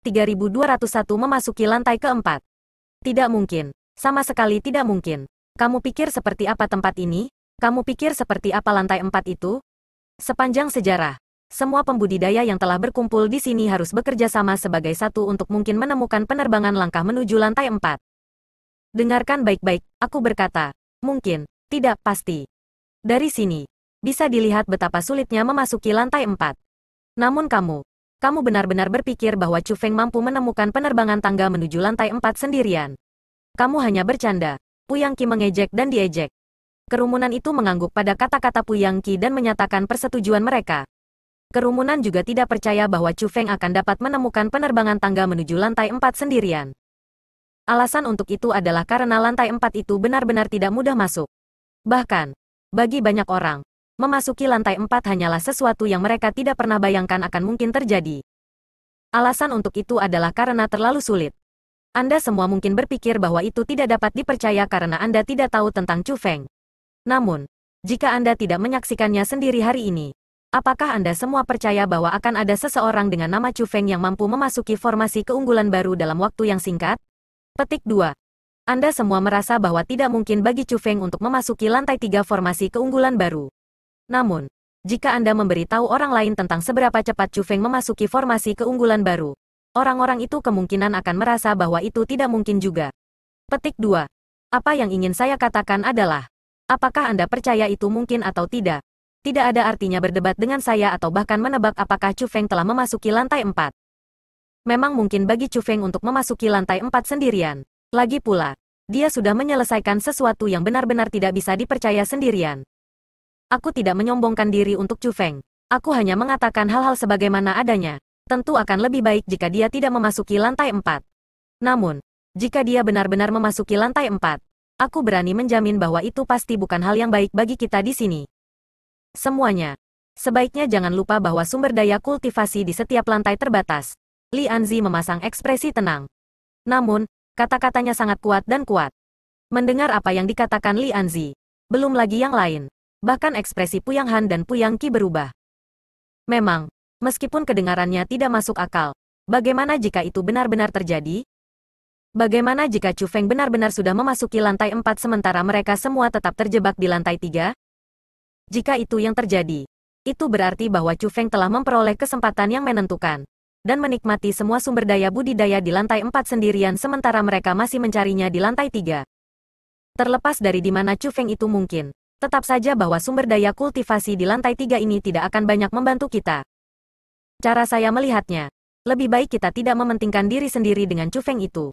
3201 memasuki lantai keempat. Tidak mungkin. Sama sekali tidak mungkin. Kamu pikir seperti apa tempat ini? Kamu pikir seperti apa lantai empat itu? Sepanjang sejarah, semua pembudidaya yang telah berkumpul di sini harus bekerja sama sebagai satu untuk mungkin menemukan penerbangan langkah menuju lantai empat. Dengarkan baik-baik, aku berkata, mungkin, tidak pasti. Dari sini, bisa dilihat betapa sulitnya memasuki lantai empat. Namun kamu, kamu benar-benar berpikir bahwa Chu Feng mampu menemukan penerbangan tangga menuju lantai empat sendirian. Kamu hanya bercanda. Puyang Qi mengejek dan diejek. Kerumunan itu mengangguk pada kata-kata Puyang Qi dan menyatakan persetujuan mereka. Kerumunan juga tidak percaya bahwa Chu Feng akan dapat menemukan penerbangan tangga menuju lantai empat sendirian. Alasan untuk itu adalah karena lantai empat itu benar-benar tidak mudah masuk. Bahkan, bagi banyak orang, memasuki lantai empat hanyalah sesuatu yang mereka tidak pernah bayangkan akan mungkin terjadi. Alasan untuk itu adalah karena terlalu sulit. Anda semua mungkin berpikir bahwa itu tidak dapat dipercaya karena Anda tidak tahu tentang Chu Feng. Namun, jika Anda tidak menyaksikannya sendiri hari ini, apakah Anda semua percaya bahwa akan ada seseorang dengan nama Chu Feng yang mampu memasuki formasi keunggulan baru dalam waktu yang singkat? Petik 2. Anda semua merasa bahwa tidak mungkin bagi Chu Feng untuk memasuki lantai tiga formasi keunggulan baru. Namun, jika Anda memberitahu orang lain tentang seberapa cepat Chu Feng memasuki formasi keunggulan baru, orang-orang itu kemungkinan akan merasa bahwa itu tidak mungkin juga. Petik 2. Apa yang ingin saya katakan adalah, apakah Anda percaya itu mungkin atau tidak? Tidak ada artinya berdebat dengan saya atau bahkan menebak apakah Chu Feng telah memasuki lantai 4. Memang mungkin bagi Chu Feng untuk memasuki lantai 4 sendirian. Lagi pula, dia sudah menyelesaikan sesuatu yang benar-benar tidak bisa dipercaya sendirian. Aku tidak menyombongkan diri untuk Chu Feng. Aku hanya mengatakan hal-hal sebagaimana adanya. Tentu akan lebih baik jika dia tidak memasuki lantai empat. Namun, jika dia benar-benar memasuki lantai empat, aku berani menjamin bahwa itu pasti bukan hal yang baik bagi kita di sini. Semuanya. Sebaiknya jangan lupa bahwa sumber daya kultivasi di setiap lantai terbatas. Li Anzi memasang ekspresi tenang. Namun, kata-katanya sangat kuat dan kuat. Mendengar apa yang dikatakan Li Anzi, belum lagi yang lain bahkan ekspresi Puyang Han dan Puyang Qi berubah. Memang, meskipun kedengarannya tidak masuk akal, bagaimana jika itu benar-benar terjadi? Bagaimana jika Chu Feng benar-benar sudah memasuki lantai 4 sementara mereka semua tetap terjebak di lantai 3? Jika itu yang terjadi, itu berarti bahwa Chu Feng telah memperoleh kesempatan yang menentukan dan menikmati semua sumber daya budidaya di lantai 4 sendirian sementara mereka masih mencarinya di lantai 3. Terlepas dari di mana Chu Feng itu mungkin, Tetap saja bahwa sumber daya kultivasi di lantai tiga ini tidak akan banyak membantu kita. Cara saya melihatnya, lebih baik kita tidak mementingkan diri sendiri dengan cufeng itu.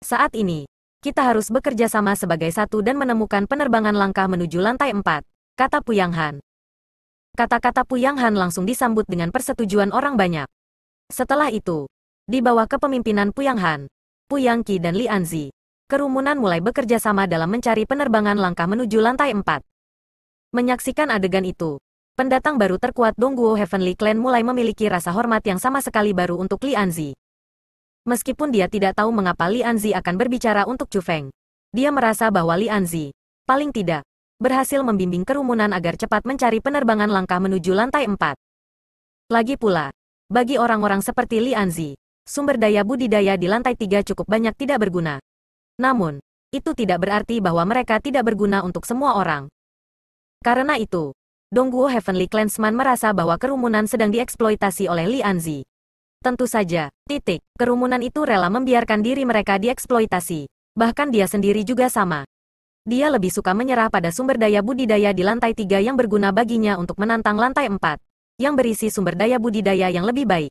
Saat ini, kita harus bekerja sama sebagai satu dan menemukan penerbangan langkah menuju lantai empat, kata Puyang Han. Kata-kata Puyang Han langsung disambut dengan persetujuan orang banyak. Setelah itu, di bawah kepemimpinan Puyang Han, Puyang Qi dan Li Anzi, kerumunan mulai bekerja sama dalam mencari penerbangan langkah menuju lantai empat. Menyaksikan adegan itu, pendatang baru terkuat Dongguo Heavenly Clan mulai memiliki rasa hormat yang sama sekali baru untuk Li Anzi. Meskipun dia tidak tahu mengapa Li Anzi akan berbicara untuk Chu Feng, dia merasa bahwa Li Anzi, paling tidak, berhasil membimbing kerumunan agar cepat mencari penerbangan langkah menuju lantai 4. Lagi pula, bagi orang-orang seperti Li Anzi, sumber daya budidaya di lantai 3 cukup banyak tidak berguna. Namun, itu tidak berarti bahwa mereka tidak berguna untuk semua orang. Karena itu, Dongguo Heavenly Clansman merasa bahwa kerumunan sedang dieksploitasi oleh Li Anzi. Tentu saja, titik, kerumunan itu rela membiarkan diri mereka dieksploitasi. Bahkan dia sendiri juga sama. Dia lebih suka menyerah pada sumber daya budidaya di lantai tiga yang berguna baginya untuk menantang lantai empat, yang berisi sumber daya budidaya yang lebih baik.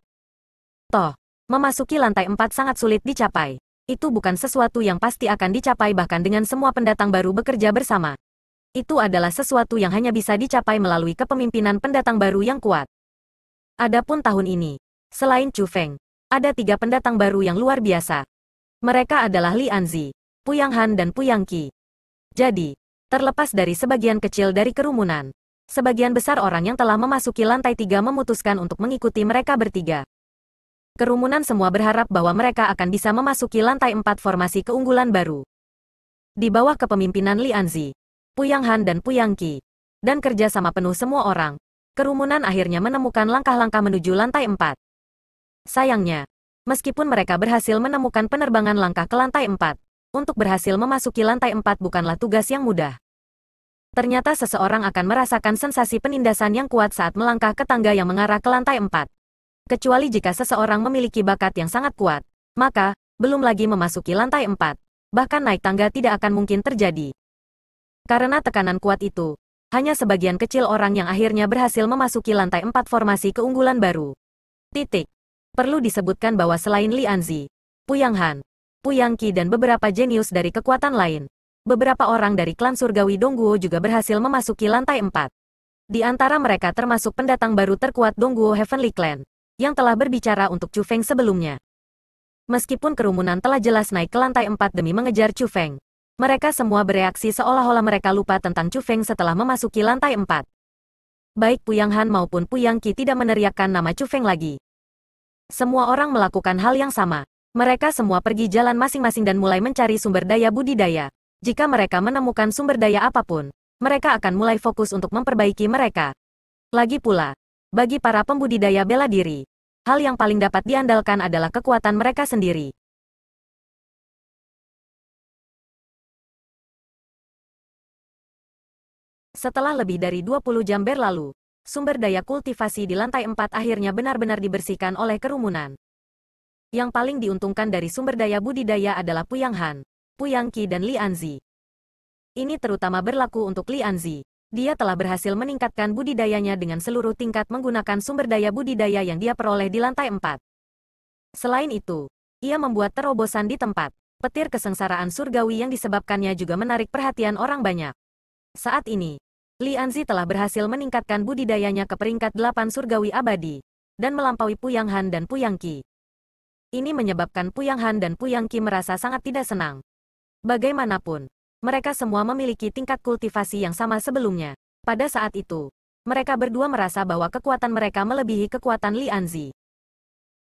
Toh, memasuki lantai empat sangat sulit dicapai. Itu bukan sesuatu yang pasti akan dicapai bahkan dengan semua pendatang baru bekerja bersama. Itu adalah sesuatu yang hanya bisa dicapai melalui kepemimpinan pendatang baru yang kuat. Adapun tahun ini, selain Chu Feng, ada tiga pendatang baru yang luar biasa. Mereka adalah Li Anzi, Puyang Han dan Puyang Qi. Jadi, terlepas dari sebagian kecil dari kerumunan, sebagian besar orang yang telah memasuki lantai tiga memutuskan untuk mengikuti mereka bertiga. Kerumunan semua berharap bahwa mereka akan bisa memasuki lantai empat formasi keunggulan baru. Di bawah kepemimpinan Li Anzi, Puyang Han dan Puyang Qi. Dan kerja sama penuh semua orang. Kerumunan akhirnya menemukan langkah-langkah menuju lantai 4. Sayangnya, meskipun mereka berhasil menemukan penerbangan langkah ke lantai 4, untuk berhasil memasuki lantai 4 bukanlah tugas yang mudah. Ternyata seseorang akan merasakan sensasi penindasan yang kuat saat melangkah ke tangga yang mengarah ke lantai 4. Kecuali jika seseorang memiliki bakat yang sangat kuat, maka, belum lagi memasuki lantai 4. Bahkan naik tangga tidak akan mungkin terjadi. Karena tekanan kuat itu, hanya sebagian kecil orang yang akhirnya berhasil memasuki lantai empat formasi keunggulan baru. Titik. Perlu disebutkan bahwa selain Li Anzi, Puyang Han, Puyang Qi dan beberapa jenius dari kekuatan lain, beberapa orang dari klan surgawi Dongguo juga berhasil memasuki lantai empat. Di antara mereka termasuk pendatang baru terkuat Dongguo Heavenly Clan, yang telah berbicara untuk Chu Feng sebelumnya. Meskipun kerumunan telah jelas naik ke lantai empat demi mengejar Chu Feng, mereka semua bereaksi seolah-olah mereka lupa tentang Chu Feng setelah memasuki lantai empat. Baik Puyang Han maupun Puyang Qi tidak meneriakkan nama Chu Feng lagi. Semua orang melakukan hal yang sama. Mereka semua pergi jalan masing-masing dan mulai mencari sumber daya budidaya. Jika mereka menemukan sumber daya apapun, mereka akan mulai fokus untuk memperbaiki mereka. Lagi pula, bagi para pembudidaya bela diri, hal yang paling dapat diandalkan adalah kekuatan mereka sendiri. Setelah lebih dari 20 jam berlalu, sumber daya kultivasi di lantai 4 akhirnya benar-benar dibersihkan oleh kerumunan. Yang paling diuntungkan dari sumber daya budidaya adalah Puyang Han, Puyang Qi dan Li Anzi. Ini terutama berlaku untuk Li Anzi. Dia telah berhasil meningkatkan budidayanya dengan seluruh tingkat menggunakan sumber daya budidaya yang dia peroleh di lantai 4. Selain itu, ia membuat terobosan di tempat. Petir kesengsaraan surgawi yang disebabkannya juga menarik perhatian orang banyak. Saat ini, Li Anzi telah berhasil meningkatkan budidayanya ke peringkat 8 surgawi abadi, dan melampaui Puyang Han dan Puyang Qi. Ini menyebabkan Puyang Han dan Puyang Qi merasa sangat tidak senang. Bagaimanapun, mereka semua memiliki tingkat kultivasi yang sama sebelumnya. Pada saat itu, mereka berdua merasa bahwa kekuatan mereka melebihi kekuatan Li Anzi.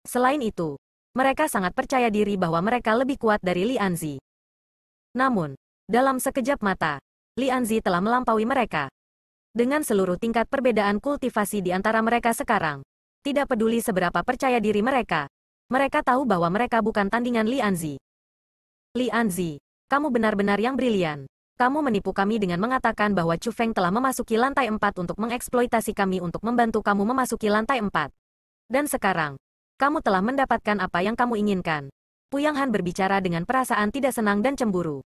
Selain itu, mereka sangat percaya diri bahwa mereka lebih kuat dari Li Anzi. Namun, dalam sekejap mata, Li Anzi telah melampaui mereka dengan seluruh tingkat perbedaan kultivasi di antara mereka sekarang. Tidak peduli seberapa percaya diri mereka, mereka tahu bahwa mereka bukan tandingan Li Anzi. Li Anzi, kamu benar-benar yang brilian. Kamu menipu kami dengan mengatakan bahwa Chu Feng telah memasuki lantai 4 untuk mengeksploitasi kami untuk membantu kamu memasuki lantai 4. Dan sekarang, kamu telah mendapatkan apa yang kamu inginkan. Puyang Han berbicara dengan perasaan tidak senang dan cemburu.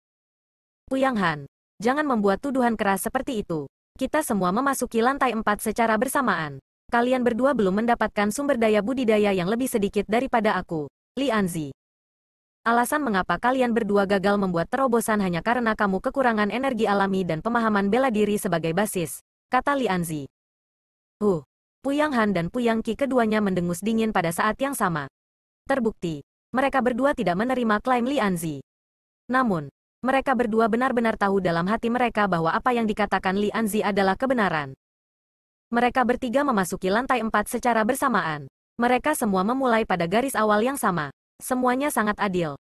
Puyang Han, jangan membuat tuduhan keras seperti itu. Kita semua memasuki lantai empat secara bersamaan. Kalian berdua belum mendapatkan sumber daya budidaya yang lebih sedikit daripada aku, Li Anzi. Alasan mengapa kalian berdua gagal membuat terobosan hanya karena kamu kekurangan energi alami dan pemahaman bela diri sebagai basis, kata Li Anzi. Huh, Puyang Han dan Puyang Qi keduanya mendengus dingin pada saat yang sama. Terbukti, mereka berdua tidak menerima klaim Li Anzi. Namun, mereka berdua benar-benar tahu dalam hati mereka bahwa apa yang dikatakan Li Anzi adalah kebenaran. Mereka bertiga memasuki lantai empat secara bersamaan. Mereka semua memulai pada garis awal yang sama. Semuanya sangat adil.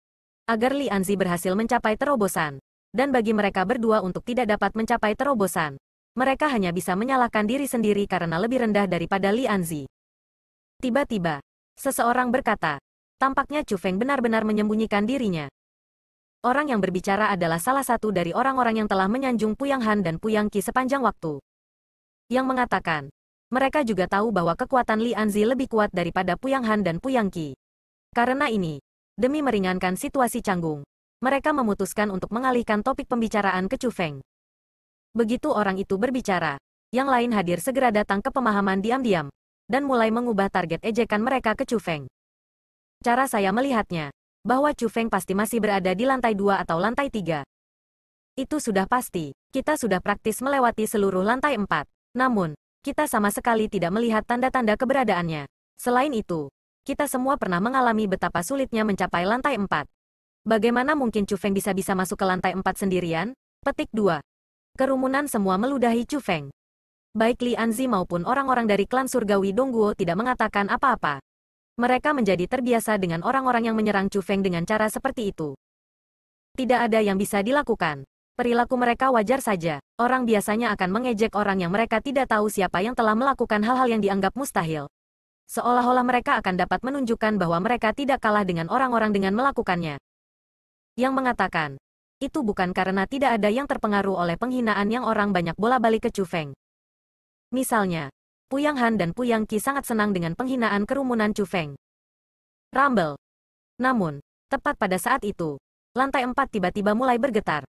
Agar Li Anzi berhasil mencapai terobosan. Dan bagi mereka berdua untuk tidak dapat mencapai terobosan. Mereka hanya bisa menyalahkan diri sendiri karena lebih rendah daripada Li Anzi. Tiba-tiba, seseorang berkata, tampaknya Chu Feng benar-benar menyembunyikan dirinya. Orang yang berbicara adalah salah satu dari orang-orang yang telah menyanjung Puyang Han dan Puyang Qi sepanjang waktu. Yang mengatakan, mereka juga tahu bahwa kekuatan Li Anzi lebih kuat daripada Puyang Han dan Puyang Qi. Karena ini, demi meringankan situasi canggung, mereka memutuskan untuk mengalihkan topik pembicaraan ke Chu Feng. Begitu orang itu berbicara, yang lain hadir segera datang ke pemahaman diam-diam, dan mulai mengubah target ejekan mereka ke Chu Feng. Cara saya melihatnya, bahwa Chu Feng pasti masih berada di lantai dua atau lantai tiga. Itu sudah pasti, kita sudah praktis melewati seluruh lantai empat. Namun, kita sama sekali tidak melihat tanda-tanda keberadaannya. Selain itu, kita semua pernah mengalami betapa sulitnya mencapai lantai empat. Bagaimana mungkin Chu Feng bisa-bisa masuk ke lantai empat sendirian? Petik 2. Kerumunan semua meludahi Chu Feng. Baik Li Anzi maupun orang-orang dari klan surgawi Dongguo tidak mengatakan apa-apa. Mereka menjadi terbiasa dengan orang-orang yang menyerang Chu Feng dengan cara seperti itu. Tidak ada yang bisa dilakukan. Perilaku mereka wajar saja. Orang biasanya akan mengejek orang yang mereka tidak tahu siapa yang telah melakukan hal-hal yang dianggap mustahil. Seolah-olah mereka akan dapat menunjukkan bahwa mereka tidak kalah dengan orang-orang dengan melakukannya. Yang mengatakan, itu bukan karena tidak ada yang terpengaruh oleh penghinaan yang orang banyak bola balik ke Chu Feng. Misalnya, Puyang Han dan Puyang Qi sangat senang dengan penghinaan kerumunan Chu Feng. Rumble. Namun, tepat pada saat itu, lantai empat tiba-tiba mulai bergetar.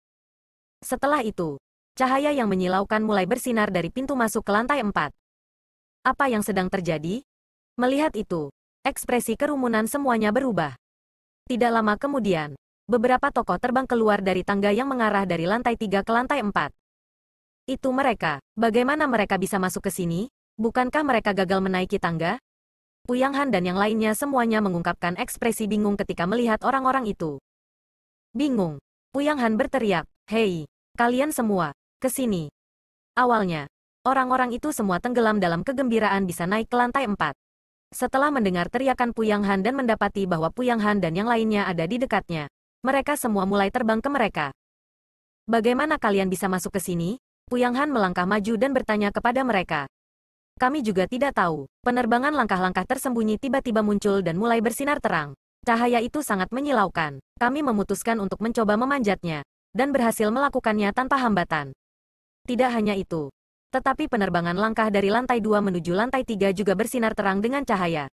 Setelah itu, cahaya yang menyilaukan mulai bersinar dari pintu masuk ke lantai empat. Apa yang sedang terjadi? Melihat itu, ekspresi kerumunan semuanya berubah. Tidak lama kemudian, beberapa tokoh terbang keluar dari tangga yang mengarah dari lantai tiga ke lantai empat. Itu mereka, bagaimana mereka bisa masuk ke sini? Bukankah mereka gagal menaiki tangga? Puyang Han dan yang lainnya semuanya mengungkapkan ekspresi bingung ketika melihat orang-orang itu. Bingung. Puyang Han berteriak, Hei, kalian semua, kesini. Awalnya, orang-orang itu semua tenggelam dalam kegembiraan bisa naik ke lantai empat. Setelah mendengar teriakan Puyang Han dan mendapati bahwa Puyang Han dan yang lainnya ada di dekatnya, mereka semua mulai terbang ke mereka. Bagaimana kalian bisa masuk ke sini? Puyang Han melangkah maju dan bertanya kepada mereka. Kami juga tidak tahu. Penerbangan langkah-langkah tersembunyi tiba-tiba muncul dan mulai bersinar terang. Cahaya itu sangat menyilaukan. Kami memutuskan untuk mencoba memanjatnya. Dan berhasil melakukannya tanpa hambatan. Tidak hanya itu. Tetapi penerbangan langkah dari lantai 2 menuju lantai 3 juga bersinar terang dengan cahaya.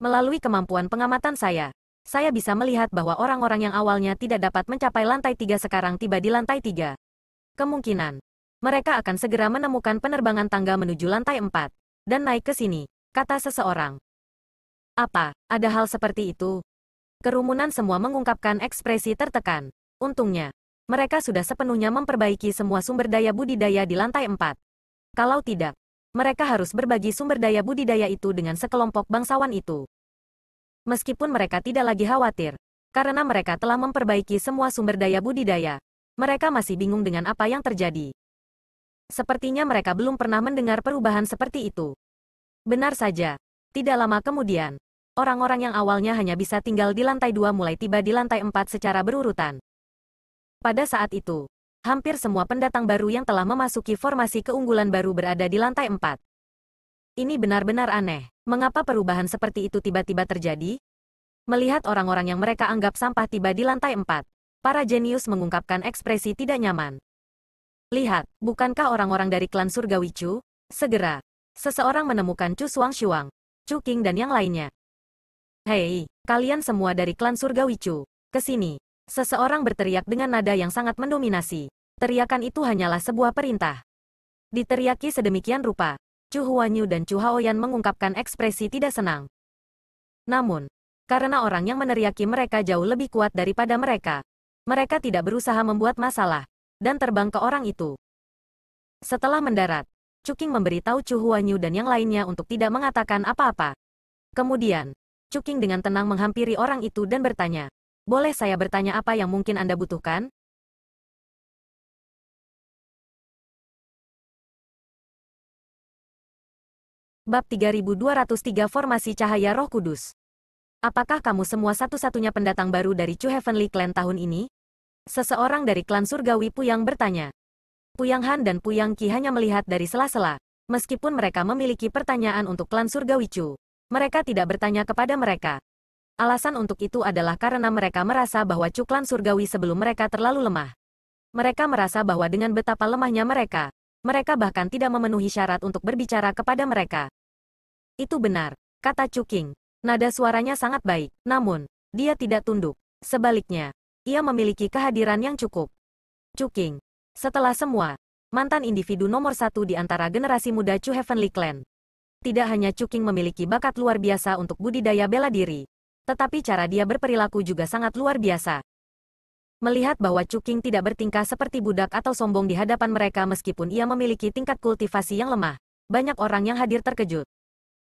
Melalui kemampuan pengamatan saya, saya bisa melihat bahwa orang-orang yang awalnya tidak dapat mencapai lantai 3 sekarang tiba di lantai 3. Kemungkinan, mereka akan segera menemukan penerbangan tangga menuju lantai 4 dan naik ke sini, kata seseorang. Apa, ada hal seperti itu? Kerumunan semua mengungkapkan ekspresi tertekan. Untungnya, mereka sudah sepenuhnya memperbaiki semua sumber daya budidaya di lantai 4. Kalau tidak, mereka harus berbagi sumber daya budidaya itu dengan sekelompok bangsawan itu. Meskipun mereka tidak lagi khawatir, karena mereka telah memperbaiki semua sumber daya budidaya, mereka masih bingung dengan apa yang terjadi. Sepertinya mereka belum pernah mendengar perubahan seperti itu. Benar saja. Tidak lama kemudian, orang-orang yang awalnya hanya bisa tinggal di lantai dua mulai tiba di lantai empat secara berurutan. Pada saat itu, hampir semua pendatang baru yang telah memasuki formasi keunggulan baru berada di lantai empat. Ini benar-benar aneh. Mengapa perubahan seperti itu tiba-tiba terjadi? Melihat orang-orang yang mereka anggap sampah tiba di lantai empat, para jenius mengungkapkan ekspresi tidak nyaman. Lihat, bukankah orang-orang dari klan surgawi Chu? Segera, seseorang menemukan Chu Suang Shuang, Chu King dan yang lainnya. Hei, kalian semua dari klan surgawi Chu, kesini. Seseorang berteriak dengan nada yang sangat mendominasi. Teriakan itu hanyalah sebuah perintah. Diteriaki sedemikian rupa, Chu Huanyu dan Chu Haoyan mengungkapkan ekspresi tidak senang. Namun, karena orang yang meneriaki mereka jauh lebih kuat daripada mereka, mereka tidak berusaha membuat masalah, dan terbang ke orang itu. Setelah mendarat, Cuking memberitahu Chu Huanyu dan yang lainnya untuk tidak mengatakan apa-apa. Kemudian, Cuking dengan tenang menghampiri orang itu dan bertanya, boleh saya bertanya apa yang mungkin Anda butuhkan? Bab 3203 Formasi Cahaya Roh Kudus Apakah kamu semua satu-satunya pendatang baru dari Chu Heavenly Clan tahun ini? Seseorang dari klan surgawi Puyang bertanya. Puyang Han dan Puyang Qi hanya melihat dari sela-sela. Meskipun mereka memiliki pertanyaan untuk klan surgawi Chu, mereka tidak bertanya kepada mereka. Alasan untuk itu adalah karena mereka merasa bahwa Chu klan surgawi sebelum mereka terlalu lemah. Mereka merasa bahwa dengan betapa lemahnya mereka, mereka bahkan tidak memenuhi syarat untuk berbicara kepada mereka. Itu benar, kata Chu King. Nada suaranya sangat baik, namun, dia tidak tunduk. Sebaliknya, ia memiliki kehadiran yang cukup. Cuking. Setelah semua, mantan individu nomor satu di antara generasi muda Chu Heavenly Clan. Tidak hanya Cuking memiliki bakat luar biasa untuk budidaya bela diri, tetapi cara dia berperilaku juga sangat luar biasa. Melihat bahwa Cuking tidak bertingkah seperti budak atau sombong di hadapan mereka meskipun ia memiliki tingkat kultivasi yang lemah, banyak orang yang hadir terkejut.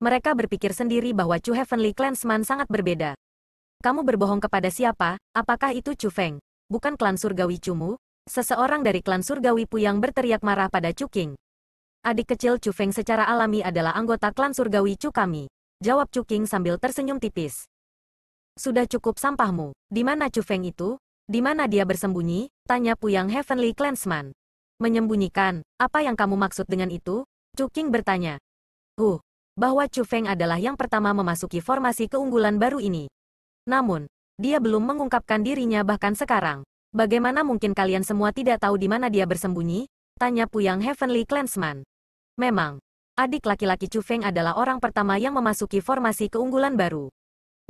Mereka berpikir sendiri bahwa Chu Heavenly Clansman sangat berbeda. Kamu berbohong kepada siapa? Apakah itu Chu Feng? Bukan klan surgawi Cumu? Seseorang dari klan surgawi Puyang berteriak marah pada Chu King. Adik kecil Chu Feng secara alami adalah anggota klan surgawi Chu kami. Jawab Chu King sambil tersenyum tipis. Sudah cukup sampahmu. Di mana Chu Feng itu? Di mana dia bersembunyi? Tanya Puyang Heavenly Clansman. Menyembunyikan, apa yang kamu maksud dengan itu? Chu King bertanya. Huh, bahwa Chu Feng adalah yang pertama memasuki formasi keunggulan baru ini. Namun, dia belum mengungkapkan dirinya bahkan sekarang. Bagaimana mungkin kalian semua tidak tahu di mana dia bersembunyi? Tanya Puyang Heavenly Clansman. Memang, adik laki-laki Chu Feng adalah orang pertama yang memasuki formasi keunggulan baru.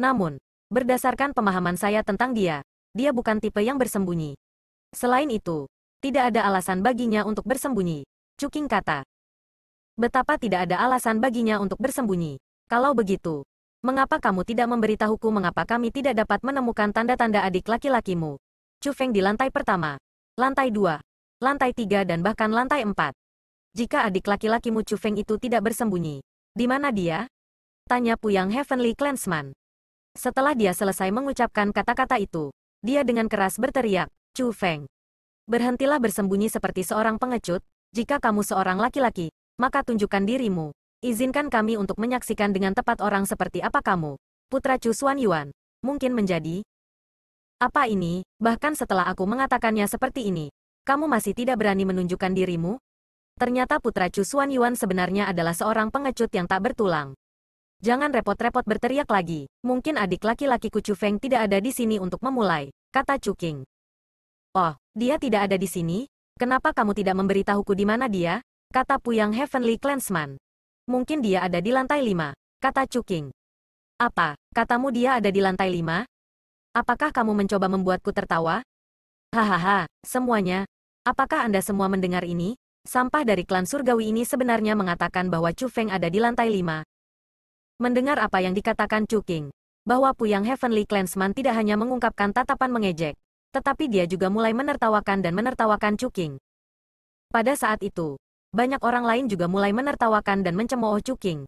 Namun, berdasarkan pemahaman saya tentang dia, dia bukan tipe yang bersembunyi. Selain itu, tidak ada alasan baginya untuk bersembunyi. Chu Cuking kata. Betapa tidak ada alasan baginya untuk bersembunyi. Kalau begitu, Mengapa kamu tidak memberitahuku mengapa kami tidak dapat menemukan tanda-tanda adik laki-lakimu? Chu Feng di lantai pertama, lantai dua, lantai tiga dan bahkan lantai empat. Jika adik laki-lakimu Chu Feng itu tidak bersembunyi, di mana dia? Tanya Puyang Heavenly Clansman. Setelah dia selesai mengucapkan kata-kata itu, dia dengan keras berteriak, Chu Feng. Berhentilah bersembunyi seperti seorang pengecut, jika kamu seorang laki-laki, maka tunjukkan dirimu. Izinkan kami untuk menyaksikan dengan tepat orang seperti apa kamu, putra Chu Xuan Yuan. Mungkin menjadi apa ini, bahkan setelah aku mengatakannya seperti ini, kamu masih tidak berani menunjukkan dirimu? Ternyata putra Chu Xuan Yuan sebenarnya adalah seorang pengecut yang tak bertulang. Jangan repot-repot berteriak lagi, mungkin adik laki laki Chu Feng tidak ada di sini untuk memulai, kata Chu King. Oh, dia tidak ada di sini? Kenapa kamu tidak memberitahuku di mana dia? Kata Puyang Heavenly Clansman. Mungkin dia ada di lantai lima, kata Cuking. Apa, katamu dia ada di lantai lima? Apakah kamu mencoba membuatku tertawa? Hahaha, semuanya. Apakah Anda semua mendengar ini? Sampah dari klan surgawi ini sebenarnya mengatakan bahwa Chu Feng ada di lantai lima. Mendengar apa yang dikatakan Chu King, bahwa Puyang Heavenly Clansman tidak hanya mengungkapkan tatapan mengejek, tetapi dia juga mulai menertawakan dan menertawakan Chu King. Pada saat itu, banyak orang lain juga mulai menertawakan dan mencemooh Cuking.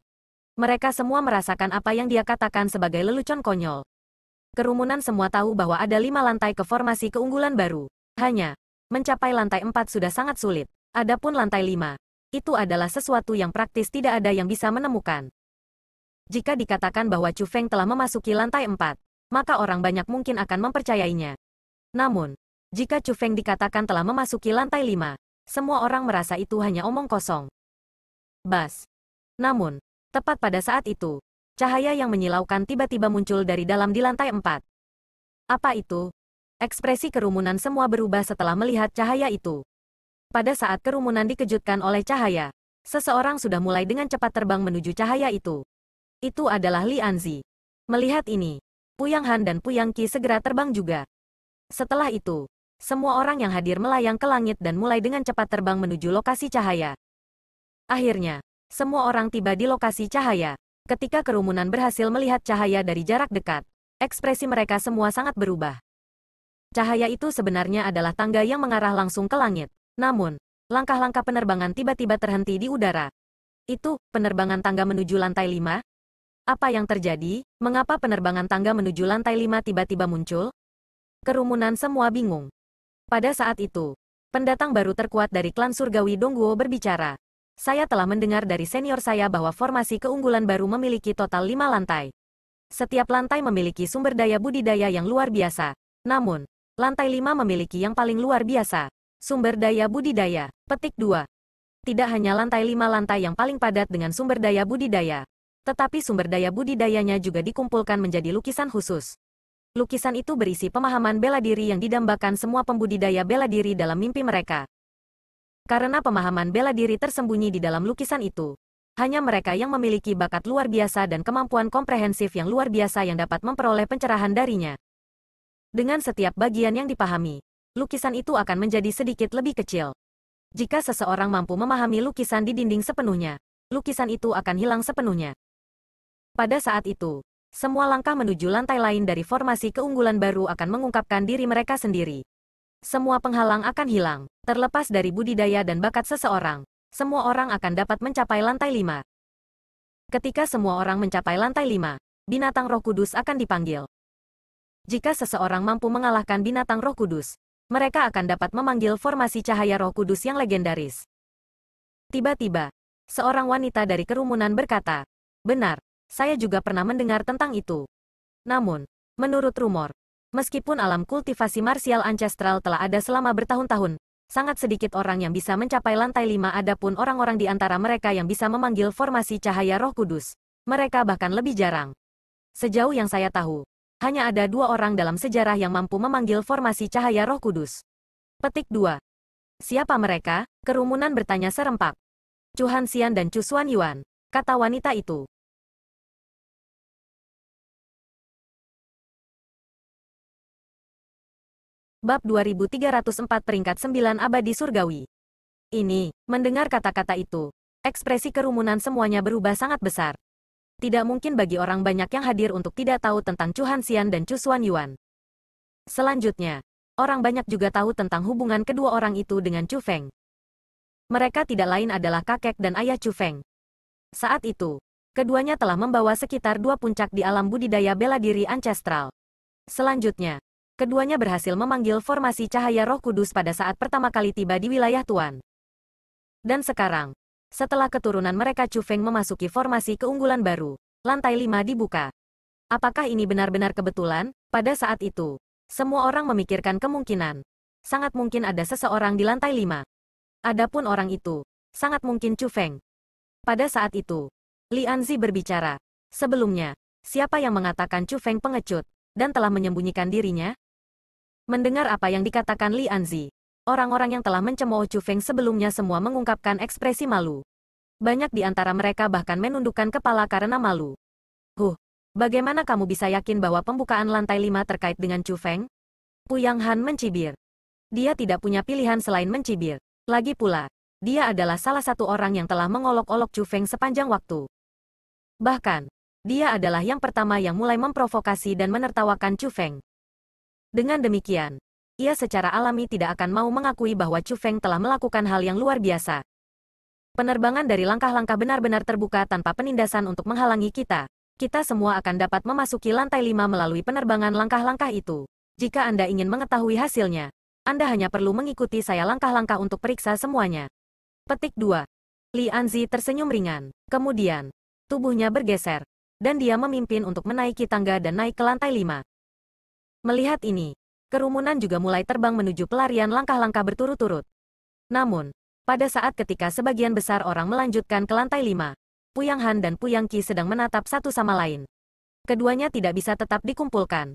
Mereka semua merasakan apa yang dia katakan sebagai lelucon konyol. Kerumunan semua tahu bahwa ada lima lantai ke formasi keunggulan baru. Hanya, mencapai lantai empat sudah sangat sulit. Adapun lantai lima, itu adalah sesuatu yang praktis tidak ada yang bisa menemukan. Jika dikatakan bahwa Chu Feng telah memasuki lantai empat, maka orang banyak mungkin akan mempercayainya. Namun, jika Chu Feng dikatakan telah memasuki lantai lima, semua orang merasa itu hanya omong kosong. Bas. Namun, tepat pada saat itu, cahaya yang menyilaukan tiba-tiba muncul dari dalam di lantai empat. Apa itu? Ekspresi kerumunan semua berubah setelah melihat cahaya itu. Pada saat kerumunan dikejutkan oleh cahaya, seseorang sudah mulai dengan cepat terbang menuju cahaya itu. Itu adalah Li Anzi. Melihat ini, Puyang Han dan Puyang Qi segera terbang juga. Setelah itu, semua orang yang hadir melayang ke langit dan mulai dengan cepat terbang menuju lokasi cahaya. Akhirnya, semua orang tiba di lokasi cahaya. Ketika kerumunan berhasil melihat cahaya dari jarak dekat, ekspresi mereka semua sangat berubah. Cahaya itu sebenarnya adalah tangga yang mengarah langsung ke langit. Namun, langkah-langkah penerbangan tiba-tiba terhenti di udara. Itu, penerbangan tangga menuju lantai 5, apa yang terjadi? Mengapa penerbangan tangga menuju lantai 5 tiba-tiba muncul? Kerumunan semua bingung. Pada saat itu, pendatang baru terkuat dari klan surgawi Dongguo berbicara. Saya telah mendengar dari senior saya bahwa formasi keunggulan baru memiliki total lima lantai. Setiap lantai memiliki sumber daya budidaya yang luar biasa. Namun, lantai lima memiliki yang paling luar biasa. Sumber daya budidaya, petik 2. Tidak hanya lantai lima lantai yang paling padat dengan sumber daya budidaya, tetapi sumber daya budidayanya juga dikumpulkan menjadi lukisan khusus. Lukisan itu berisi pemahaman bela diri yang didambakan semua pembudidaya bela diri dalam mimpi mereka. Karena pemahaman bela diri tersembunyi di dalam lukisan itu, hanya mereka yang memiliki bakat luar biasa dan kemampuan komprehensif yang luar biasa yang dapat memperoleh pencerahan darinya. Dengan setiap bagian yang dipahami, lukisan itu akan menjadi sedikit lebih kecil. Jika seseorang mampu memahami lukisan di dinding sepenuhnya, lukisan itu akan hilang sepenuhnya. Pada saat itu, semua langkah menuju lantai lain dari formasi keunggulan baru akan mengungkapkan diri mereka sendiri. Semua penghalang akan hilang, terlepas dari budidaya dan bakat seseorang. Semua orang akan dapat mencapai lantai 5. Ketika semua orang mencapai lantai 5, binatang roh kudus akan dipanggil. Jika seseorang mampu mengalahkan binatang roh kudus, mereka akan dapat memanggil formasi cahaya roh kudus yang legendaris. Tiba-tiba, seorang wanita dari kerumunan berkata, Benar, saya juga pernah mendengar tentang itu. Namun, menurut rumor, meskipun alam kultivasi marsial ancestral telah ada selama bertahun-tahun, sangat sedikit orang yang bisa mencapai lantai lima adapun orang-orang di antara mereka yang bisa memanggil formasi cahaya roh kudus. Mereka bahkan lebih jarang. Sejauh yang saya tahu, hanya ada dua orang dalam sejarah yang mampu memanggil formasi cahaya roh kudus. Petik 2. Siapa mereka? Kerumunan bertanya serempak. Cuhan Xian dan Chu Yuan, kata wanita itu. bab 2304 peringkat 9 abadi surgawi. Ini, mendengar kata-kata itu, ekspresi kerumunan semuanya berubah sangat besar. Tidak mungkin bagi orang banyak yang hadir untuk tidak tahu tentang Chu Hanxian dan Chu Xuan Yuan. Selanjutnya, orang banyak juga tahu tentang hubungan kedua orang itu dengan Chu Feng. Mereka tidak lain adalah kakek dan ayah Chu Feng. Saat itu, keduanya telah membawa sekitar dua puncak di alam budidaya bela diri ancestral. Selanjutnya, keduanya berhasil memanggil formasi cahaya roh kudus pada saat pertama kali tiba di wilayah Tuan. Dan sekarang, setelah keturunan mereka Chu Feng memasuki formasi keunggulan baru, lantai lima dibuka. Apakah ini benar-benar kebetulan? Pada saat itu, semua orang memikirkan kemungkinan. Sangat mungkin ada seseorang di lantai lima. Adapun orang itu, sangat mungkin Chu Feng. Pada saat itu, Li Anzi berbicara. Sebelumnya, siapa yang mengatakan Chu Feng pengecut? dan telah menyembunyikan dirinya? Mendengar apa yang dikatakan Li Anzi, orang-orang yang telah mencemooh Chu Feng sebelumnya semua mengungkapkan ekspresi malu. Banyak di antara mereka bahkan menundukkan kepala karena malu. Huh, bagaimana kamu bisa yakin bahwa pembukaan lantai lima terkait dengan Chu Feng? Puyang Han mencibir. Dia tidak punya pilihan selain mencibir. Lagi pula, dia adalah salah satu orang yang telah mengolok-olok Chu Feng sepanjang waktu. Bahkan, dia adalah yang pertama yang mulai memprovokasi dan menertawakan Chu Feng. Dengan demikian, ia secara alami tidak akan mau mengakui bahwa Chu Feng telah melakukan hal yang luar biasa. Penerbangan dari langkah-langkah benar-benar terbuka tanpa penindasan untuk menghalangi kita. Kita semua akan dapat memasuki lantai lima melalui penerbangan langkah-langkah itu. Jika Anda ingin mengetahui hasilnya, Anda hanya perlu mengikuti saya langkah-langkah untuk periksa semuanya. Petik 2. Li Anzi tersenyum ringan. Kemudian, tubuhnya bergeser dan dia memimpin untuk menaiki tangga dan naik ke lantai lima. Melihat ini, kerumunan juga mulai terbang menuju pelarian langkah-langkah berturut-turut. Namun, pada saat ketika sebagian besar orang melanjutkan ke lantai lima, Puyang Han dan Puyang Qi sedang menatap satu sama lain. Keduanya tidak bisa tetap dikumpulkan.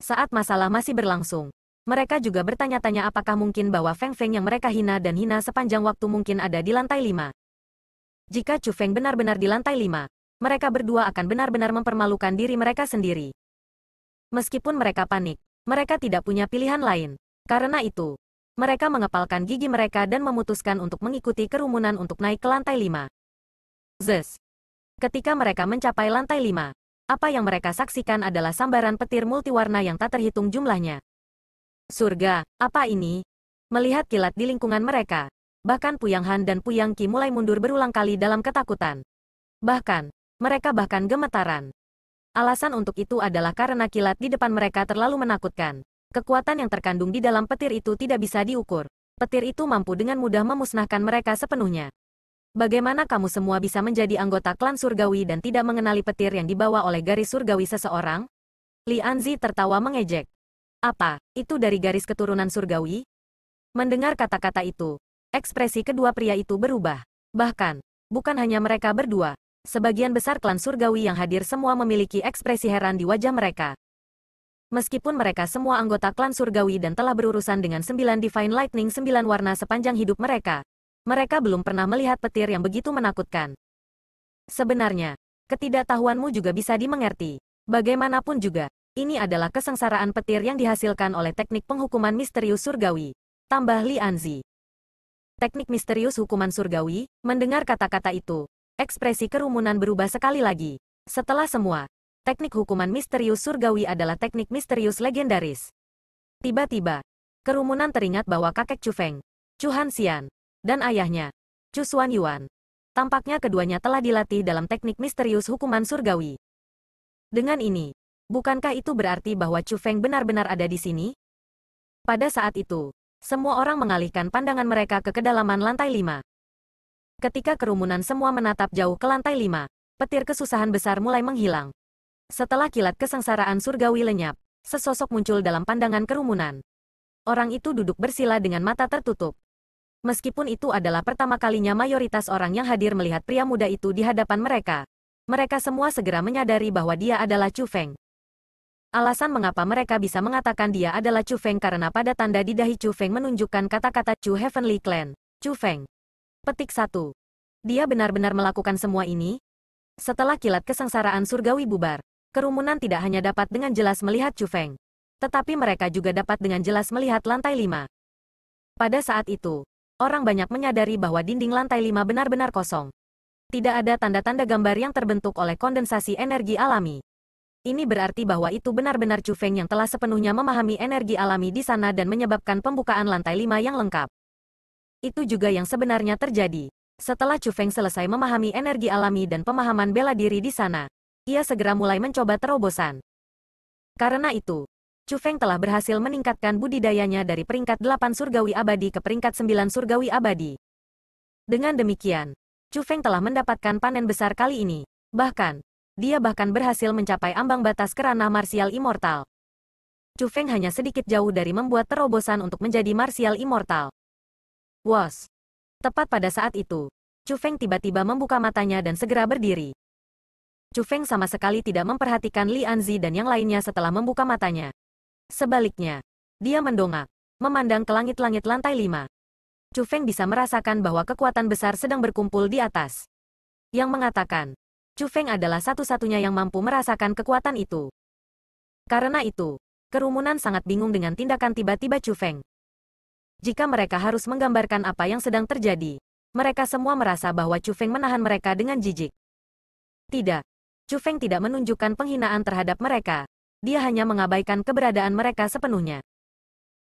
Saat masalah masih berlangsung, mereka juga bertanya-tanya apakah mungkin bahwa Feng Feng yang mereka hina dan hina sepanjang waktu mungkin ada di lantai lima. Jika Chu Feng benar-benar di lantai lima, mereka berdua akan benar-benar mempermalukan diri mereka sendiri. Meskipun mereka panik, mereka tidak punya pilihan lain. Karena itu, mereka mengepalkan gigi mereka dan memutuskan untuk mengikuti kerumunan untuk naik ke lantai 5. Zes. Ketika mereka mencapai lantai 5, apa yang mereka saksikan adalah sambaran petir multiwarna yang tak terhitung jumlahnya. Surga, apa ini? Melihat kilat di lingkungan mereka, bahkan Puyang Han dan Puyang Qi mulai mundur berulang kali dalam ketakutan. Bahkan, mereka bahkan gemetaran. Alasan untuk itu adalah karena kilat di depan mereka terlalu menakutkan. Kekuatan yang terkandung di dalam petir itu tidak bisa diukur. Petir itu mampu dengan mudah memusnahkan mereka sepenuhnya. Bagaimana kamu semua bisa menjadi anggota klan surgawi dan tidak mengenali petir yang dibawa oleh garis surgawi seseorang? Li Anzi tertawa mengejek. Apa, itu dari garis keturunan surgawi? Mendengar kata-kata itu, ekspresi kedua pria itu berubah. Bahkan, bukan hanya mereka berdua, Sebagian besar klan surgawi yang hadir semua memiliki ekspresi heran di wajah mereka. Meskipun mereka semua anggota klan surgawi dan telah berurusan dengan sembilan Divine Lightning sembilan warna sepanjang hidup mereka, mereka belum pernah melihat petir yang begitu menakutkan. Sebenarnya, ketidaktahuanmu juga bisa dimengerti. Bagaimanapun juga, ini adalah kesengsaraan petir yang dihasilkan oleh teknik penghukuman misterius surgawi. Tambah Li Anzi. Teknik misterius hukuman surgawi, mendengar kata-kata itu, Ekspresi kerumunan berubah sekali lagi. Setelah semua, teknik hukuman misterius surgawi adalah teknik misterius legendaris. Tiba-tiba, kerumunan teringat bahwa kakek Chu Feng, Chu Han Xian, dan ayahnya, Chu Xuan Yuan. Tampaknya keduanya telah dilatih dalam teknik misterius hukuman surgawi. Dengan ini, bukankah itu berarti bahwa Chu Feng benar-benar ada di sini? Pada saat itu, semua orang mengalihkan pandangan mereka ke kedalaman lantai 5. Ketika kerumunan semua menatap jauh ke lantai lima, petir kesusahan besar mulai menghilang. Setelah kilat kesengsaraan surgawi lenyap, sesosok muncul dalam pandangan kerumunan. Orang itu duduk bersila dengan mata tertutup. Meskipun itu adalah pertama kalinya mayoritas orang yang hadir melihat pria muda itu di hadapan mereka, mereka semua segera menyadari bahwa dia adalah Chu Feng. Alasan mengapa mereka bisa mengatakan dia adalah Chu Feng karena pada tanda di dahi Chu Feng menunjukkan kata-kata Chu Heavenly Clan, Chu Feng. Petik 1. Dia benar-benar melakukan semua ini? Setelah kilat kesengsaraan surgawi bubar, kerumunan tidak hanya dapat dengan jelas melihat Chu Feng, tetapi mereka juga dapat dengan jelas melihat lantai lima. Pada saat itu, orang banyak menyadari bahwa dinding lantai lima benar-benar kosong. Tidak ada tanda-tanda gambar yang terbentuk oleh kondensasi energi alami. Ini berarti bahwa itu benar-benar Chu Feng yang telah sepenuhnya memahami energi alami di sana dan menyebabkan pembukaan lantai lima yang lengkap itu juga yang sebenarnya terjadi. Setelah Chu Feng selesai memahami energi alami dan pemahaman bela diri di sana, ia segera mulai mencoba terobosan. Karena itu, Chu Feng telah berhasil meningkatkan budidayanya dari peringkat 8 surgawi abadi ke peringkat 9 surgawi abadi. Dengan demikian, Chu Feng telah mendapatkan panen besar kali ini. Bahkan, dia bahkan berhasil mencapai ambang batas kerana martial immortal. Chu Feng hanya sedikit jauh dari membuat terobosan untuk menjadi martial immortal. Was. Tepat pada saat itu, Chu Feng tiba-tiba membuka matanya dan segera berdiri. Chu Feng sama sekali tidak memperhatikan Li Anzi dan yang lainnya setelah membuka matanya. Sebaliknya, dia mendongak, memandang ke langit-langit lantai lima. Chu Feng bisa merasakan bahwa kekuatan besar sedang berkumpul di atas. Yang mengatakan, Chu Feng adalah satu-satunya yang mampu merasakan kekuatan itu. Karena itu, kerumunan sangat bingung dengan tindakan tiba-tiba Chu Feng jika mereka harus menggambarkan apa yang sedang terjadi. Mereka semua merasa bahwa Chu Feng menahan mereka dengan jijik. Tidak. Chu Feng tidak menunjukkan penghinaan terhadap mereka. Dia hanya mengabaikan keberadaan mereka sepenuhnya.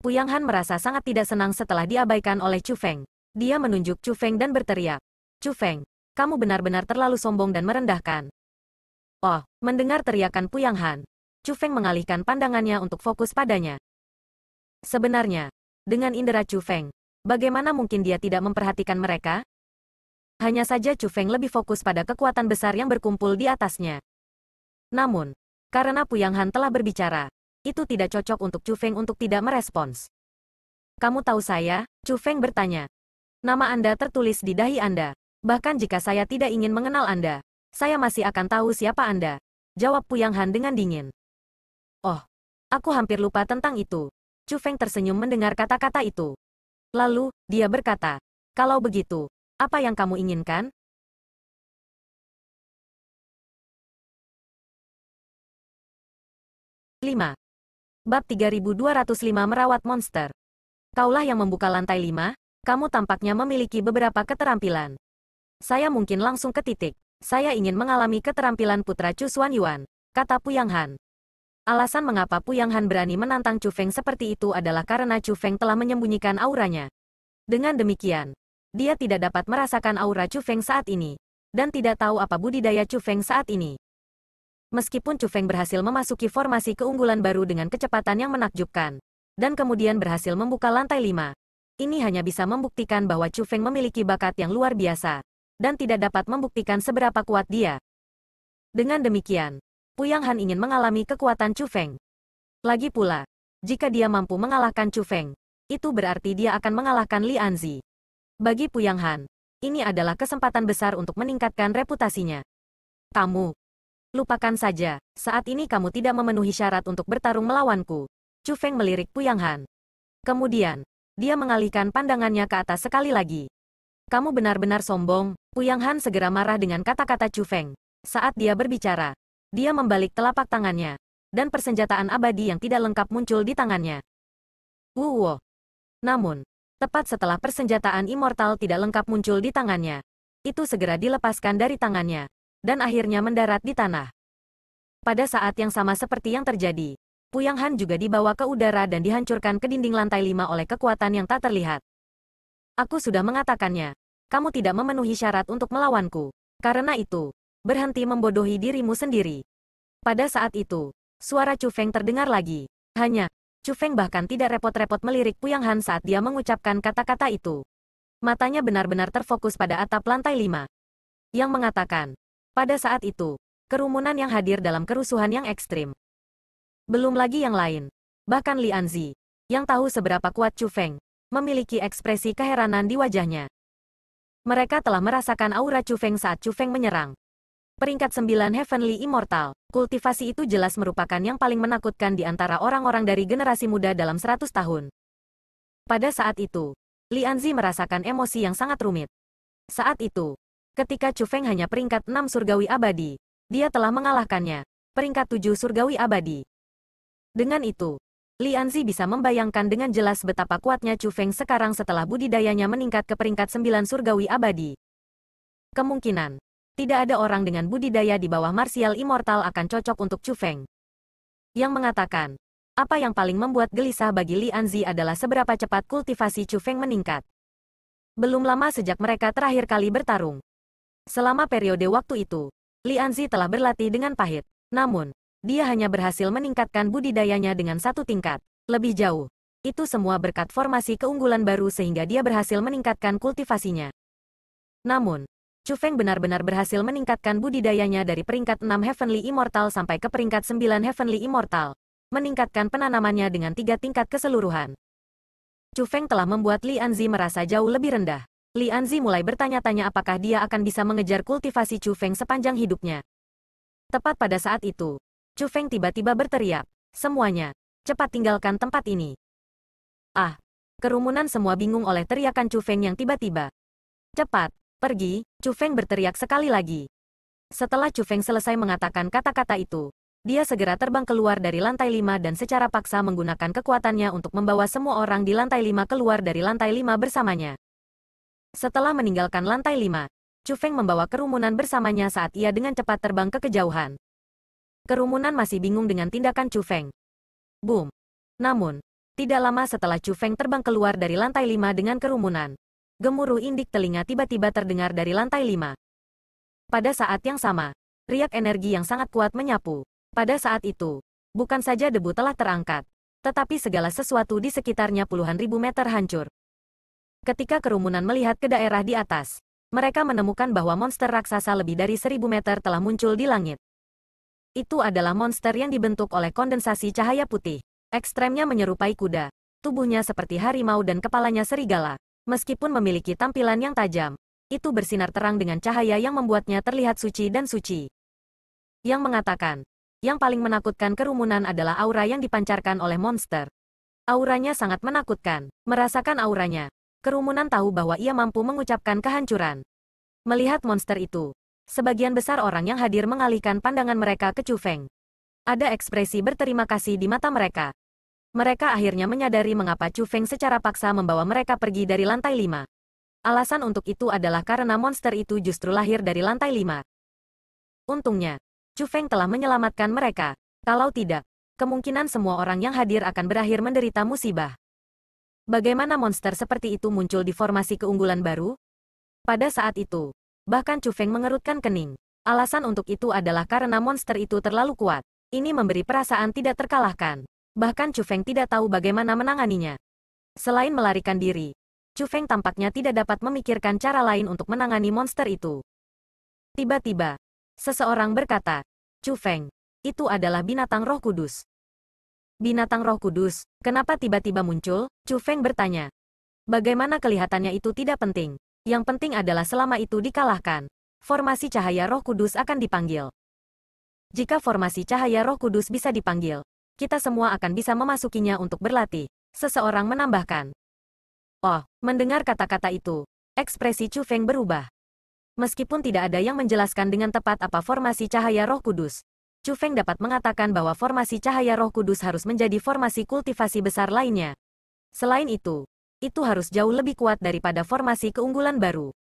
Puyang Han merasa sangat tidak senang setelah diabaikan oleh Chu Feng. Dia menunjuk Chu Feng dan berteriak. Chu Feng, kamu benar-benar terlalu sombong dan merendahkan. Oh, mendengar teriakan Puyang Han, Chu Feng mengalihkan pandangannya untuk fokus padanya. Sebenarnya, dengan indera Chu Feng. Bagaimana mungkin dia tidak memperhatikan mereka? Hanya saja Chu Feng lebih fokus pada kekuatan besar yang berkumpul di atasnya. Namun, karena Puyang Han telah berbicara, itu tidak cocok untuk Chu Feng untuk tidak merespons. Kamu tahu saya? Chu Feng bertanya. Nama Anda tertulis di dahi Anda. Bahkan jika saya tidak ingin mengenal Anda, saya masih akan tahu siapa Anda. Jawab Puyang Han dengan dingin. Oh, aku hampir lupa tentang itu. Chu Feng tersenyum mendengar kata-kata itu. Lalu, dia berkata, kalau begitu, apa yang kamu inginkan? Lima. Bab 3205 Merawat Monster. Kaulah yang membuka lantai 5, kamu tampaknya memiliki beberapa keterampilan. Saya mungkin langsung ke titik. Saya ingin mengalami keterampilan putra Chu Xuan Yuan, kata Puyang Han. Alasan mengapa Puyang Han berani menantang Chu Feng seperti itu adalah karena Chu Feng telah menyembunyikan auranya. Dengan demikian, dia tidak dapat merasakan aura Chu Feng saat ini, dan tidak tahu apa budidaya Chu Feng saat ini. Meskipun Chu Feng berhasil memasuki formasi keunggulan baru dengan kecepatan yang menakjubkan, dan kemudian berhasil membuka lantai lima, ini hanya bisa membuktikan bahwa Chu Feng memiliki bakat yang luar biasa, dan tidak dapat membuktikan seberapa kuat dia. Dengan demikian, Puyang Han ingin mengalami kekuatan Chu Feng. Lagi pula, jika dia mampu mengalahkan Chu Feng, itu berarti dia akan mengalahkan Li Anzi. Bagi Puyang Han, ini adalah kesempatan besar untuk meningkatkan reputasinya. Kamu, lupakan saja, saat ini kamu tidak memenuhi syarat untuk bertarung melawanku. Chu Feng melirik Puyang Han. Kemudian, dia mengalihkan pandangannya ke atas sekali lagi. Kamu benar-benar sombong, Puyang Han segera marah dengan kata-kata Chu Feng. Saat dia berbicara, dia membalik telapak tangannya. Dan persenjataan abadi yang tidak lengkap muncul di tangannya. Wuwo. Namun, tepat setelah persenjataan immortal tidak lengkap muncul di tangannya, itu segera dilepaskan dari tangannya, dan akhirnya mendarat di tanah. Pada saat yang sama seperti yang terjadi, Puyang Han juga dibawa ke udara dan dihancurkan ke dinding lantai lima oleh kekuatan yang tak terlihat. Aku sudah mengatakannya, kamu tidak memenuhi syarat untuk melawanku. Karena itu, berhenti membodohi dirimu sendiri. Pada saat itu, suara Chu Feng terdengar lagi. Hanya, Chu Feng bahkan tidak repot-repot melirik Puyang Han saat dia mengucapkan kata-kata itu. Matanya benar-benar terfokus pada atap lantai lima. Yang mengatakan, pada saat itu, kerumunan yang hadir dalam kerusuhan yang ekstrim. Belum lagi yang lain. Bahkan Li Anzi, yang tahu seberapa kuat Chu Feng, memiliki ekspresi keheranan di wajahnya. Mereka telah merasakan aura Chu Feng saat Chu Feng menyerang. Peringkat 9 Heavenly Immortal. Kultivasi itu jelas merupakan yang paling menakutkan di antara orang-orang dari generasi muda dalam 100 tahun. Pada saat itu, Lianzi merasakan emosi yang sangat rumit. Saat itu, ketika Chu Feng hanya peringkat 6 surgawi abadi, dia telah mengalahkannya, peringkat 7 surgawi abadi. Dengan itu, Lianzi bisa membayangkan dengan jelas betapa kuatnya Chu Feng sekarang setelah budidayanya meningkat ke peringkat 9 surgawi abadi. Kemungkinan, tidak ada orang dengan budidaya di bawah Martial Immortal akan cocok untuk Chu Feng. Yang mengatakan, apa yang paling membuat gelisah bagi Li Anzi adalah seberapa cepat kultivasi Chu Feng meningkat. Belum lama sejak mereka terakhir kali bertarung. Selama periode waktu itu, Li Anzi telah berlatih dengan pahit. Namun, dia hanya berhasil meningkatkan budidayanya dengan satu tingkat, lebih jauh. Itu semua berkat formasi keunggulan baru sehingga dia berhasil meningkatkan kultivasinya. Namun, Chu Feng benar-benar berhasil meningkatkan budidayanya dari peringkat 6 Heavenly Immortal sampai ke peringkat 9 Heavenly Immortal, meningkatkan penanamannya dengan tiga tingkat keseluruhan. Chu Feng telah membuat Li Anzi merasa jauh lebih rendah. Li Anzi mulai bertanya-tanya apakah dia akan bisa mengejar kultivasi Chu Feng sepanjang hidupnya. Tepat pada saat itu, Chu Feng tiba-tiba berteriak, semuanya, cepat tinggalkan tempat ini. Ah, kerumunan semua bingung oleh teriakan Chu Feng yang tiba-tiba. Cepat, Pergi, Chu Feng berteriak sekali lagi. Setelah Chu Feng selesai mengatakan kata-kata itu, dia segera terbang keluar dari lantai lima dan secara paksa menggunakan kekuatannya untuk membawa semua orang di lantai lima keluar dari lantai lima bersamanya. Setelah meninggalkan lantai lima, Chu Feng membawa kerumunan bersamanya saat ia dengan cepat terbang ke kejauhan. Kerumunan masih bingung dengan tindakan Chu Feng. Boom. Namun, tidak lama setelah Chu Feng terbang keluar dari lantai lima dengan kerumunan, gemuruh indik telinga tiba-tiba terdengar dari lantai lima. Pada saat yang sama, riak energi yang sangat kuat menyapu. Pada saat itu, bukan saja debu telah terangkat, tetapi segala sesuatu di sekitarnya puluhan ribu meter hancur. Ketika kerumunan melihat ke daerah di atas, mereka menemukan bahwa monster raksasa lebih dari seribu meter telah muncul di langit. Itu adalah monster yang dibentuk oleh kondensasi cahaya putih. Ekstremnya menyerupai kuda, tubuhnya seperti harimau dan kepalanya serigala. Meskipun memiliki tampilan yang tajam, itu bersinar terang dengan cahaya yang membuatnya terlihat suci dan suci. Yang mengatakan, yang paling menakutkan kerumunan adalah aura yang dipancarkan oleh monster. Auranya sangat menakutkan, merasakan auranya. Kerumunan tahu bahwa ia mampu mengucapkan kehancuran. Melihat monster itu, sebagian besar orang yang hadir mengalihkan pandangan mereka ke Chu Feng. Ada ekspresi berterima kasih di mata mereka, mereka akhirnya menyadari mengapa Chu Feng secara paksa membawa mereka pergi dari lantai lima. Alasan untuk itu adalah karena monster itu justru lahir dari lantai lima. Untungnya, Chu Feng telah menyelamatkan mereka. Kalau tidak, kemungkinan semua orang yang hadir akan berakhir menderita musibah. Bagaimana monster seperti itu muncul di formasi keunggulan baru? Pada saat itu, bahkan Chu Feng mengerutkan kening. Alasan untuk itu adalah karena monster itu terlalu kuat. Ini memberi perasaan tidak terkalahkan. Bahkan Chu Feng tidak tahu bagaimana menanganinya. Selain melarikan diri, Chu Feng tampaknya tidak dapat memikirkan cara lain untuk menangani monster itu. Tiba-tiba, seseorang berkata, Chu Feng, itu adalah binatang roh kudus. Binatang roh kudus, kenapa tiba-tiba muncul? Chu Feng bertanya. Bagaimana kelihatannya itu tidak penting. Yang penting adalah selama itu dikalahkan. Formasi cahaya roh kudus akan dipanggil. Jika formasi cahaya roh kudus bisa dipanggil, kita semua akan bisa memasukinya untuk berlatih. Seseorang menambahkan. Oh, mendengar kata-kata itu, ekspresi Chu Feng berubah. Meskipun tidak ada yang menjelaskan dengan tepat apa formasi cahaya roh kudus, Chu Feng dapat mengatakan bahwa formasi cahaya roh kudus harus menjadi formasi kultivasi besar lainnya. Selain itu, itu harus jauh lebih kuat daripada formasi keunggulan baru.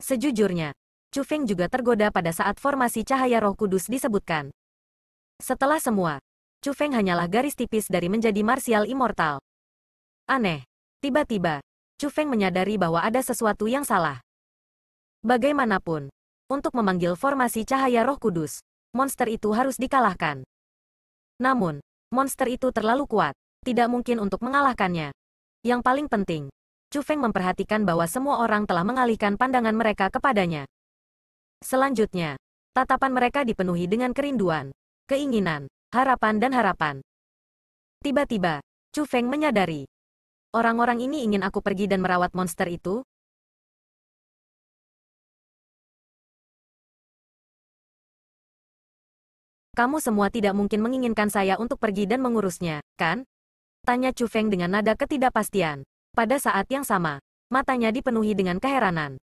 Sejujurnya, Chu Feng juga tergoda pada saat formasi cahaya roh kudus disebutkan. Setelah semua, Chu Feng hanyalah garis tipis dari menjadi martial immortal. Aneh. Tiba-tiba, Chu Feng menyadari bahwa ada sesuatu yang salah. Bagaimanapun, untuk memanggil formasi cahaya roh kudus, monster itu harus dikalahkan. Namun, monster itu terlalu kuat, tidak mungkin untuk mengalahkannya. Yang paling penting, Chu Feng memperhatikan bahwa semua orang telah mengalihkan pandangan mereka kepadanya. Selanjutnya, tatapan mereka dipenuhi dengan kerinduan, keinginan, harapan dan harapan. Tiba-tiba, Chu Feng menyadari. Orang-orang ini ingin aku pergi dan merawat monster itu? Kamu semua tidak mungkin menginginkan saya untuk pergi dan mengurusnya, kan? Tanya Chu Feng dengan nada ketidakpastian. Pada saat yang sama, matanya dipenuhi dengan keheranan.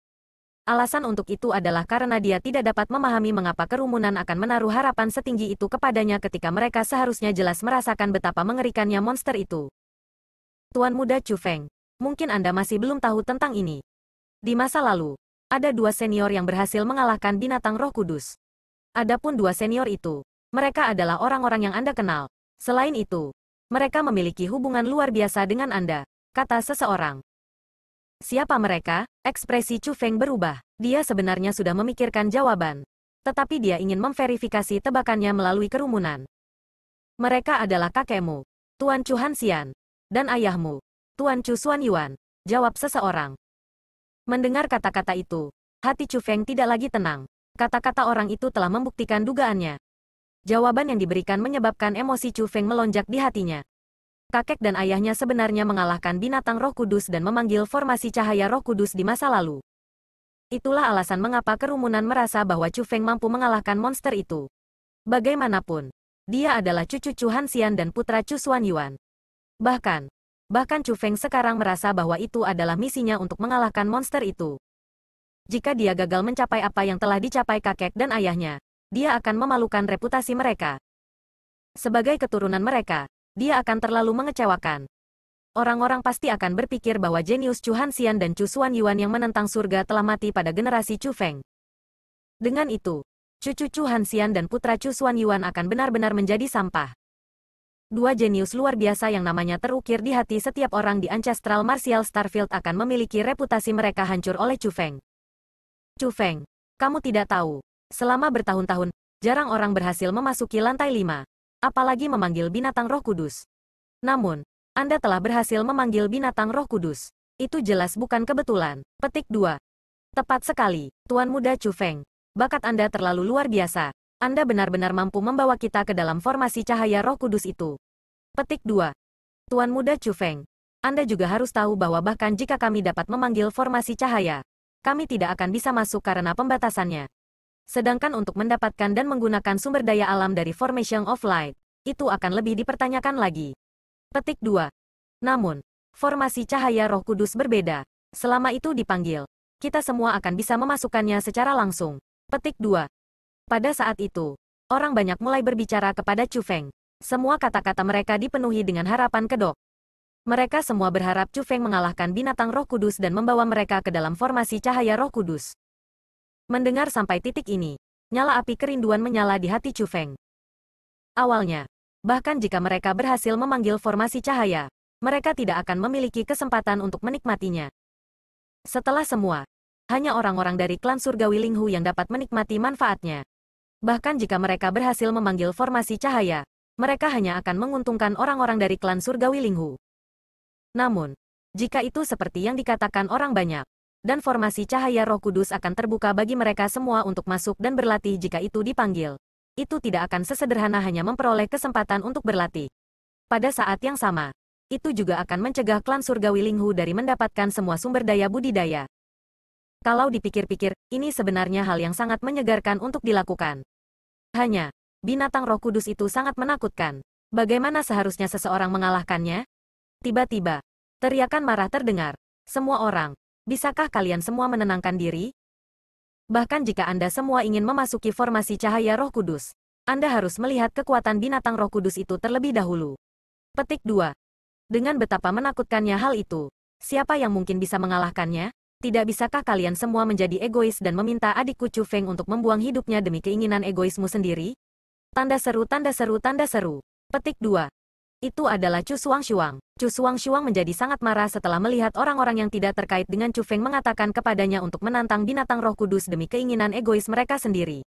Alasan untuk itu adalah karena dia tidak dapat memahami mengapa kerumunan akan menaruh harapan setinggi itu kepadanya ketika mereka seharusnya jelas merasakan betapa mengerikannya monster itu. Tuan Muda Chu Feng, mungkin Anda masih belum tahu tentang ini. Di masa lalu, ada dua senior yang berhasil mengalahkan binatang roh kudus. Adapun dua senior itu, mereka adalah orang-orang yang Anda kenal. Selain itu, mereka memiliki hubungan luar biasa dengan Anda, kata seseorang. Siapa mereka? Ekspresi Chu Feng berubah. Dia sebenarnya sudah memikirkan jawaban. Tetapi dia ingin memverifikasi tebakannya melalui kerumunan. Mereka adalah kakekmu, Tuan Chu Hansian, dan ayahmu, Tuan Chu Xuan Yuan, jawab seseorang. Mendengar kata-kata itu, hati Chu Feng tidak lagi tenang. Kata-kata orang itu telah membuktikan dugaannya. Jawaban yang diberikan menyebabkan emosi Chu Feng melonjak di hatinya kakek dan ayahnya sebenarnya mengalahkan binatang roh kudus dan memanggil formasi cahaya roh kudus di masa lalu. Itulah alasan mengapa kerumunan merasa bahwa Chu Feng mampu mengalahkan monster itu. Bagaimanapun, dia adalah cucu Chu Xian dan putra Chu Xuan Yuan. Bahkan, bahkan Chu Feng sekarang merasa bahwa itu adalah misinya untuk mengalahkan monster itu. Jika dia gagal mencapai apa yang telah dicapai kakek dan ayahnya, dia akan memalukan reputasi mereka. Sebagai keturunan mereka, dia akan terlalu mengecewakan. Orang-orang pasti akan berpikir bahwa jenius Chu Hanxian dan Chu Xuan Yuan yang menentang surga telah mati pada generasi Chu Feng. Dengan itu, cucu Chu Hanxian dan putra Chu Xuan Yuan akan benar-benar menjadi sampah. Dua jenius luar biasa yang namanya terukir di hati setiap orang di Ancestral Martial Starfield akan memiliki reputasi mereka hancur oleh Chu Feng. Chu Feng, kamu tidak tahu. Selama bertahun-tahun, jarang orang berhasil memasuki lantai lima apalagi memanggil binatang roh kudus. Namun, Anda telah berhasil memanggil binatang roh kudus. Itu jelas bukan kebetulan. Petik 2. Tepat sekali, Tuan Muda Chu Feng. Bakat Anda terlalu luar biasa. Anda benar-benar mampu membawa kita ke dalam formasi cahaya roh kudus itu. Petik 2. Tuan Muda Chu Feng. Anda juga harus tahu bahwa bahkan jika kami dapat memanggil formasi cahaya, kami tidak akan bisa masuk karena pembatasannya. Sedangkan untuk mendapatkan dan menggunakan sumber daya alam dari Formation of Light, itu akan lebih dipertanyakan lagi. Petik 2. Namun, formasi cahaya roh kudus berbeda. Selama itu dipanggil, kita semua akan bisa memasukkannya secara langsung. Petik 2. Pada saat itu, orang banyak mulai berbicara kepada Chu Feng. Semua kata-kata mereka dipenuhi dengan harapan kedok. Mereka semua berharap Chu Feng mengalahkan binatang roh kudus dan membawa mereka ke dalam formasi cahaya roh kudus. Mendengar sampai titik ini, nyala api kerinduan menyala di hati Chu Feng. Awalnya, bahkan jika mereka berhasil memanggil formasi cahaya, mereka tidak akan memiliki kesempatan untuk menikmatinya. Setelah semua, hanya orang-orang dari klan surgawi Linghu yang dapat menikmati manfaatnya. Bahkan jika mereka berhasil memanggil formasi cahaya, mereka hanya akan menguntungkan orang-orang dari klan surgawi Linghu. Namun, jika itu seperti yang dikatakan orang banyak, dan formasi cahaya roh kudus akan terbuka bagi mereka semua untuk masuk dan berlatih jika itu dipanggil. Itu tidak akan sesederhana hanya memperoleh kesempatan untuk berlatih. Pada saat yang sama, itu juga akan mencegah klan surgawi Linghu dari mendapatkan semua sumber daya budidaya. Kalau dipikir-pikir, ini sebenarnya hal yang sangat menyegarkan untuk dilakukan. Hanya, binatang roh kudus itu sangat menakutkan. Bagaimana seharusnya seseorang mengalahkannya? Tiba-tiba, teriakan marah terdengar. Semua orang, bisakah kalian semua menenangkan diri? Bahkan jika Anda semua ingin memasuki formasi cahaya roh kudus, Anda harus melihat kekuatan binatang roh kudus itu terlebih dahulu. Petik 2. Dengan betapa menakutkannya hal itu, siapa yang mungkin bisa mengalahkannya? Tidak bisakah kalian semua menjadi egois dan meminta adikku Chu Feng untuk membuang hidupnya demi keinginan egoismu sendiri? Tanda seru, tanda seru, tanda seru. Petik 2. Itu adalah Chu Suang Shuang. Chu Suang Shuang menjadi sangat marah setelah melihat orang-orang yang tidak terkait dengan Chu Feng mengatakan kepadanya untuk menantang binatang roh kudus demi keinginan egois mereka sendiri.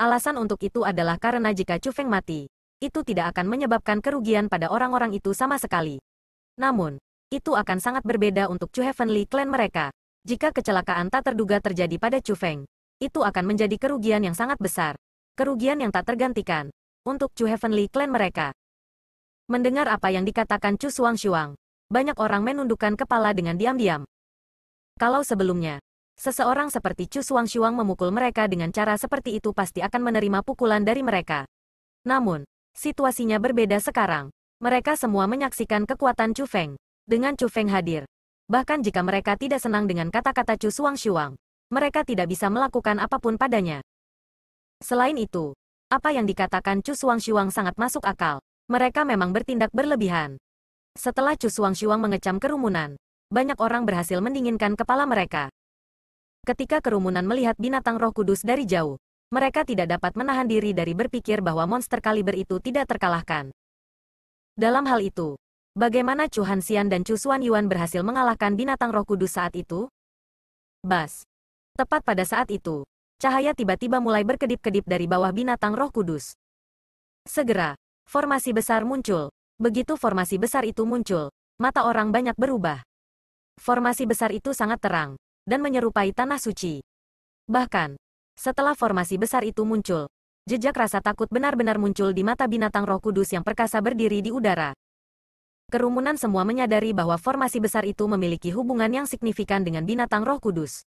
Alasan untuk itu adalah karena jika Chu Feng mati, itu tidak akan menyebabkan kerugian pada orang-orang itu sama sekali. Namun, itu akan sangat berbeda untuk Chu Heavenly Clan mereka. Jika kecelakaan tak terduga terjadi pada Chu Feng, itu akan menjadi kerugian yang sangat besar. Kerugian yang tak tergantikan untuk Chu Heavenly Clan mereka. Mendengar apa yang dikatakan Chu Suang Shuang, banyak orang menundukkan kepala dengan diam-diam. Kalau sebelumnya, seseorang seperti Chu Suang Shuang memukul mereka dengan cara seperti itu pasti akan menerima pukulan dari mereka. Namun, situasinya berbeda sekarang. Mereka semua menyaksikan kekuatan Chu Feng. Dengan Chu Feng hadir, bahkan jika mereka tidak senang dengan kata-kata Chu Suang Shuang, mereka tidak bisa melakukan apapun padanya. Selain itu, apa yang dikatakan Chu Suang Shuang sangat masuk akal. Mereka memang bertindak berlebihan. Setelah Chu Suang Shuang mengecam kerumunan, banyak orang berhasil mendinginkan kepala mereka. Ketika kerumunan melihat binatang roh kudus dari jauh, mereka tidak dapat menahan diri dari berpikir bahwa monster kaliber itu tidak terkalahkan. Dalam hal itu, bagaimana Chu Xian dan Chu Suan Yuan berhasil mengalahkan binatang roh kudus saat itu? Bas. Tepat pada saat itu, cahaya tiba-tiba mulai berkedip-kedip dari bawah binatang roh kudus. Segera, Formasi besar muncul. Begitu formasi besar itu muncul, mata orang banyak berubah. Formasi besar itu sangat terang, dan menyerupai tanah suci. Bahkan, setelah formasi besar itu muncul, jejak rasa takut benar-benar muncul di mata binatang roh kudus yang perkasa berdiri di udara. Kerumunan semua menyadari bahwa formasi besar itu memiliki hubungan yang signifikan dengan binatang roh kudus.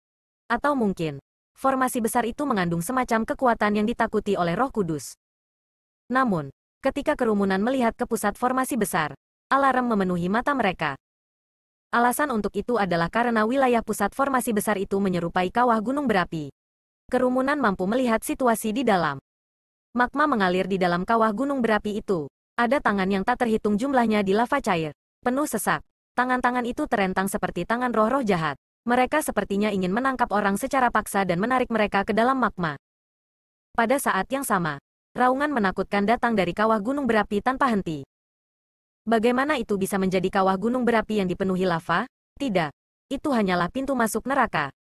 Atau mungkin, formasi besar itu mengandung semacam kekuatan yang ditakuti oleh roh kudus. Namun, ketika kerumunan melihat ke pusat formasi besar. Alarm memenuhi mata mereka. Alasan untuk itu adalah karena wilayah pusat formasi besar itu menyerupai kawah gunung berapi. Kerumunan mampu melihat situasi di dalam. Magma mengalir di dalam kawah gunung berapi itu. Ada tangan yang tak terhitung jumlahnya di lava cair. Penuh sesak. Tangan-tangan itu terentang seperti tangan roh-roh jahat. Mereka sepertinya ingin menangkap orang secara paksa dan menarik mereka ke dalam magma. Pada saat yang sama, raungan menakutkan datang dari kawah gunung berapi tanpa henti. Bagaimana itu bisa menjadi kawah gunung berapi yang dipenuhi lava? Tidak. Itu hanyalah pintu masuk neraka.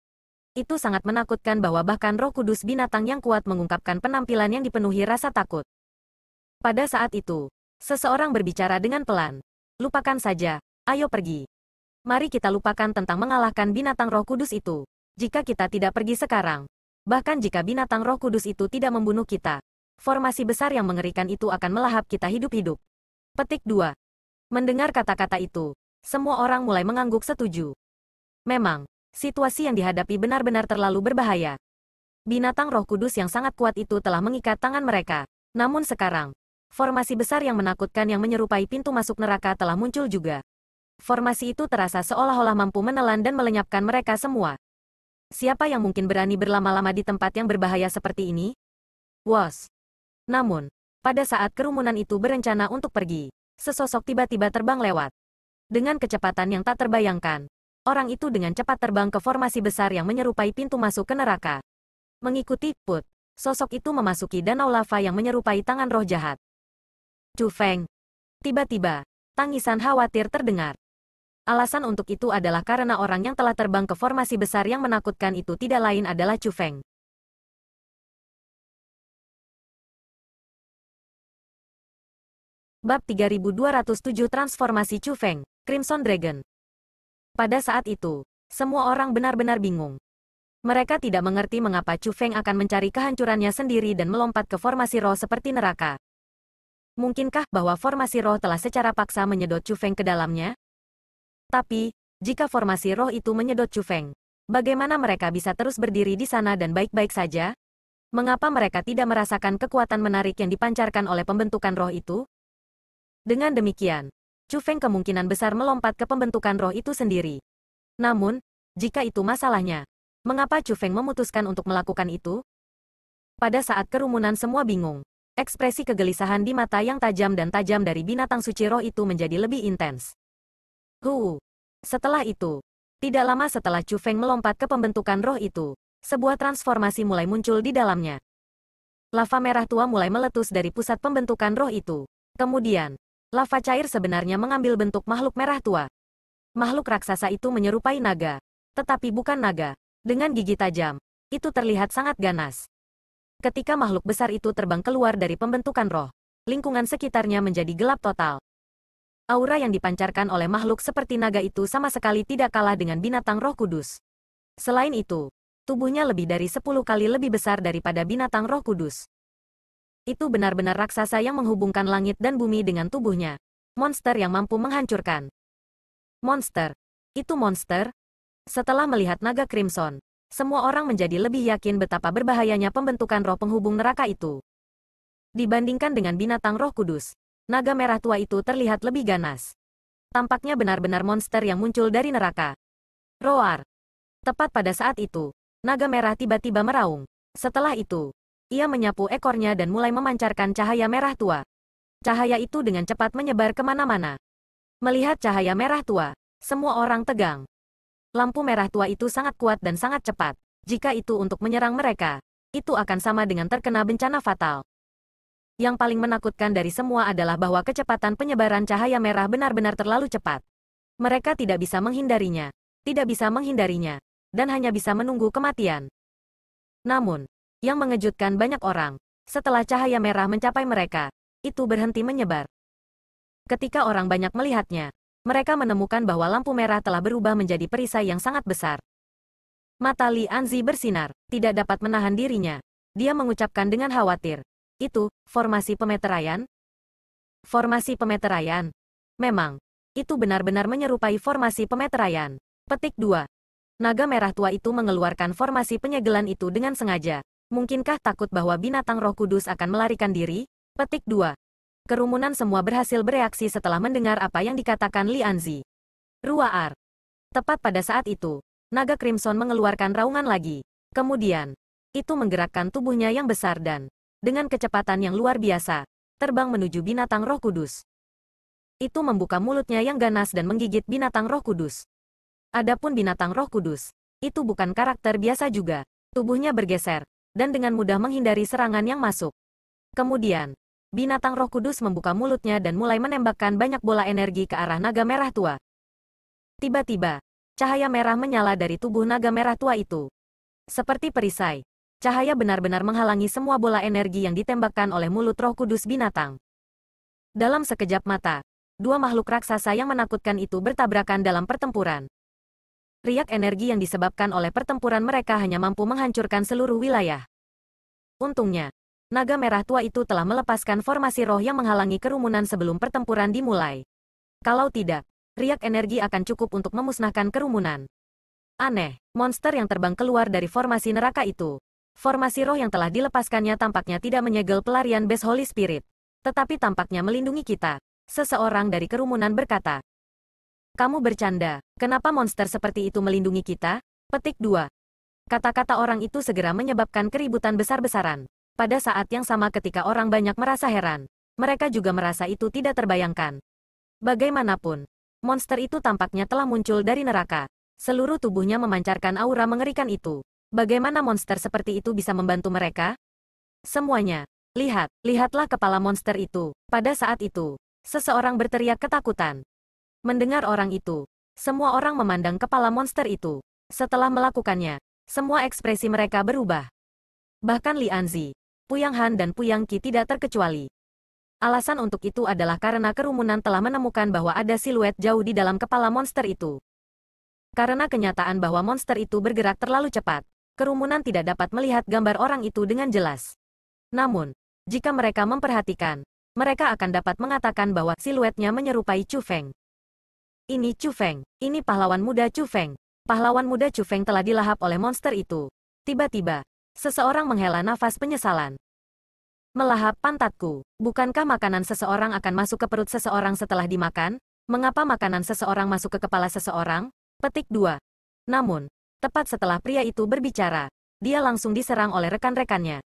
Itu sangat menakutkan bahwa bahkan roh kudus binatang yang kuat mengungkapkan penampilan yang dipenuhi rasa takut. Pada saat itu, seseorang berbicara dengan pelan. Lupakan saja, ayo pergi. Mari kita lupakan tentang mengalahkan binatang roh kudus itu. Jika kita tidak pergi sekarang, bahkan jika binatang roh kudus itu tidak membunuh kita, Formasi besar yang mengerikan itu akan melahap kita hidup-hidup. Petik 2. Mendengar kata-kata itu, semua orang mulai mengangguk setuju. Memang, situasi yang dihadapi benar-benar terlalu berbahaya. Binatang roh kudus yang sangat kuat itu telah mengikat tangan mereka. Namun sekarang, formasi besar yang menakutkan yang menyerupai pintu masuk neraka telah muncul juga. Formasi itu terasa seolah-olah mampu menelan dan melenyapkan mereka semua. Siapa yang mungkin berani berlama-lama di tempat yang berbahaya seperti ini? Was. Namun, pada saat kerumunan itu berencana untuk pergi, sesosok tiba-tiba terbang lewat. Dengan kecepatan yang tak terbayangkan, orang itu dengan cepat terbang ke formasi besar yang menyerupai pintu masuk ke neraka. Mengikuti Put, sosok itu memasuki danau lava yang menyerupai tangan roh jahat. Chu Feng. Tiba-tiba, tangisan khawatir terdengar. Alasan untuk itu adalah karena orang yang telah terbang ke formasi besar yang menakutkan itu tidak lain adalah Chu Feng. Bab 3207 Transformasi Chu Feng, Crimson Dragon. Pada saat itu, semua orang benar-benar bingung. Mereka tidak mengerti mengapa Chu Feng akan mencari kehancurannya sendiri dan melompat ke formasi roh seperti neraka. Mungkinkah bahwa formasi roh telah secara paksa menyedot Chu Feng ke dalamnya? Tapi, jika formasi roh itu menyedot Chu Feng, bagaimana mereka bisa terus berdiri di sana dan baik-baik saja? Mengapa mereka tidak merasakan kekuatan menarik yang dipancarkan oleh pembentukan roh itu? Dengan demikian, Chu Feng kemungkinan besar melompat ke pembentukan roh itu sendiri. Namun, jika itu masalahnya, mengapa Chu Feng memutuskan untuk melakukan itu? Pada saat kerumunan semua bingung, ekspresi kegelisahan di mata yang tajam dan tajam dari binatang suci roh itu menjadi lebih intens. Huu. Setelah itu, tidak lama setelah Chu Feng melompat ke pembentukan roh itu, sebuah transformasi mulai muncul di dalamnya. Lava merah tua mulai meletus dari pusat pembentukan roh itu. Kemudian, Lava cair sebenarnya mengambil bentuk makhluk merah tua. Makhluk raksasa itu menyerupai naga. Tetapi bukan naga. Dengan gigi tajam. Itu terlihat sangat ganas. Ketika makhluk besar itu terbang keluar dari pembentukan roh, lingkungan sekitarnya menjadi gelap total. Aura yang dipancarkan oleh makhluk seperti naga itu sama sekali tidak kalah dengan binatang roh kudus. Selain itu, tubuhnya lebih dari 10 kali lebih besar daripada binatang roh kudus. Itu benar-benar raksasa yang menghubungkan langit dan bumi dengan tubuhnya. Monster yang mampu menghancurkan. Monster. Itu monster? Setelah melihat naga Crimson, semua orang menjadi lebih yakin betapa berbahayanya pembentukan roh penghubung neraka itu. Dibandingkan dengan binatang roh kudus, naga merah tua itu terlihat lebih ganas. Tampaknya benar-benar monster yang muncul dari neraka. Roar. Tepat pada saat itu, naga merah tiba-tiba meraung. Setelah itu, ia menyapu ekornya dan mulai memancarkan cahaya merah tua. Cahaya itu dengan cepat menyebar kemana-mana. Melihat cahaya merah tua, semua orang tegang. Lampu merah tua itu sangat kuat dan sangat cepat. Jika itu untuk menyerang mereka, itu akan sama dengan terkena bencana fatal. Yang paling menakutkan dari semua adalah bahwa kecepatan penyebaran cahaya merah benar-benar terlalu cepat. Mereka tidak bisa menghindarinya, tidak bisa menghindarinya, dan hanya bisa menunggu kematian. Namun, yang mengejutkan banyak orang. Setelah cahaya merah mencapai mereka, itu berhenti menyebar. Ketika orang banyak melihatnya, mereka menemukan bahwa lampu merah telah berubah menjadi perisai yang sangat besar. Mata Li Anzi bersinar, tidak dapat menahan dirinya. Dia mengucapkan dengan khawatir. Itu, formasi pemeteraian? Formasi pemeteraian. Memang, itu benar-benar menyerupai formasi pemeteraian. Petik 2. Naga merah tua itu mengeluarkan formasi penyegelan itu dengan sengaja. Mungkinkah takut bahwa binatang roh kudus akan melarikan diri? Petik 2. Kerumunan semua berhasil bereaksi setelah mendengar apa yang dikatakan Li Anzi. Ruaar. Tepat pada saat itu, naga Crimson mengeluarkan raungan lagi. Kemudian, itu menggerakkan tubuhnya yang besar dan, dengan kecepatan yang luar biasa, terbang menuju binatang roh kudus. Itu membuka mulutnya yang ganas dan menggigit binatang roh kudus. Adapun binatang roh kudus, itu bukan karakter biasa juga. Tubuhnya bergeser, dan dengan mudah menghindari serangan yang masuk. Kemudian, binatang roh kudus membuka mulutnya dan mulai menembakkan banyak bola energi ke arah naga merah tua. Tiba-tiba, cahaya merah menyala dari tubuh naga merah tua itu. Seperti perisai, cahaya benar-benar menghalangi semua bola energi yang ditembakkan oleh mulut roh kudus binatang. Dalam sekejap mata, dua makhluk raksasa yang menakutkan itu bertabrakan dalam pertempuran riak energi yang disebabkan oleh pertempuran mereka hanya mampu menghancurkan seluruh wilayah. Untungnya, naga merah tua itu telah melepaskan formasi roh yang menghalangi kerumunan sebelum pertempuran dimulai. Kalau tidak, riak energi akan cukup untuk memusnahkan kerumunan. Aneh, monster yang terbang keluar dari formasi neraka itu. Formasi roh yang telah dilepaskannya tampaknya tidak menyegel pelarian base Holy Spirit. Tetapi tampaknya melindungi kita. Seseorang dari kerumunan berkata, kamu bercanda. Kenapa monster seperti itu melindungi kita? Petik 2. Kata-kata orang itu segera menyebabkan keributan besar-besaran. Pada saat yang sama ketika orang banyak merasa heran, mereka juga merasa itu tidak terbayangkan. Bagaimanapun, monster itu tampaknya telah muncul dari neraka. Seluruh tubuhnya memancarkan aura mengerikan itu. Bagaimana monster seperti itu bisa membantu mereka? Semuanya. Lihat, lihatlah kepala monster itu. Pada saat itu, seseorang berteriak ketakutan. Mendengar orang itu, semua orang memandang kepala monster itu. Setelah melakukannya, semua ekspresi mereka berubah. Bahkan Li Anzi, Puyang Han dan Puyang Qi tidak terkecuali. Alasan untuk itu adalah karena kerumunan telah menemukan bahwa ada siluet jauh di dalam kepala monster itu. Karena kenyataan bahwa monster itu bergerak terlalu cepat, kerumunan tidak dapat melihat gambar orang itu dengan jelas. Namun, jika mereka memperhatikan, mereka akan dapat mengatakan bahwa siluetnya menyerupai Chu Feng. Ini Chu Feng. Ini pahlawan muda Chu Feng. Pahlawan muda Chu Feng telah dilahap oleh monster itu. Tiba-tiba, seseorang menghela nafas penyesalan. Melahap pantatku. Bukankah makanan seseorang akan masuk ke perut seseorang setelah dimakan? Mengapa makanan seseorang masuk ke kepala seseorang? Petik 2. Namun, tepat setelah pria itu berbicara, dia langsung diserang oleh rekan-rekannya.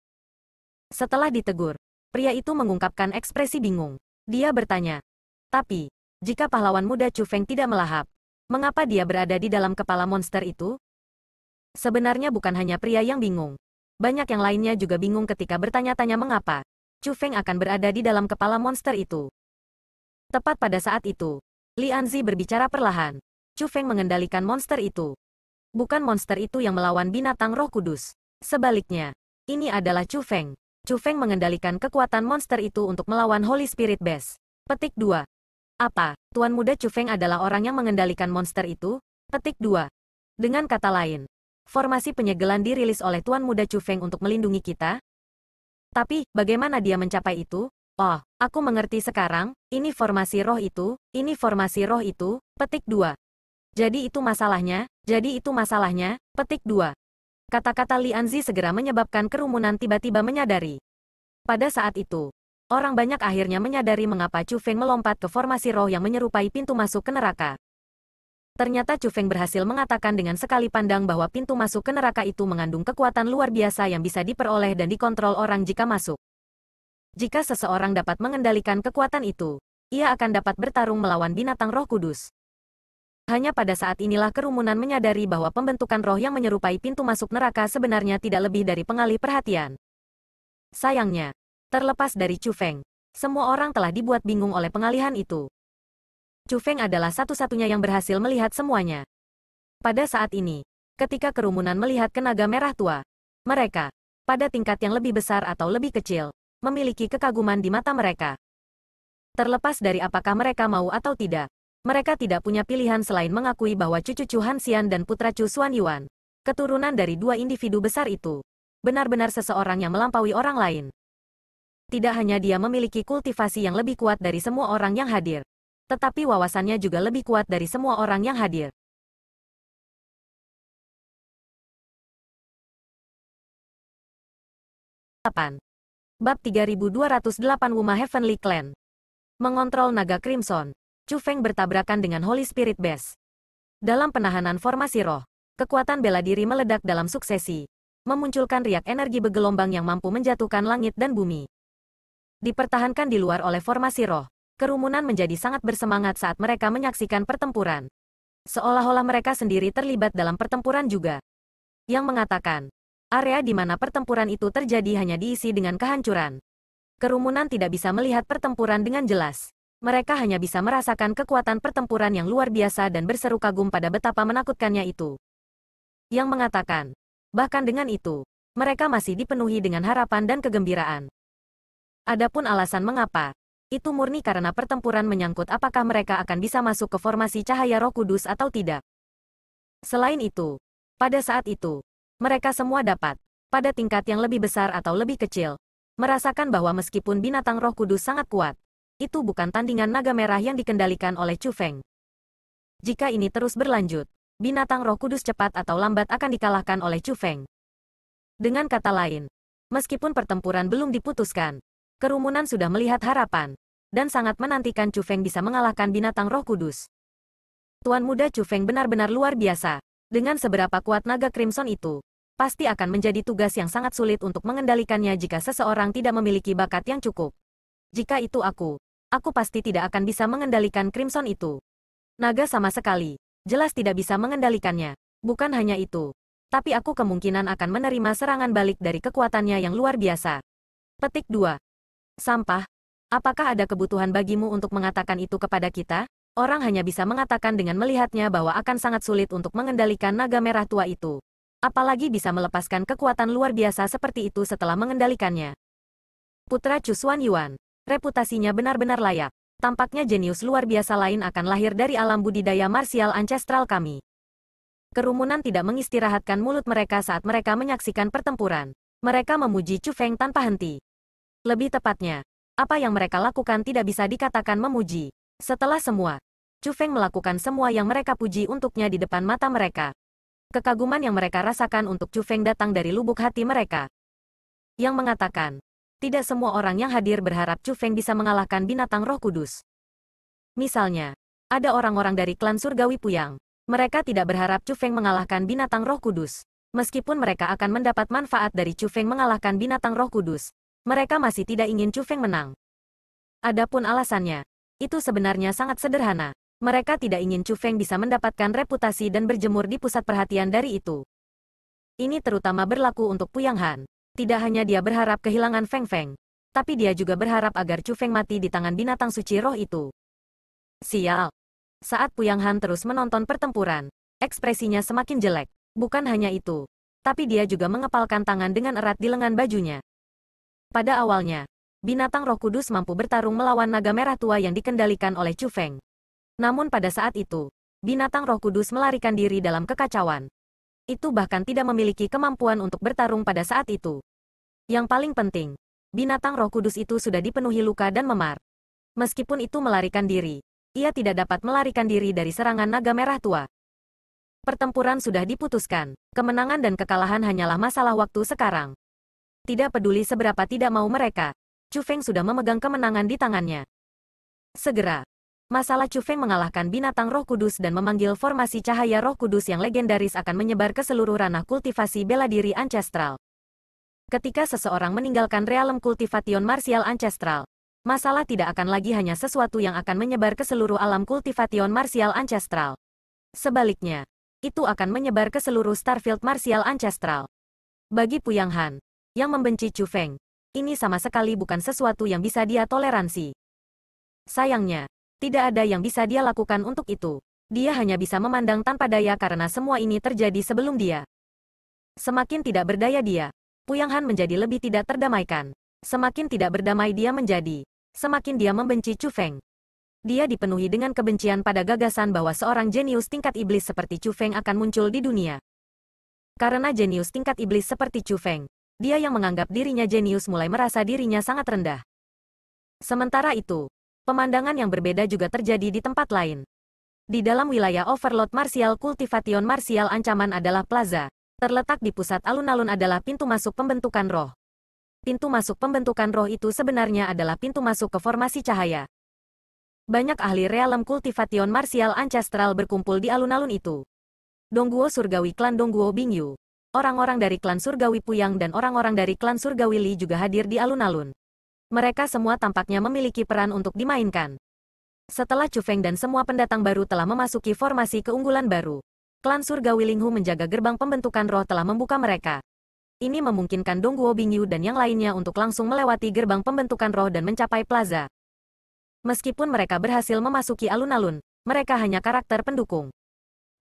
Setelah ditegur, pria itu mengungkapkan ekspresi bingung. Dia bertanya, tapi, jika pahlawan muda Chu Feng tidak melahap, mengapa dia berada di dalam kepala monster itu? Sebenarnya bukan hanya pria yang bingung. Banyak yang lainnya juga bingung ketika bertanya-tanya mengapa Chu Feng akan berada di dalam kepala monster itu. Tepat pada saat itu, Li Anzi berbicara perlahan. Chu Feng mengendalikan monster itu. Bukan monster itu yang melawan binatang roh kudus. Sebaliknya, ini adalah Chu Feng. Chu Feng mengendalikan kekuatan monster itu untuk melawan Holy Spirit Base. Petik 2. Apa, Tuan Muda Cufeng adalah orang yang mengendalikan monster itu? Petik 2. Dengan kata lain, formasi penyegelan dirilis oleh Tuan Muda Cufeng untuk melindungi kita? Tapi, bagaimana dia mencapai itu? Oh, aku mengerti sekarang, ini formasi roh itu, ini formasi roh itu, petik 2. Jadi itu masalahnya, jadi itu masalahnya, petik 2. Kata-kata Lianzi segera menyebabkan kerumunan tiba-tiba menyadari. Pada saat itu, Orang banyak akhirnya menyadari mengapa Chu Feng melompat ke formasi roh yang menyerupai pintu masuk ke neraka. Ternyata Chu Feng berhasil mengatakan dengan sekali pandang bahwa pintu masuk ke neraka itu mengandung kekuatan luar biasa yang bisa diperoleh dan dikontrol orang jika masuk. Jika seseorang dapat mengendalikan kekuatan itu, ia akan dapat bertarung melawan binatang roh kudus. Hanya pada saat inilah kerumunan menyadari bahwa pembentukan roh yang menyerupai pintu masuk neraka sebenarnya tidak lebih dari pengalih perhatian. Sayangnya, Terlepas dari Chu Feng, semua orang telah dibuat bingung oleh pengalihan itu. Chu Feng adalah satu-satunya yang berhasil melihat semuanya. Pada saat ini, ketika kerumunan melihat kenaga merah tua, mereka, pada tingkat yang lebih besar atau lebih kecil, memiliki kekaguman di mata mereka. Terlepas dari apakah mereka mau atau tidak, mereka tidak punya pilihan selain mengakui bahwa cucu Chu Xian dan putra Chu Xuan Yuan, keturunan dari dua individu besar itu, benar-benar seseorang yang melampaui orang lain. Tidak hanya dia memiliki kultivasi yang lebih kuat dari semua orang yang hadir, tetapi wawasannya juga lebih kuat dari semua orang yang hadir. Bab 3208 Wuma Heavenly Clan Mengontrol Naga Crimson Chu Feng bertabrakan dengan Holy Spirit Base. Dalam penahanan formasi roh, kekuatan bela diri meledak dalam suksesi, memunculkan riak energi bergelombang yang mampu menjatuhkan langit dan bumi dipertahankan di luar oleh formasi roh. Kerumunan menjadi sangat bersemangat saat mereka menyaksikan pertempuran. Seolah-olah mereka sendiri terlibat dalam pertempuran juga. Yang mengatakan, area di mana pertempuran itu terjadi hanya diisi dengan kehancuran. Kerumunan tidak bisa melihat pertempuran dengan jelas. Mereka hanya bisa merasakan kekuatan pertempuran yang luar biasa dan berseru kagum pada betapa menakutkannya itu. Yang mengatakan, bahkan dengan itu, mereka masih dipenuhi dengan harapan dan kegembiraan. Adapun alasan mengapa, itu murni karena pertempuran menyangkut apakah mereka akan bisa masuk ke formasi cahaya roh kudus atau tidak. Selain itu, pada saat itu, mereka semua dapat, pada tingkat yang lebih besar atau lebih kecil, merasakan bahwa meskipun binatang roh kudus sangat kuat, itu bukan tandingan naga merah yang dikendalikan oleh Chu Feng. Jika ini terus berlanjut, binatang roh kudus cepat atau lambat akan dikalahkan oleh Chu Feng. Dengan kata lain, meskipun pertempuran belum diputuskan, Kerumunan sudah melihat harapan dan sangat menantikan Chu Feng bisa mengalahkan binatang roh kudus. Tuan muda Chu Feng benar-benar luar biasa. Dengan seberapa kuat naga Crimson itu, pasti akan menjadi tugas yang sangat sulit untuk mengendalikannya jika seseorang tidak memiliki bakat yang cukup. Jika itu aku, aku pasti tidak akan bisa mengendalikan Crimson itu. Naga sama sekali, jelas tidak bisa mengendalikannya. Bukan hanya itu, tapi aku kemungkinan akan menerima serangan balik dari kekuatannya yang luar biasa. Petik 2. Sampah, apakah ada kebutuhan bagimu untuk mengatakan itu kepada kita? Orang hanya bisa mengatakan dengan melihatnya bahwa akan sangat sulit untuk mengendalikan naga merah tua itu. Apalagi bisa melepaskan kekuatan luar biasa seperti itu setelah mengendalikannya. Putra Chusuan Yuan. Reputasinya benar-benar layak. Tampaknya jenius luar biasa lain akan lahir dari alam budidaya marsial ancestral kami. Kerumunan tidak mengistirahatkan mulut mereka saat mereka menyaksikan pertempuran. Mereka memuji Chu Feng tanpa henti. Lebih tepatnya, apa yang mereka lakukan tidak bisa dikatakan memuji. Setelah semua, Chu Feng melakukan semua yang mereka puji untuknya di depan mata mereka. Kekaguman yang mereka rasakan untuk Chu Feng datang dari lubuk hati mereka. Yang mengatakan, tidak semua orang yang hadir berharap Chu Feng bisa mengalahkan binatang roh kudus. Misalnya, ada orang-orang dari klan surgawi Puyang. Mereka tidak berharap Chu Feng mengalahkan binatang roh kudus. Meskipun mereka akan mendapat manfaat dari Chu Feng mengalahkan binatang roh kudus, mereka masih tidak ingin Chu Feng menang. Adapun alasannya, itu sebenarnya sangat sederhana. Mereka tidak ingin Chu Feng bisa mendapatkan reputasi dan berjemur di pusat perhatian dari itu. Ini terutama berlaku untuk Puyang Han. Tidak hanya dia berharap kehilangan Feng Feng, tapi dia juga berharap agar Chu Feng mati di tangan binatang suci roh itu. Sial. Saat Puyang Han terus menonton pertempuran, ekspresinya semakin jelek. Bukan hanya itu, tapi dia juga mengepalkan tangan dengan erat di lengan bajunya. Pada awalnya, binatang roh kudus mampu bertarung melawan naga merah tua yang dikendalikan oleh Chu Feng. Namun pada saat itu, binatang roh kudus melarikan diri dalam kekacauan. Itu bahkan tidak memiliki kemampuan untuk bertarung pada saat itu. Yang paling penting, binatang roh kudus itu sudah dipenuhi luka dan memar. Meskipun itu melarikan diri, ia tidak dapat melarikan diri dari serangan naga merah tua. Pertempuran sudah diputuskan. Kemenangan dan kekalahan hanyalah masalah waktu sekarang. Tidak peduli seberapa tidak mau mereka, Chu Feng sudah memegang kemenangan di tangannya. Segera, masalah Chu Feng mengalahkan binatang roh kudus dan memanggil formasi cahaya roh kudus yang legendaris akan menyebar ke seluruh ranah kultivasi bela diri ancestral. Ketika seseorang meninggalkan realem kultivation martial ancestral, masalah tidak akan lagi hanya sesuatu yang akan menyebar ke seluruh alam kultivation martial ancestral. Sebaliknya, itu akan menyebar ke seluruh Starfield martial ancestral. Bagi Puyang Han, yang membenci Chu Feng. Ini sama sekali bukan sesuatu yang bisa dia toleransi. Sayangnya, tidak ada yang bisa dia lakukan untuk itu. Dia hanya bisa memandang tanpa daya karena semua ini terjadi sebelum dia. Semakin tidak berdaya dia, Puyang Han menjadi lebih tidak terdamaikan. Semakin tidak berdamai dia menjadi, semakin dia membenci Chu Feng. Dia dipenuhi dengan kebencian pada gagasan bahwa seorang jenius tingkat iblis seperti Chu Feng akan muncul di dunia. Karena jenius tingkat iblis seperti Chu Feng, dia yang menganggap dirinya jenius mulai merasa dirinya sangat rendah. Sementara itu, pemandangan yang berbeda juga terjadi di tempat lain. Di dalam wilayah Overlord martial cultivation martial ancaman adalah plaza, terletak di pusat alun-alun adalah pintu masuk pembentukan roh. Pintu masuk pembentukan roh itu sebenarnya adalah pintu masuk ke formasi cahaya. Banyak ahli realem cultivation martial ancestral berkumpul di alun-alun itu. Dongguo surgawi klan Dongguo Bingyu Orang-orang dari klan Surgawi Puyang dan orang-orang dari klan Surgawi Li juga hadir di alun-alun. Mereka semua tampaknya memiliki peran untuk dimainkan. Setelah Chu Feng dan semua pendatang baru telah memasuki formasi keunggulan baru, klan Surgawi Linghu menjaga gerbang pembentukan roh telah membuka mereka. Ini memungkinkan Dongguo Bingyu dan yang lainnya untuk langsung melewati gerbang pembentukan roh dan mencapai plaza. Meskipun mereka berhasil memasuki alun-alun, mereka hanya karakter pendukung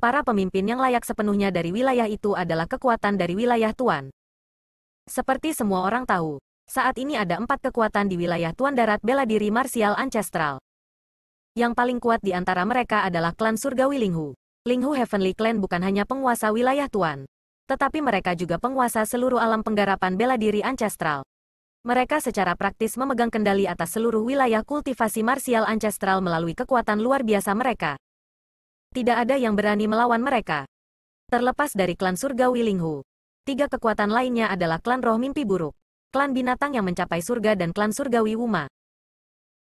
para pemimpin yang layak sepenuhnya dari wilayah itu adalah kekuatan dari wilayah Tuan. Seperti semua orang tahu, saat ini ada empat kekuatan di wilayah Tuan Darat bela diri marsial ancestral. Yang paling kuat di antara mereka adalah klan surgawi Linghu. Linghu Heavenly Clan bukan hanya penguasa wilayah Tuan, tetapi mereka juga penguasa seluruh alam penggarapan bela diri ancestral. Mereka secara praktis memegang kendali atas seluruh wilayah kultivasi marsial ancestral melalui kekuatan luar biasa mereka. Tidak ada yang berani melawan mereka. Terlepas dari klan surga Wilinghu, tiga kekuatan lainnya adalah klan roh mimpi buruk, klan binatang yang mencapai surga dan klan surgawi Wiwuma.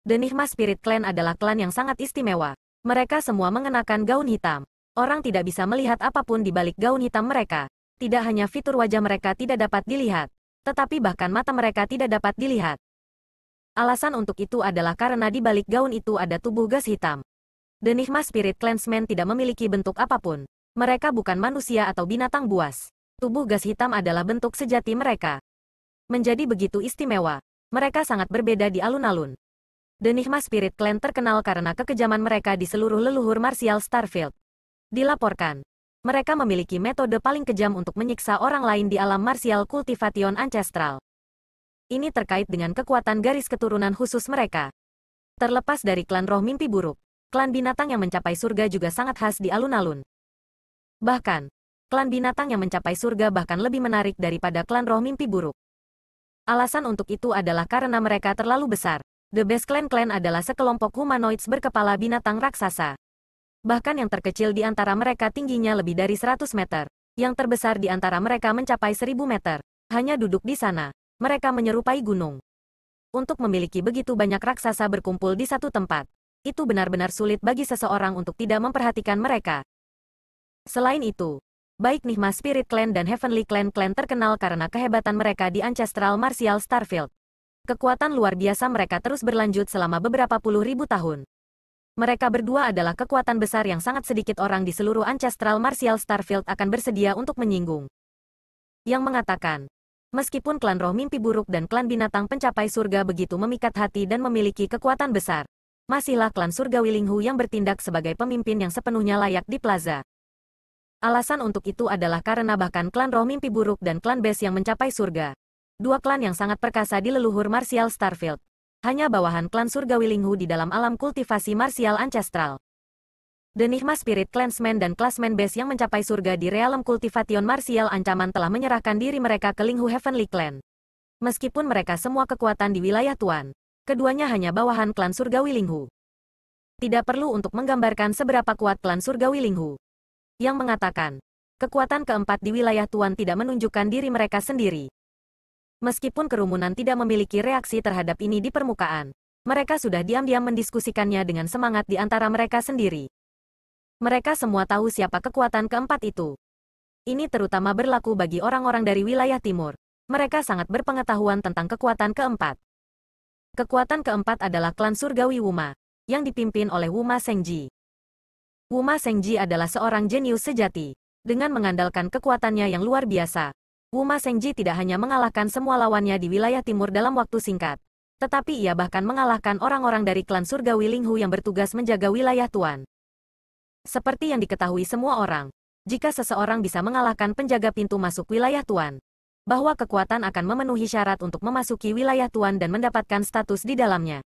Denihma Spirit Clan adalah klan yang sangat istimewa. Mereka semua mengenakan gaun hitam. Orang tidak bisa melihat apapun di balik gaun hitam mereka. Tidak hanya fitur wajah mereka tidak dapat dilihat, tetapi bahkan mata mereka tidak dapat dilihat. Alasan untuk itu adalah karena di balik gaun itu ada tubuh gas hitam. The Mas Spirit Clansmen tidak memiliki bentuk apapun. Mereka bukan manusia atau binatang buas. Tubuh gas hitam adalah bentuk sejati mereka. Menjadi begitu istimewa. Mereka sangat berbeda di alun-alun. The Mas Spirit Clan terkenal karena kekejaman mereka di seluruh leluhur martial Starfield. Dilaporkan, mereka memiliki metode paling kejam untuk menyiksa orang lain di alam martial Cultivation ancestral. Ini terkait dengan kekuatan garis keturunan khusus mereka. Terlepas dari klan roh mimpi buruk, klan binatang yang mencapai surga juga sangat khas di alun-alun. Bahkan, klan binatang yang mencapai surga bahkan lebih menarik daripada klan roh mimpi buruk. Alasan untuk itu adalah karena mereka terlalu besar. The Best Clan Clan adalah sekelompok humanoids berkepala binatang raksasa. Bahkan yang terkecil di antara mereka tingginya lebih dari 100 meter. Yang terbesar di antara mereka mencapai 1000 meter. Hanya duduk di sana. Mereka menyerupai gunung. Untuk memiliki begitu banyak raksasa berkumpul di satu tempat, itu benar-benar sulit bagi seseorang untuk tidak memperhatikan mereka. Selain itu, baik Nihma Spirit Clan dan Heavenly Clan Clan terkenal karena kehebatan mereka di Ancestral Martial Starfield. Kekuatan luar biasa mereka terus berlanjut selama beberapa puluh ribu tahun. Mereka berdua adalah kekuatan besar yang sangat sedikit orang di seluruh Ancestral Martial Starfield akan bersedia untuk menyinggung. Yang mengatakan, meskipun klan roh mimpi buruk dan klan binatang pencapai surga begitu memikat hati dan memiliki kekuatan besar, masihlah klan Surga Wilinghu yang bertindak sebagai pemimpin yang sepenuhnya layak di plaza. Alasan untuk itu adalah karena bahkan klan roh mimpi buruk dan klan bes yang mencapai surga. Dua klan yang sangat perkasa di leluhur Martial Starfield. Hanya bawahan klan Surga Wilinghu di dalam alam kultivasi Martial Ancestral. Denihma Spirit Clansman dan Klasmen Bes yang mencapai surga di realm kultivation martial ancaman telah menyerahkan diri mereka ke Linghu Heavenly Clan. Meskipun mereka semua kekuatan di wilayah Tuan keduanya hanya bawahan klan surgawi Linghu. Tidak perlu untuk menggambarkan seberapa kuat klan surgawi Linghu. Yang mengatakan, kekuatan keempat di wilayah Tuan tidak menunjukkan diri mereka sendiri. Meskipun kerumunan tidak memiliki reaksi terhadap ini di permukaan, mereka sudah diam-diam mendiskusikannya dengan semangat di antara mereka sendiri. Mereka semua tahu siapa kekuatan keempat itu. Ini terutama berlaku bagi orang-orang dari wilayah timur. Mereka sangat berpengetahuan tentang kekuatan keempat. Kekuatan keempat adalah klan surgawi Wuma, yang dipimpin oleh Wuma Sengji. Wuma Sengji adalah seorang jenius sejati. Dengan mengandalkan kekuatannya yang luar biasa, Wuma Sengji tidak hanya mengalahkan semua lawannya di wilayah timur dalam waktu singkat, tetapi ia bahkan mengalahkan orang-orang dari klan surgawi Linghu yang bertugas menjaga wilayah Tuan. Seperti yang diketahui semua orang, jika seseorang bisa mengalahkan penjaga pintu masuk wilayah Tuan, bahwa kekuatan akan memenuhi syarat untuk memasuki wilayah Tuan dan mendapatkan status di dalamnya.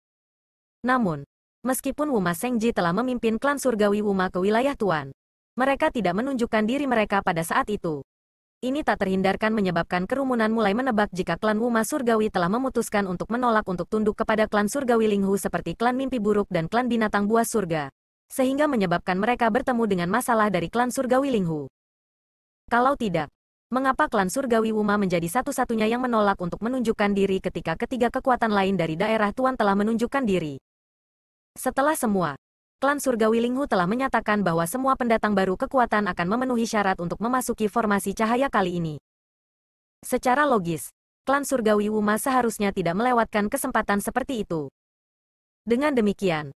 Namun, meskipun Wuma Sengji telah memimpin klan surgawi Wuma ke wilayah Tuan, mereka tidak menunjukkan diri mereka pada saat itu. Ini tak terhindarkan menyebabkan kerumunan mulai menebak jika klan Wuma Surgawi telah memutuskan untuk menolak untuk tunduk kepada klan Surgawi Linghu seperti klan Mimpi Buruk dan klan Binatang Buah Surga. Sehingga menyebabkan mereka bertemu dengan masalah dari klan Surgawi Linghu. Kalau tidak, mengapa klan surgawi Wuma menjadi satu-satunya yang menolak untuk menunjukkan diri ketika ketiga kekuatan lain dari daerah Tuan telah menunjukkan diri. Setelah semua, klan surgawi Linghu telah menyatakan bahwa semua pendatang baru kekuatan akan memenuhi syarat untuk memasuki formasi cahaya kali ini. Secara logis, klan surgawi Wuma seharusnya tidak melewatkan kesempatan seperti itu. Dengan demikian,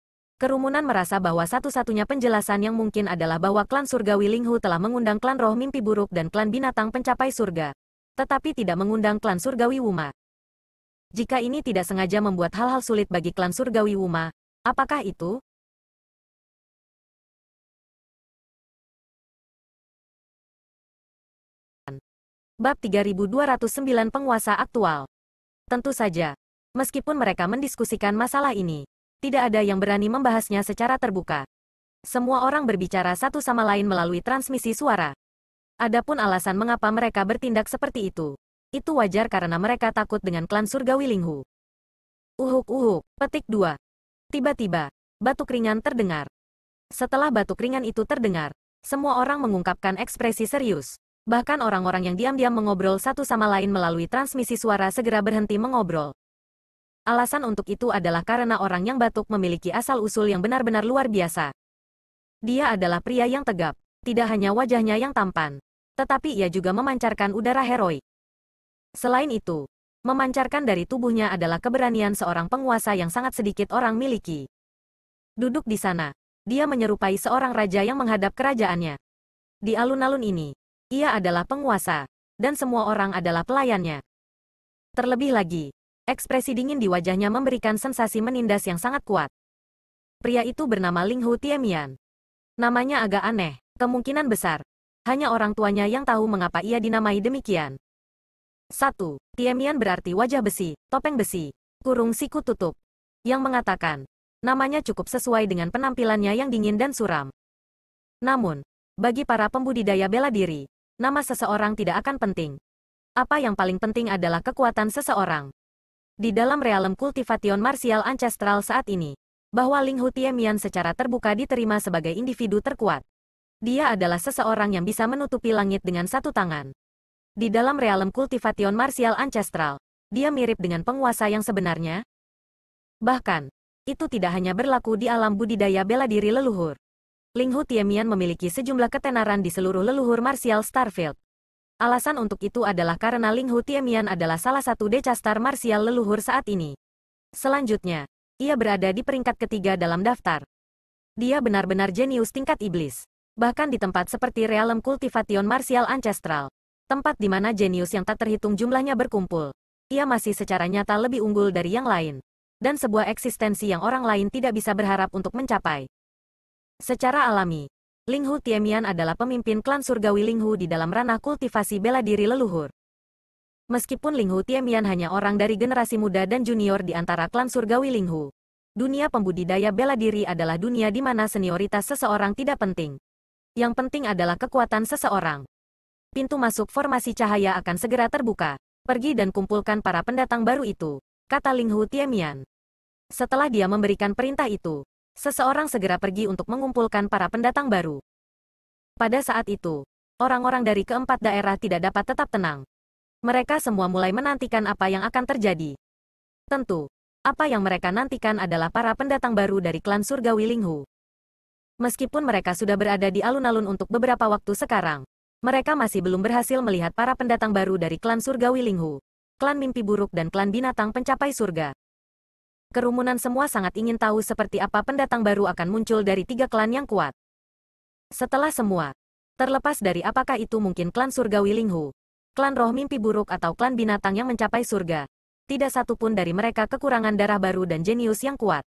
Kerumunan merasa bahwa satu-satunya penjelasan yang mungkin adalah bahwa klan surgawi Linghu telah mengundang klan roh mimpi buruk dan klan binatang pencapai surga. Tetapi tidak mengundang klan surgawi Wuma. Jika ini tidak sengaja membuat hal-hal sulit bagi klan surgawi Wuma, apakah itu? Bab 3209 Penguasa Aktual Tentu saja, meskipun mereka mendiskusikan masalah ini, tidak ada yang berani membahasnya secara terbuka. Semua orang berbicara satu sama lain melalui transmisi suara. Adapun alasan mengapa mereka bertindak seperti itu. Itu wajar karena mereka takut dengan klan surgawi Linghu. Uhuk-uhuk, petik dua. Tiba-tiba, batuk ringan terdengar. Setelah batuk ringan itu terdengar, semua orang mengungkapkan ekspresi serius. Bahkan orang-orang yang diam-diam mengobrol satu sama lain melalui transmisi suara segera berhenti mengobrol. Alasan untuk itu adalah karena orang yang batuk memiliki asal-usul yang benar-benar luar biasa. Dia adalah pria yang tegap, tidak hanya wajahnya yang tampan, tetapi ia juga memancarkan udara heroik. Selain itu, memancarkan dari tubuhnya adalah keberanian seorang penguasa yang sangat sedikit orang miliki. Duduk di sana, dia menyerupai seorang raja yang menghadap kerajaannya. Di alun-alun ini, ia adalah penguasa, dan semua orang adalah pelayannya. Terlebih lagi, Ekspresi dingin di wajahnya memberikan sensasi menindas yang sangat kuat. Pria itu bernama Ling Hu Tiemian. Namanya agak aneh, kemungkinan besar. Hanya orang tuanya yang tahu mengapa ia dinamai demikian. 1. Tiemian berarti wajah besi, topeng besi, kurung siku tutup. Yang mengatakan, namanya cukup sesuai dengan penampilannya yang dingin dan suram. Namun, bagi para pembudidaya bela diri, nama seseorang tidak akan penting. Apa yang paling penting adalah kekuatan seseorang di dalam realem kultivation martial ancestral saat ini, bahwa Ling Hu Tiemian secara terbuka diterima sebagai individu terkuat. Dia adalah seseorang yang bisa menutupi langit dengan satu tangan. Di dalam realem kultivation martial ancestral, dia mirip dengan penguasa yang sebenarnya. Bahkan, itu tidak hanya berlaku di alam budidaya bela diri leluhur. Ling Hu Tiemian memiliki sejumlah ketenaran di seluruh leluhur martial Starfield, Alasan untuk itu adalah karena Ling Hu Tiemian adalah salah satu decastar marsial leluhur saat ini. Selanjutnya, ia berada di peringkat ketiga dalam daftar. Dia benar-benar jenius tingkat iblis. Bahkan di tempat seperti Realm Cultivation Martial ancestral, tempat di mana jenius yang tak terhitung jumlahnya berkumpul, ia masih secara nyata lebih unggul dari yang lain. Dan sebuah eksistensi yang orang lain tidak bisa berharap untuk mencapai. Secara alami, Linghu Tiemian adalah pemimpin klan surgawi Linghu di dalam ranah kultivasi bela diri leluhur. Meskipun Linghu Tiemian hanya orang dari generasi muda dan junior di antara klan surgawi Linghu, dunia pembudidaya bela diri adalah dunia di mana senioritas seseorang tidak penting. Yang penting adalah kekuatan seseorang. Pintu masuk formasi cahaya akan segera terbuka. Pergi dan kumpulkan para pendatang baru itu, kata Linghu Tiemian. Setelah dia memberikan perintah itu, seseorang segera pergi untuk mengumpulkan para pendatang baru. Pada saat itu, orang-orang dari keempat daerah tidak dapat tetap tenang. Mereka semua mulai menantikan apa yang akan terjadi. Tentu, apa yang mereka nantikan adalah para pendatang baru dari klan surga Wilinghu. Meskipun mereka sudah berada di alun-alun untuk beberapa waktu sekarang, mereka masih belum berhasil melihat para pendatang baru dari klan surga Wilinghu, klan mimpi buruk dan klan binatang pencapai surga kerumunan semua sangat ingin tahu seperti apa pendatang baru akan muncul dari tiga klan yang kuat. Setelah semua, terlepas dari apakah itu mungkin klan surgawi Linghu, klan roh mimpi buruk atau klan binatang yang mencapai surga, tidak satupun dari mereka kekurangan darah baru dan jenius yang kuat.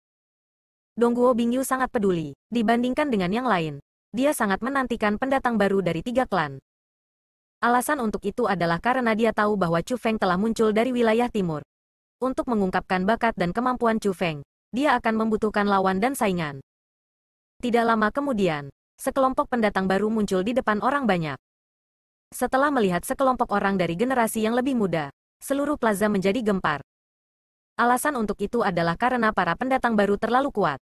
Dongguo Bingyu sangat peduli, dibandingkan dengan yang lain. Dia sangat menantikan pendatang baru dari tiga klan. Alasan untuk itu adalah karena dia tahu bahwa Chu Feng telah muncul dari wilayah timur. Untuk mengungkapkan bakat dan kemampuan Chu Feng, dia akan membutuhkan lawan dan saingan. Tidak lama kemudian, sekelompok pendatang baru muncul di depan orang banyak. Setelah melihat sekelompok orang dari generasi yang lebih muda, seluruh plaza menjadi gempar. Alasan untuk itu adalah karena para pendatang baru terlalu kuat.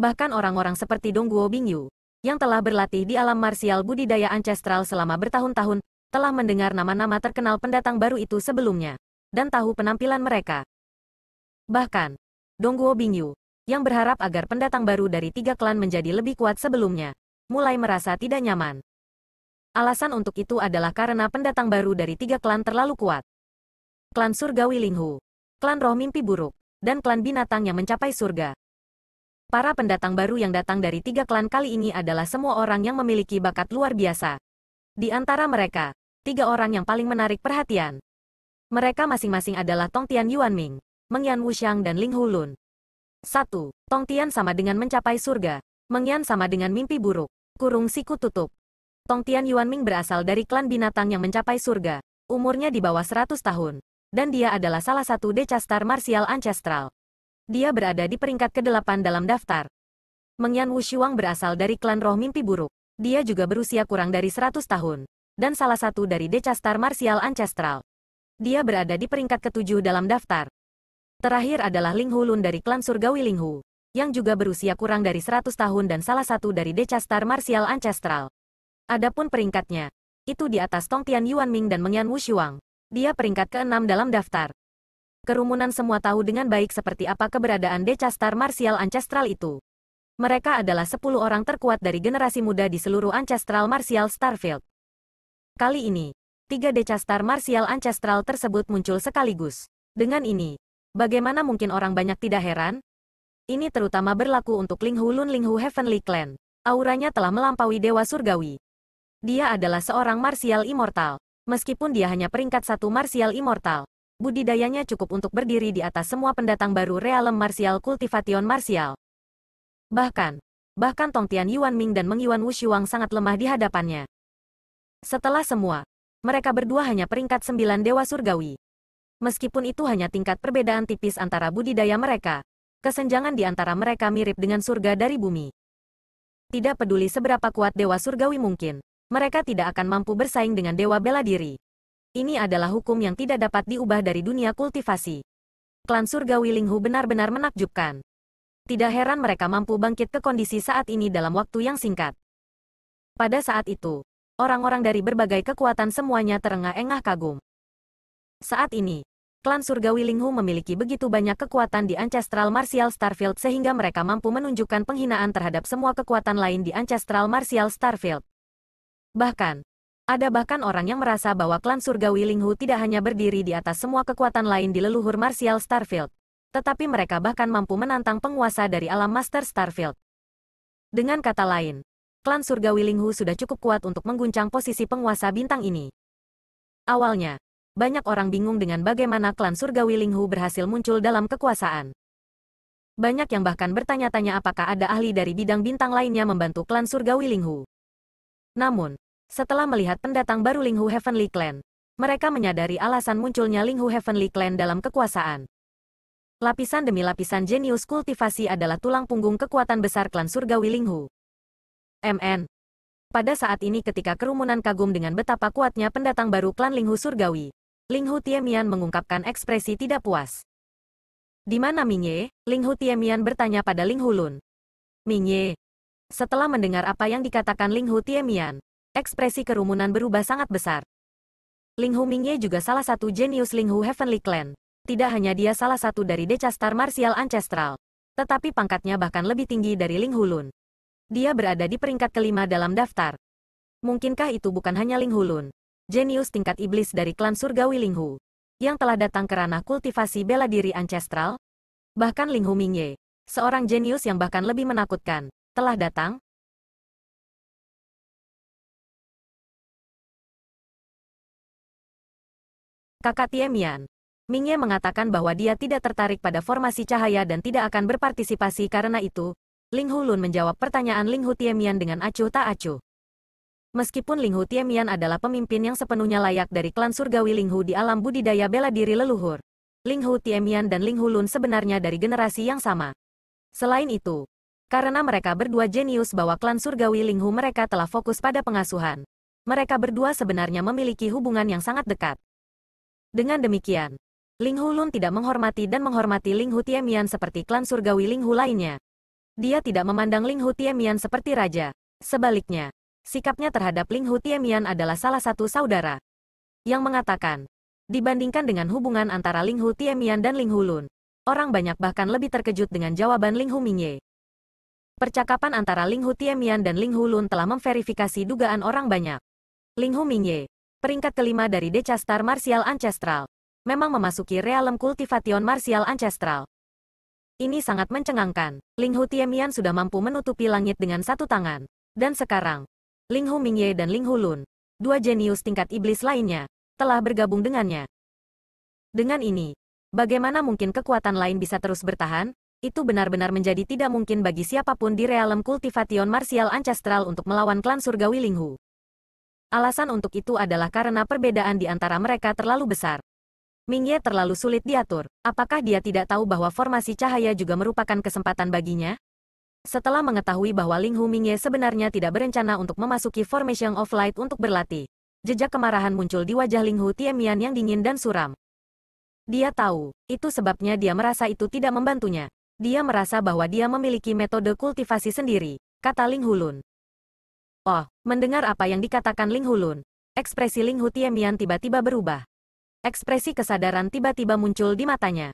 Bahkan orang-orang seperti Dongguo Bingyu, yang telah berlatih di alam marsial budidaya ancestral selama bertahun-tahun, telah mendengar nama-nama terkenal pendatang baru itu sebelumnya dan tahu penampilan mereka. Bahkan, Dongguo Bingyu, yang berharap agar pendatang baru dari tiga klan menjadi lebih kuat sebelumnya, mulai merasa tidak nyaman. Alasan untuk itu adalah karena pendatang baru dari tiga klan terlalu kuat. Klan Surgawi Linghu, klan Roh Mimpi Buruk, dan klan binatang yang mencapai surga. Para pendatang baru yang datang dari tiga klan kali ini adalah semua orang yang memiliki bakat luar biasa. Di antara mereka, tiga orang yang paling menarik perhatian mereka masing-masing adalah Tong Tian Yuanming, Meng Yan Wuxiang dan Ling Hulun. 1. Tong Tian sama dengan mencapai surga. Meng Yan sama dengan mimpi buruk. Kurung siku tutup. Tong Tian Yuanming berasal dari klan binatang yang mencapai surga. Umurnya di bawah 100 tahun. Dan dia adalah salah satu decastar martial ancestral. Dia berada di peringkat ke-8 dalam daftar. Meng Yan Wushuang berasal dari klan roh mimpi buruk. Dia juga berusia kurang dari 100 tahun. Dan salah satu dari decastar martial ancestral. Dia berada di peringkat ketujuh dalam daftar. Terakhir adalah Ling Hulun dari klan surgawi Linghu, yang juga berusia kurang dari 100 tahun dan salah satu dari Deca Star Martial Ancestral. Adapun peringkatnya, itu di atas Tong Tian Ming dan Mengyan Wushuang. Dia peringkat keenam dalam daftar. Kerumunan semua tahu dengan baik seperti apa keberadaan Deca Star Martial Ancestral itu. Mereka adalah 10 orang terkuat dari generasi muda di seluruh Ancestral Martial Starfield. Kali ini, tiga deca star martial ancestral tersebut muncul sekaligus. Dengan ini, bagaimana mungkin orang banyak tidak heran? Ini terutama berlaku untuk Ling Lun Ling Hu Heavenly Clan. Auranya telah melampaui Dewa Surgawi. Dia adalah seorang martial immortal. Meskipun dia hanya peringkat satu martial immortal, budidayanya cukup untuk berdiri di atas semua pendatang baru realem martial cultivation martial. Bahkan, bahkan Tong Tian Yuan Ming dan Meng Yuan Wushuang sangat lemah di hadapannya. Setelah semua, mereka berdua hanya peringkat sembilan dewa surgawi. Meskipun itu hanya tingkat perbedaan tipis antara budidaya mereka, kesenjangan di antara mereka mirip dengan surga dari bumi. Tidak peduli seberapa kuat dewa surgawi mungkin, mereka tidak akan mampu bersaing dengan dewa bela diri. Ini adalah hukum yang tidak dapat diubah dari dunia kultivasi. Klan surgawi Linghu benar-benar menakjubkan. Tidak heran mereka mampu bangkit ke kondisi saat ini dalam waktu yang singkat. Pada saat itu, orang-orang dari berbagai kekuatan semuanya terengah-engah kagum. Saat ini, klan surgawi Linghu memiliki begitu banyak kekuatan di Ancestral Martial Starfield sehingga mereka mampu menunjukkan penghinaan terhadap semua kekuatan lain di Ancestral Martial Starfield. Bahkan, ada bahkan orang yang merasa bahwa klan surgawi Linghu tidak hanya berdiri di atas semua kekuatan lain di leluhur Martial Starfield, tetapi mereka bahkan mampu menantang penguasa dari alam Master Starfield. Dengan kata lain, klan Surga Wilinghu sudah cukup kuat untuk mengguncang posisi penguasa bintang ini. Awalnya, banyak orang bingung dengan bagaimana klan Surga Wilinghu berhasil muncul dalam kekuasaan. Banyak yang bahkan bertanya-tanya apakah ada ahli dari bidang bintang lainnya membantu klan Surga Wilinghu. Namun, setelah melihat pendatang baru Linghu Heavenly Clan, mereka menyadari alasan munculnya Linghu Heavenly Clan dalam kekuasaan. Lapisan demi lapisan jenius kultivasi adalah tulang punggung kekuatan besar klan Surga Wilinghu. MN. Pada saat ini ketika kerumunan kagum dengan betapa kuatnya pendatang baru klan Linghu Surgawi, Linghu Tiemian mengungkapkan ekspresi tidak puas. Di mana Mingye? Linghu Tiemian bertanya pada Linghu Lun. Mingye. Setelah mendengar apa yang dikatakan Linghu Tiemian, ekspresi kerumunan berubah sangat besar. Linghu Mingye juga salah satu jenius Linghu Heavenly Clan. Tidak hanya dia salah satu dari Deca Martial Ancestral, tetapi pangkatnya bahkan lebih tinggi dari Linghu Lun. Dia berada di peringkat kelima dalam daftar. Mungkinkah itu bukan hanya Ling Hulun, jenius tingkat iblis dari klan surgawi Ling Hu, yang telah datang ke ranah kultivasi bela diri ancestral? Bahkan Ling Hu Mingye, seorang jenius yang bahkan lebih menakutkan, telah datang? Kakak Tiemian. Mingye mengatakan bahwa dia tidak tertarik pada formasi cahaya dan tidak akan berpartisipasi karena itu, Ling Hulun menjawab pertanyaan Ling Hutiemian dengan acuh tak acuh. Meskipun Ling Hutiemian adalah pemimpin yang sepenuhnya layak dari klan surgawi Ling Hu di alam budidaya bela diri leluhur, Ling Hutiemian dan Ling Lun sebenarnya dari generasi yang sama. Selain itu, karena mereka berdua jenius bahwa klan surgawi Ling Hu mereka telah fokus pada pengasuhan. Mereka berdua sebenarnya memiliki hubungan yang sangat dekat. Dengan demikian, Ling Lun tidak menghormati dan menghormati Ling Hutiemian seperti klan surgawi Ling Hu lainnya. Dia tidak memandang Ling Hutiemian seperti raja. Sebaliknya, sikapnya terhadap Ling Hutiemian adalah salah satu saudara. Yang mengatakan, dibandingkan dengan hubungan antara Ling Hutiemian dan Ling Hulun, orang banyak bahkan lebih terkejut dengan jawaban Ling Humingye. Percakapan antara Ling Hutiemian dan Ling Hulun telah memverifikasi dugaan orang banyak. Ling Humingye, peringkat kelima dari Decastar Martial Ancestral, memang memasuki realem kultivation Martial Ancestral. Ini sangat mencengangkan. Ling Hu Tiemian sudah mampu menutupi langit dengan satu tangan. Dan sekarang, Ling Hu Mingye dan Ling Hu Lun, dua jenius tingkat iblis lainnya, telah bergabung dengannya. Dengan ini, bagaimana mungkin kekuatan lain bisa terus bertahan? Itu benar-benar menjadi tidak mungkin bagi siapapun di realem kultivation martial ancestral untuk melawan klan surgawi Ling Hu. Alasan untuk itu adalah karena perbedaan di antara mereka terlalu besar. Mingye terlalu sulit diatur. Apakah dia tidak tahu bahwa formasi cahaya juga merupakan kesempatan baginya? Setelah mengetahui bahwa Ling Hu Mingye sebenarnya tidak berencana untuk memasuki Formation of Light untuk berlatih, jejak kemarahan muncul di wajah Ling Hu Tiemian yang dingin dan suram. Dia tahu, itu sebabnya dia merasa itu tidak membantunya. Dia merasa bahwa dia memiliki metode kultivasi sendiri, kata Ling Hulun. Oh, mendengar apa yang dikatakan Ling Hulun, ekspresi Ling Hu Tiemian tiba-tiba berubah. Ekspresi kesadaran tiba-tiba muncul di matanya.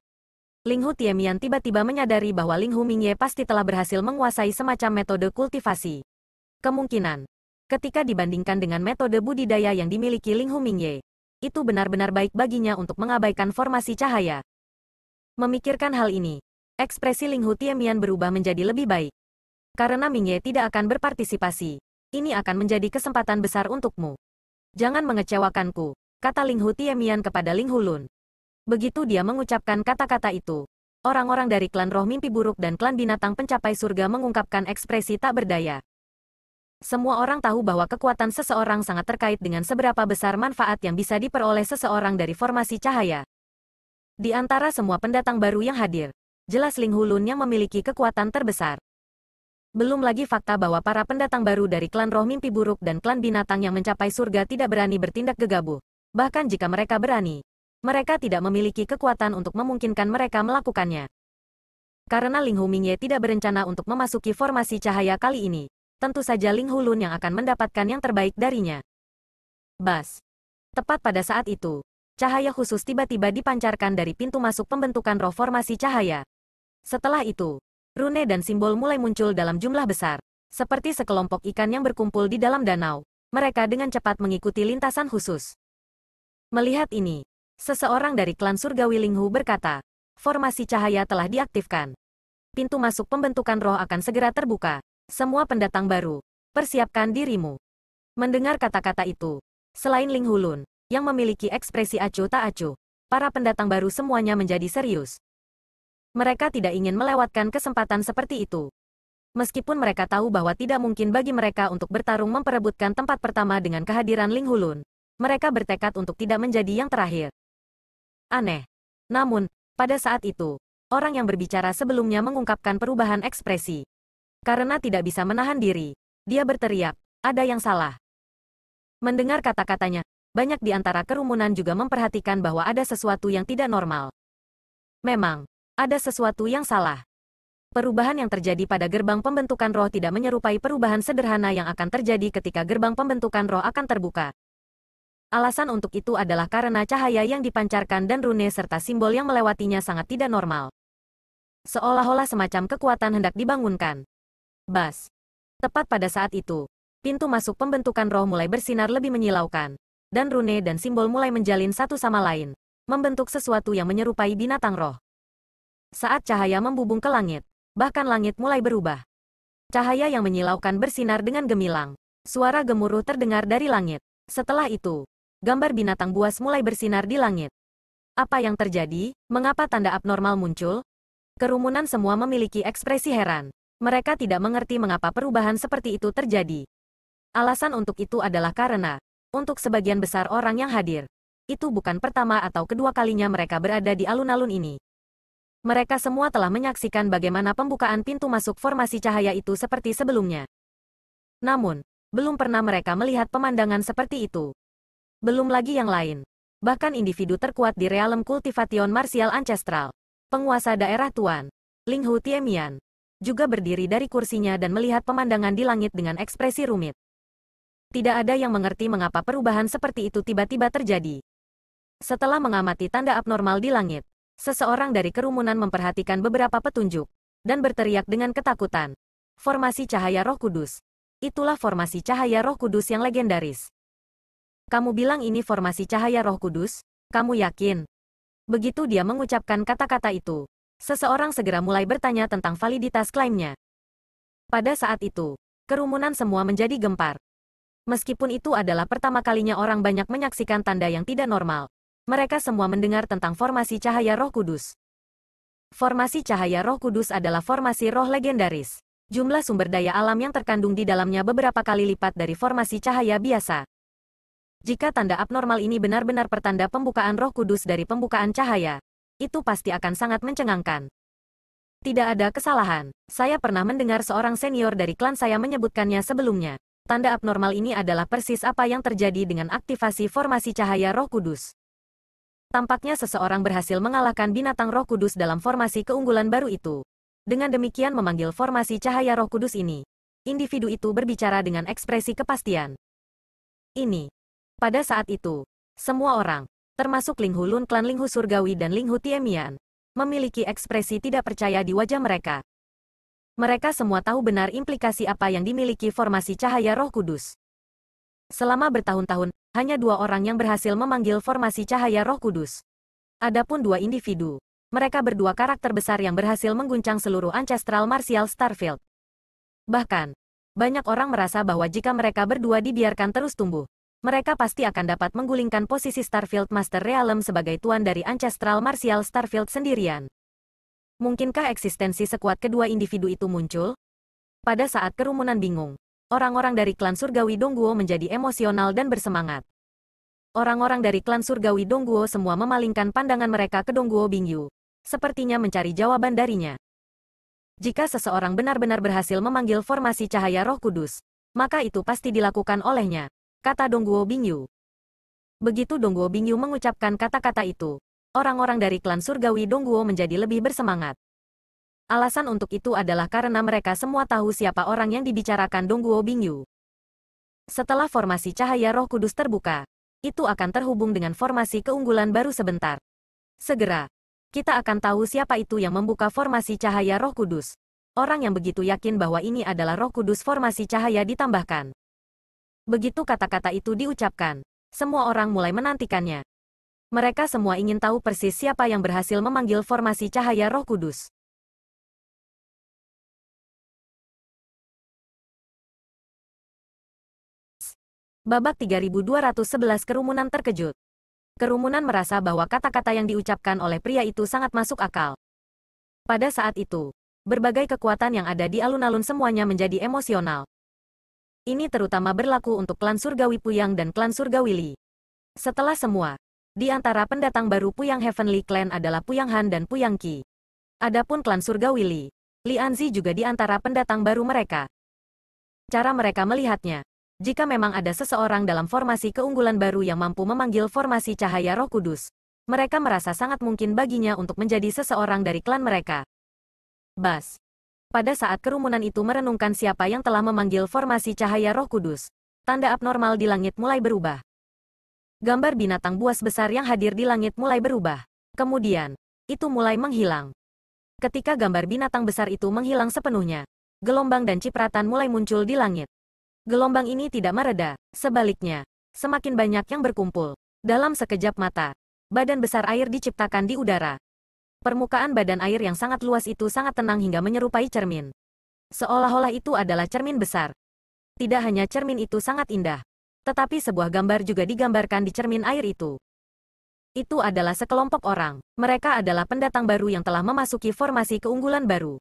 Ling Hu Tiemian tiba-tiba menyadari bahwa Ling Hu Mingye pasti telah berhasil menguasai semacam metode kultivasi. Kemungkinan, ketika dibandingkan dengan metode budidaya yang dimiliki Ling Hu Mingye, itu benar-benar baik baginya untuk mengabaikan formasi cahaya. Memikirkan hal ini, ekspresi Ling Hu Tiemian berubah menjadi lebih baik. Karena Mingye tidak akan berpartisipasi, ini akan menjadi kesempatan besar untukmu. Jangan mengecewakanku kata Ling Hu Tiemian kepada Ling Hulun. Begitu dia mengucapkan kata-kata itu, orang-orang dari klan roh mimpi buruk dan klan binatang pencapai surga mengungkapkan ekspresi tak berdaya. Semua orang tahu bahwa kekuatan seseorang sangat terkait dengan seberapa besar manfaat yang bisa diperoleh seseorang dari formasi cahaya. Di antara semua pendatang baru yang hadir, jelas Ling Hulun yang memiliki kekuatan terbesar. Belum lagi fakta bahwa para pendatang baru dari klan roh mimpi buruk dan klan binatang yang mencapai surga tidak berani bertindak gegabah bahkan jika mereka berani. Mereka tidak memiliki kekuatan untuk memungkinkan mereka melakukannya. Karena Ling Mingye tidak berencana untuk memasuki formasi cahaya kali ini, tentu saja Ling Hulun yang akan mendapatkan yang terbaik darinya. Bas. Tepat pada saat itu, cahaya khusus tiba-tiba dipancarkan dari pintu masuk pembentukan roh formasi cahaya. Setelah itu, rune dan simbol mulai muncul dalam jumlah besar, seperti sekelompok ikan yang berkumpul di dalam danau. Mereka dengan cepat mengikuti lintasan khusus. Melihat ini, seseorang dari klan surgawi Linghu berkata, formasi cahaya telah diaktifkan. Pintu masuk pembentukan roh akan segera terbuka. Semua pendatang baru, persiapkan dirimu. Mendengar kata-kata itu, selain Ling Hulun, yang memiliki ekspresi acuh tak acuh, para pendatang baru semuanya menjadi serius. Mereka tidak ingin melewatkan kesempatan seperti itu. Meskipun mereka tahu bahwa tidak mungkin bagi mereka untuk bertarung memperebutkan tempat pertama dengan kehadiran Ling Hulun, mereka bertekad untuk tidak menjadi yang terakhir. Aneh. Namun, pada saat itu, orang yang berbicara sebelumnya mengungkapkan perubahan ekspresi. Karena tidak bisa menahan diri, dia berteriak, ada yang salah. Mendengar kata-katanya, banyak di antara kerumunan juga memperhatikan bahwa ada sesuatu yang tidak normal. Memang, ada sesuatu yang salah. Perubahan yang terjadi pada gerbang pembentukan roh tidak menyerupai perubahan sederhana yang akan terjadi ketika gerbang pembentukan roh akan terbuka. Alasan untuk itu adalah karena cahaya yang dipancarkan dan rune serta simbol yang melewatinya sangat tidak normal. Seolah-olah semacam kekuatan hendak dibangunkan. Bas. Tepat pada saat itu, pintu masuk pembentukan roh mulai bersinar lebih menyilaukan. Dan rune dan simbol mulai menjalin satu sama lain, membentuk sesuatu yang menyerupai binatang roh. Saat cahaya membubung ke langit, bahkan langit mulai berubah. Cahaya yang menyilaukan bersinar dengan gemilang. Suara gemuruh terdengar dari langit. Setelah itu, gambar binatang buas mulai bersinar di langit. Apa yang terjadi? Mengapa tanda abnormal muncul? Kerumunan semua memiliki ekspresi heran. Mereka tidak mengerti mengapa perubahan seperti itu terjadi. Alasan untuk itu adalah karena, untuk sebagian besar orang yang hadir, itu bukan pertama atau kedua kalinya mereka berada di alun-alun ini. Mereka semua telah menyaksikan bagaimana pembukaan pintu masuk formasi cahaya itu seperti sebelumnya. Namun, belum pernah mereka melihat pemandangan seperti itu. Belum lagi yang lain. Bahkan individu terkuat di realem kultivation martial ancestral. Penguasa daerah Tuan, Ling Hu Tiemian, juga berdiri dari kursinya dan melihat pemandangan di langit dengan ekspresi rumit. Tidak ada yang mengerti mengapa perubahan seperti itu tiba-tiba terjadi. Setelah mengamati tanda abnormal di langit, seseorang dari kerumunan memperhatikan beberapa petunjuk dan berteriak dengan ketakutan. Formasi Cahaya Roh Kudus. Itulah formasi Cahaya Roh Kudus yang legendaris. Kamu bilang ini formasi cahaya roh kudus? Kamu yakin? Begitu dia mengucapkan kata-kata itu. Seseorang segera mulai bertanya tentang validitas klaimnya. Pada saat itu, kerumunan semua menjadi gempar. Meskipun itu adalah pertama kalinya orang banyak menyaksikan tanda yang tidak normal, mereka semua mendengar tentang formasi cahaya roh kudus. Formasi cahaya roh kudus adalah formasi roh legendaris. Jumlah sumber daya alam yang terkandung di dalamnya beberapa kali lipat dari formasi cahaya biasa. Jika tanda abnormal ini benar-benar pertanda pembukaan roh kudus dari pembukaan cahaya, itu pasti akan sangat mencengangkan. Tidak ada kesalahan. Saya pernah mendengar seorang senior dari klan saya menyebutkannya sebelumnya. Tanda abnormal ini adalah persis apa yang terjadi dengan aktivasi formasi cahaya roh kudus. Tampaknya seseorang berhasil mengalahkan binatang roh kudus dalam formasi keunggulan baru itu. Dengan demikian memanggil formasi cahaya roh kudus ini. Individu itu berbicara dengan ekspresi kepastian. Ini pada saat itu, semua orang, termasuk Ling Hulun klan Ling Hu Surgawi dan Ling Hu Tiemian, memiliki ekspresi tidak percaya di wajah mereka. Mereka semua tahu benar implikasi apa yang dimiliki formasi cahaya roh kudus. Selama bertahun-tahun, hanya dua orang yang berhasil memanggil formasi cahaya roh kudus. Adapun dua individu, mereka berdua karakter besar yang berhasil mengguncang seluruh ancestral martial Starfield. Bahkan, banyak orang merasa bahwa jika mereka berdua dibiarkan terus tumbuh, mereka pasti akan dapat menggulingkan posisi Starfield Master Realm sebagai tuan dari Ancestral Martial Starfield sendirian. Mungkinkah eksistensi sekuat kedua individu itu muncul? Pada saat kerumunan bingung, orang-orang dari klan surgawi Dongguo menjadi emosional dan bersemangat. Orang-orang dari klan surgawi Dongguo semua memalingkan pandangan mereka ke Dongguo Bingyu. Sepertinya mencari jawaban darinya. Jika seseorang benar-benar berhasil memanggil formasi cahaya roh kudus, maka itu pasti dilakukan olehnya kata Dongguo Bingyu. Begitu Dongguo Bingyu mengucapkan kata-kata itu, orang-orang dari klan surgawi Dongguo menjadi lebih bersemangat. Alasan untuk itu adalah karena mereka semua tahu siapa orang yang dibicarakan Dongguo Bingyu. Setelah formasi cahaya roh kudus terbuka, itu akan terhubung dengan formasi keunggulan baru sebentar. Segera, kita akan tahu siapa itu yang membuka formasi cahaya roh kudus. Orang yang begitu yakin bahwa ini adalah roh kudus formasi cahaya ditambahkan. Begitu kata-kata itu diucapkan, semua orang mulai menantikannya. Mereka semua ingin tahu persis siapa yang berhasil memanggil formasi cahaya roh kudus. Babak 3211 kerumunan terkejut. Kerumunan merasa bahwa kata-kata yang diucapkan oleh pria itu sangat masuk akal. Pada saat itu, berbagai kekuatan yang ada di alun-alun semuanya menjadi emosional. Ini terutama berlaku untuk klan surgawi Puyang dan klan surgawi Li. Setelah semua, di antara pendatang baru Puyang Heavenly Clan adalah Puyang Han dan Puyang Qi. Adapun klan surgawi Li, Li Anzi juga di antara pendatang baru mereka. Cara mereka melihatnya, jika memang ada seseorang dalam formasi keunggulan baru yang mampu memanggil formasi cahaya roh kudus, mereka merasa sangat mungkin baginya untuk menjadi seseorang dari klan mereka. Bas. Pada saat kerumunan itu merenungkan siapa yang telah memanggil formasi cahaya roh kudus, tanda abnormal di langit mulai berubah. Gambar binatang buas besar yang hadir di langit mulai berubah. Kemudian, itu mulai menghilang. Ketika gambar binatang besar itu menghilang sepenuhnya, gelombang dan cipratan mulai muncul di langit. Gelombang ini tidak mereda, sebaliknya, semakin banyak yang berkumpul. Dalam sekejap mata, badan besar air diciptakan di udara, Permukaan badan air yang sangat luas itu sangat tenang hingga menyerupai cermin. Seolah-olah itu adalah cermin besar. Tidak hanya cermin itu sangat indah, tetapi sebuah gambar juga digambarkan di cermin air itu. Itu adalah sekelompok orang. Mereka adalah pendatang baru yang telah memasuki formasi keunggulan baru.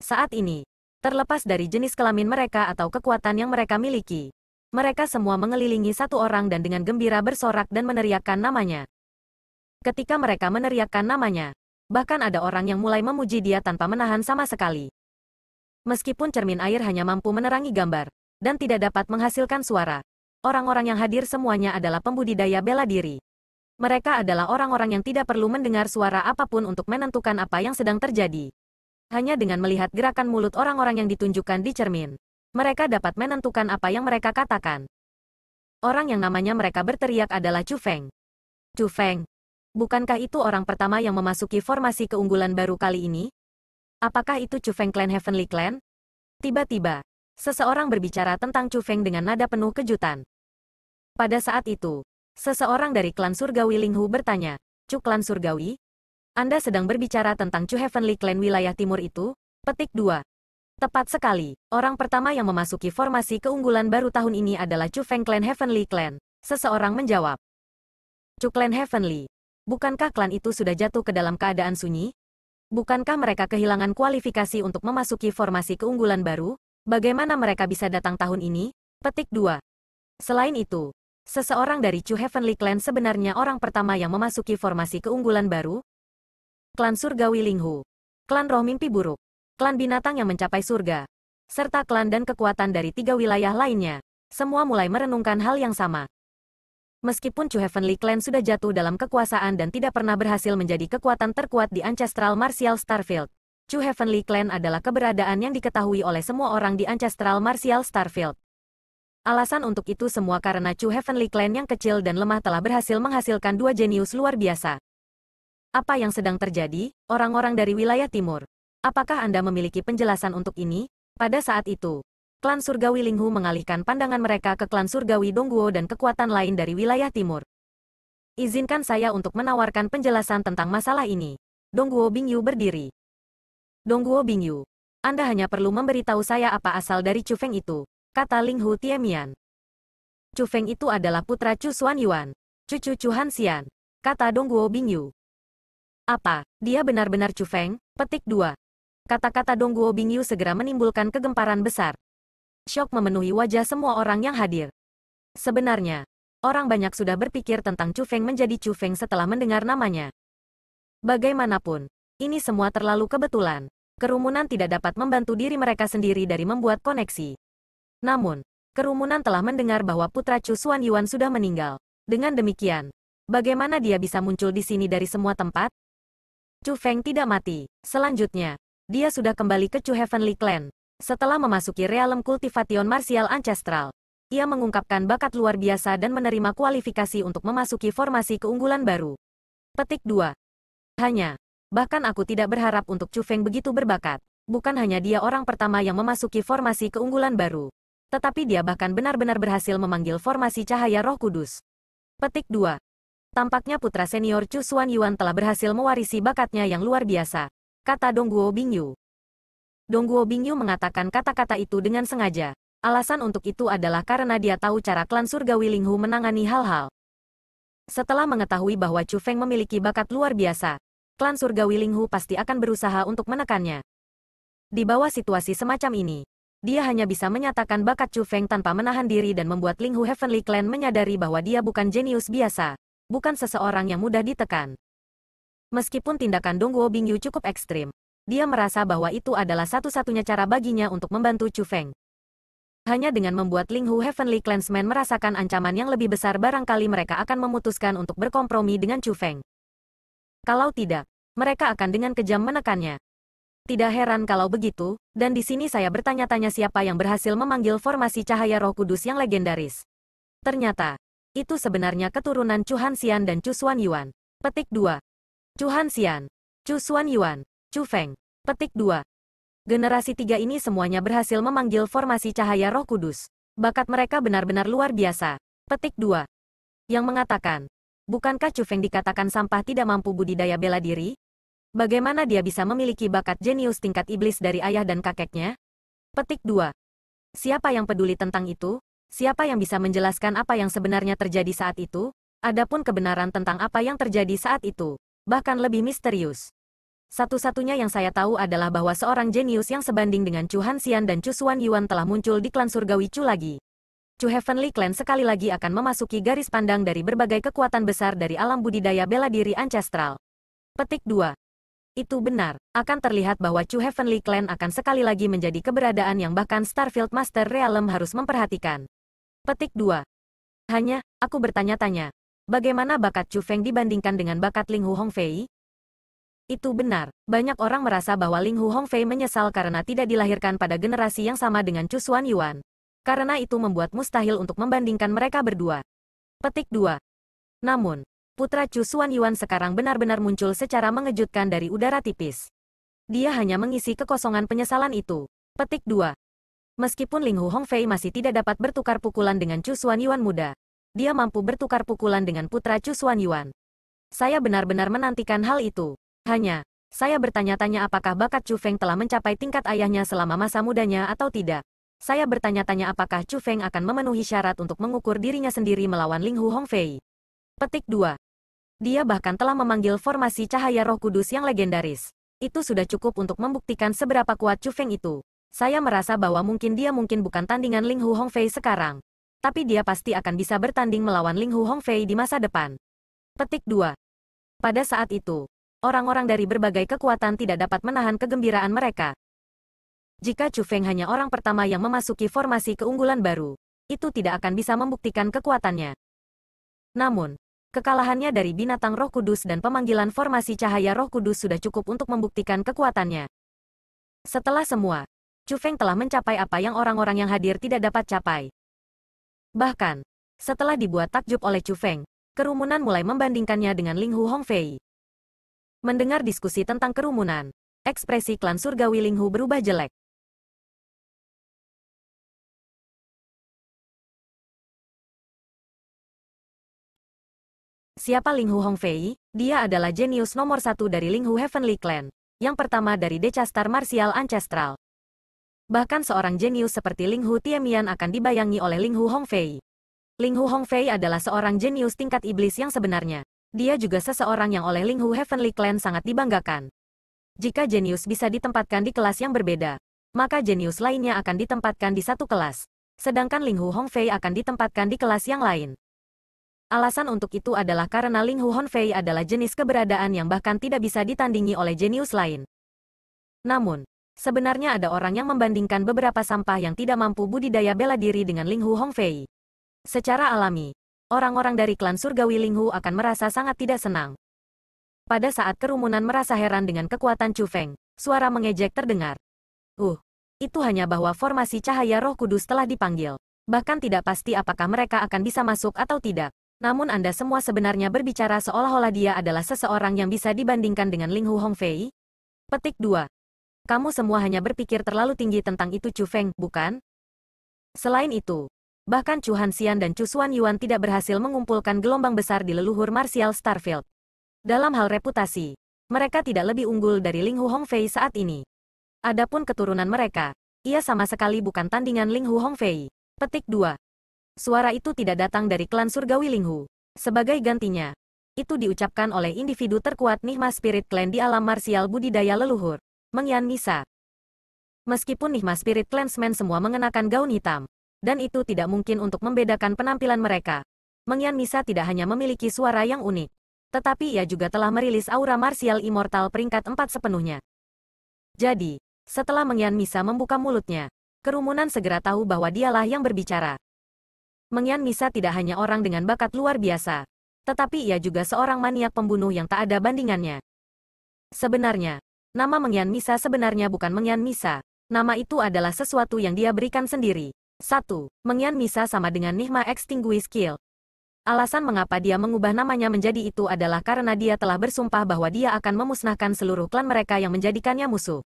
Saat ini, terlepas dari jenis kelamin mereka atau kekuatan yang mereka miliki, mereka semua mengelilingi satu orang dan dengan gembira bersorak dan meneriakkan namanya. Ketika mereka meneriakkan namanya, bahkan ada orang yang mulai memuji dia tanpa menahan sama sekali. Meskipun cermin air hanya mampu menerangi gambar, dan tidak dapat menghasilkan suara, orang-orang yang hadir semuanya adalah pembudidaya bela diri. Mereka adalah orang-orang yang tidak perlu mendengar suara apapun untuk menentukan apa yang sedang terjadi. Hanya dengan melihat gerakan mulut orang-orang yang ditunjukkan di cermin, mereka dapat menentukan apa yang mereka katakan. Orang yang namanya mereka berteriak adalah Chu Feng. Chu Feng, Bukankah itu orang pertama yang memasuki formasi keunggulan baru kali ini? Apakah itu Chu Feng Clan Heavenly Clan? Tiba-tiba, seseorang berbicara tentang Chu Feng dengan nada penuh kejutan. Pada saat itu, seseorang dari klan surgawi Linghu bertanya, Chu klan surgawi? Anda sedang berbicara tentang Chu Heavenly Clan wilayah timur itu? Petik 2. Tepat sekali, orang pertama yang memasuki formasi keunggulan baru tahun ini adalah Chu Feng Clan Heavenly Clan. Seseorang menjawab. Chu Clan Heavenly, Bukankah klan itu sudah jatuh ke dalam keadaan sunyi? Bukankah mereka kehilangan kualifikasi untuk memasuki formasi keunggulan baru? Bagaimana mereka bisa datang tahun ini? Petik 2. Selain itu, seseorang dari Chu Heavenly Clan sebenarnya orang pertama yang memasuki formasi keunggulan baru? Klan Surgawi Linghu. Klan Roh Mimpi Buruk. Klan Binatang yang mencapai surga. Serta klan dan kekuatan dari tiga wilayah lainnya. Semua mulai merenungkan hal yang sama. Meskipun Chu Heavenly Clan sudah jatuh dalam kekuasaan dan tidak pernah berhasil menjadi kekuatan terkuat di Ancestral Martial Starfield, Chu Heavenly Clan adalah keberadaan yang diketahui oleh semua orang di Ancestral Martial Starfield. Alasan untuk itu semua karena Chu Heavenly Clan yang kecil dan lemah telah berhasil menghasilkan dua jenius luar biasa. Apa yang sedang terjadi, orang-orang dari wilayah timur? Apakah Anda memiliki penjelasan untuk ini? Pada saat itu, klan surgawi Linghu mengalihkan pandangan mereka ke klan surgawi Dongguo dan kekuatan lain dari wilayah timur. Izinkan saya untuk menawarkan penjelasan tentang masalah ini. Dongguo Bingyu berdiri. Dongguo Bingyu, Anda hanya perlu memberitahu saya apa asal dari Chu Feng itu, kata Linghu Tiemian. Chu Feng itu adalah putra Chu Xuan Yuan, cucu Chu Xian, kata Dongguo Bingyu. Apa, dia benar-benar Feng? Petik 2. Kata-kata Dongguo Bingyu segera menimbulkan kegemparan besar. Shock memenuhi wajah semua orang yang hadir. Sebenarnya, orang banyak sudah berpikir tentang Chu Feng menjadi Chu Feng setelah mendengar namanya. Bagaimanapun, ini semua terlalu kebetulan. Kerumunan tidak dapat membantu diri mereka sendiri dari membuat koneksi. Namun, kerumunan telah mendengar bahwa putra Chu Xuan Yuan sudah meninggal. Dengan demikian, bagaimana dia bisa muncul di sini dari semua tempat? Chu Feng tidak mati. Selanjutnya, dia sudah kembali ke Chu Heavenly Clan. Setelah memasuki realem kultivation martial ancestral, ia mengungkapkan bakat luar biasa dan menerima kualifikasi untuk memasuki formasi keunggulan baru. Petik 2. Hanya, bahkan aku tidak berharap untuk Chu Feng begitu berbakat. Bukan hanya dia orang pertama yang memasuki formasi keunggulan baru, tetapi dia bahkan benar-benar berhasil memanggil formasi cahaya roh kudus. Petik 2. Tampaknya putra senior Chu Xuan Yuan telah berhasil mewarisi bakatnya yang luar biasa, kata Dongguo Bingyu. Dongguo Bingyu mengatakan kata-kata itu dengan sengaja. Alasan untuk itu adalah karena dia tahu cara klan Surga Wilinghu menangani hal-hal. Setelah mengetahui bahwa Chu Feng memiliki bakat luar biasa, klan Surga Wilinghu pasti akan berusaha untuk menekannya. Di bawah situasi semacam ini, dia hanya bisa menyatakan bakat Chu Feng tanpa menahan diri dan membuat Linghu Heavenly Clan menyadari bahwa dia bukan jenius biasa, bukan seseorang yang mudah ditekan. Meskipun tindakan Dongguo Bingyu cukup ekstrim, dia merasa bahwa itu adalah satu-satunya cara baginya untuk membantu Chu Feng. Hanya dengan membuat Ling Hu Heavenly Clansman merasakan ancaman yang lebih besar barangkali mereka akan memutuskan untuk berkompromi dengan Chu Feng. Kalau tidak, mereka akan dengan kejam menekannya. Tidak heran kalau begitu, dan di sini saya bertanya-tanya siapa yang berhasil memanggil formasi cahaya roh kudus yang legendaris. Ternyata, itu sebenarnya keturunan Chu Xian dan Chu Xuan Yuan. Petik 2. Chu Hansian, Chu Xuan Yuan, Chu Feng. Petik 2. Generasi tiga ini semuanya berhasil memanggil formasi cahaya roh kudus. Bakat mereka benar-benar luar biasa. Petik 2. Yang mengatakan, bukankah Chu Feng dikatakan sampah tidak mampu budidaya bela diri? Bagaimana dia bisa memiliki bakat jenius tingkat iblis dari ayah dan kakeknya? Petik 2. Siapa yang peduli tentang itu? Siapa yang bisa menjelaskan apa yang sebenarnya terjadi saat itu? Adapun kebenaran tentang apa yang terjadi saat itu, bahkan lebih misterius. Satu-satunya yang saya tahu adalah bahwa seorang jenius yang sebanding dengan Chu Hansian dan Chu Xuan Yuan telah muncul di klan surgawi Chu lagi. Chu Heavenly Clan sekali lagi akan memasuki garis pandang dari berbagai kekuatan besar dari alam budidaya bela diri ancestral. Petik 2. Itu benar, akan terlihat bahwa Chu Heavenly Clan akan sekali lagi menjadi keberadaan yang bahkan Starfield Master Realm harus memperhatikan. Petik 2. Hanya, aku bertanya-tanya, bagaimana bakat Chu Feng dibandingkan dengan bakat Ling Hu Hongfei? Itu benar, banyak orang merasa bahwa Ling Hu Hongfei menyesal karena tidak dilahirkan pada generasi yang sama dengan Chu Xuan Yuan. Karena itu membuat mustahil untuk membandingkan mereka berdua. Petik 2. Namun, putra Chu Xuan Yuan sekarang benar-benar muncul secara mengejutkan dari udara tipis. Dia hanya mengisi kekosongan penyesalan itu. Petik 2. Meskipun Ling Hu Hongfei masih tidak dapat bertukar pukulan dengan Chu Xuan Yuan muda, dia mampu bertukar pukulan dengan putra Chu Xuan Yuan. Saya benar-benar menantikan hal itu. Hanya, saya bertanya-tanya apakah bakat Chu Feng telah mencapai tingkat ayahnya selama masa mudanya atau tidak. Saya bertanya-tanya apakah Chu Feng akan memenuhi syarat untuk mengukur dirinya sendiri melawan Ling Hu Hongfei. Petik 2. Dia bahkan telah memanggil formasi cahaya roh kudus yang legendaris. Itu sudah cukup untuk membuktikan seberapa kuat Chu Feng itu. Saya merasa bahwa mungkin dia mungkin bukan tandingan Ling Hu Hongfei sekarang. Tapi dia pasti akan bisa bertanding melawan Ling Hu Hongfei di masa depan. Petik 2. Pada saat itu, orang-orang dari berbagai kekuatan tidak dapat menahan kegembiraan mereka. Jika Chu Feng hanya orang pertama yang memasuki formasi keunggulan baru, itu tidak akan bisa membuktikan kekuatannya. Namun, kekalahannya dari binatang roh kudus dan pemanggilan formasi cahaya roh kudus sudah cukup untuk membuktikan kekuatannya. Setelah semua, Chu Feng telah mencapai apa yang orang-orang yang hadir tidak dapat capai. Bahkan, setelah dibuat takjub oleh Chu Feng, kerumunan mulai membandingkannya dengan Ling Hu Hongfei. Mendengar diskusi tentang kerumunan, ekspresi klan Surga Linghu berubah jelek. Siapa Linghu Hongfei? Dia adalah jenius nomor satu dari Linghu Heavenly Clan, yang pertama dari Decastar Martial Ancestral. Bahkan seorang jenius seperti Linghu Tiemian akan dibayangi oleh Linghu Hongfei. Linghu Hongfei adalah seorang jenius tingkat iblis yang sebenarnya. Dia juga seseorang yang oleh Linghu Heavenly Clan sangat dibanggakan. Jika jenius bisa ditempatkan di kelas yang berbeda, maka jenius lainnya akan ditempatkan di satu kelas, sedangkan Linghu Hongfei akan ditempatkan di kelas yang lain. Alasan untuk itu adalah karena Linghu Hongfei adalah jenis keberadaan yang bahkan tidak bisa ditandingi oleh jenius lain. Namun, sebenarnya ada orang yang membandingkan beberapa sampah yang tidak mampu budidaya bela diri dengan Linghu Hongfei. Secara alami, orang-orang dari klan surgawi Linghu akan merasa sangat tidak senang. Pada saat kerumunan merasa heran dengan kekuatan Chu Feng, suara mengejek terdengar. Uh, itu hanya bahwa formasi cahaya roh kudus telah dipanggil. Bahkan tidak pasti apakah mereka akan bisa masuk atau tidak. Namun Anda semua sebenarnya berbicara seolah-olah dia adalah seseorang yang bisa dibandingkan dengan Ling Hu Hongfei. Petik 2. Kamu semua hanya berpikir terlalu tinggi tentang itu Chu Feng, bukan? Selain itu, bahkan Chu Hansian dan Chu Xuan Yuan tidak berhasil mengumpulkan gelombang besar di leluhur Martial Starfield. Dalam hal reputasi, mereka tidak lebih unggul dari Ling Hu Hongfei saat ini. Adapun keturunan mereka, ia sama sekali bukan tandingan Ling Hu Hongfei. Petik 2. Suara itu tidak datang dari klan surgawi Ling Hu. Sebagai gantinya, itu diucapkan oleh individu terkuat Nihma Spirit Clan di alam Martial budidaya leluhur, Mengyan Misa. Meskipun Nihma Spirit Clansmen semua mengenakan gaun hitam, dan itu tidak mungkin untuk membedakan penampilan mereka. Mengyan Misa tidak hanya memiliki suara yang unik, tetapi ia juga telah merilis aura martial immortal peringkat 4 sepenuhnya. Jadi, setelah Mengyan Misa membuka mulutnya, kerumunan segera tahu bahwa dialah yang berbicara. Mengyan Misa tidak hanya orang dengan bakat luar biasa, tetapi ia juga seorang maniak pembunuh yang tak ada bandingannya. Sebenarnya, nama Mengyan Misa sebenarnya bukan Mengyan Misa, nama itu adalah sesuatu yang dia berikan sendiri. 1. Mengian Misa sama dengan Nihma Extinguish Skill. Alasan mengapa dia mengubah namanya menjadi itu adalah karena dia telah bersumpah bahwa dia akan memusnahkan seluruh klan mereka yang menjadikannya musuh.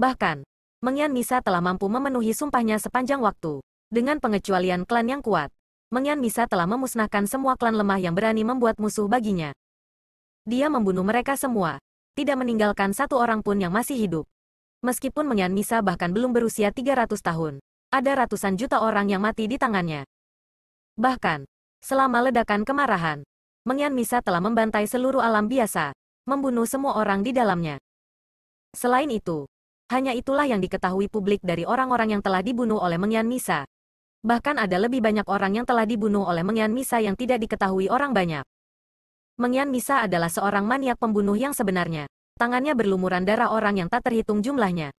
Bahkan, Mengian Misa telah mampu memenuhi sumpahnya sepanjang waktu. Dengan pengecualian klan yang kuat, Mengian Misa telah memusnahkan semua klan lemah yang berani membuat musuh baginya. Dia membunuh mereka semua, tidak meninggalkan satu orang pun yang masih hidup. Meskipun Mengian Misa bahkan belum berusia 300 tahun, ada ratusan juta orang yang mati di tangannya. Bahkan, selama ledakan kemarahan, Mengyan Misa telah membantai seluruh alam biasa, membunuh semua orang di dalamnya. Selain itu, hanya itulah yang diketahui publik dari orang-orang yang telah dibunuh oleh Mengyan Misa. Bahkan ada lebih banyak orang yang telah dibunuh oleh Mengyan Misa yang tidak diketahui orang banyak. Mengyan Misa adalah seorang maniak pembunuh yang sebenarnya. Tangannya berlumuran darah orang yang tak terhitung jumlahnya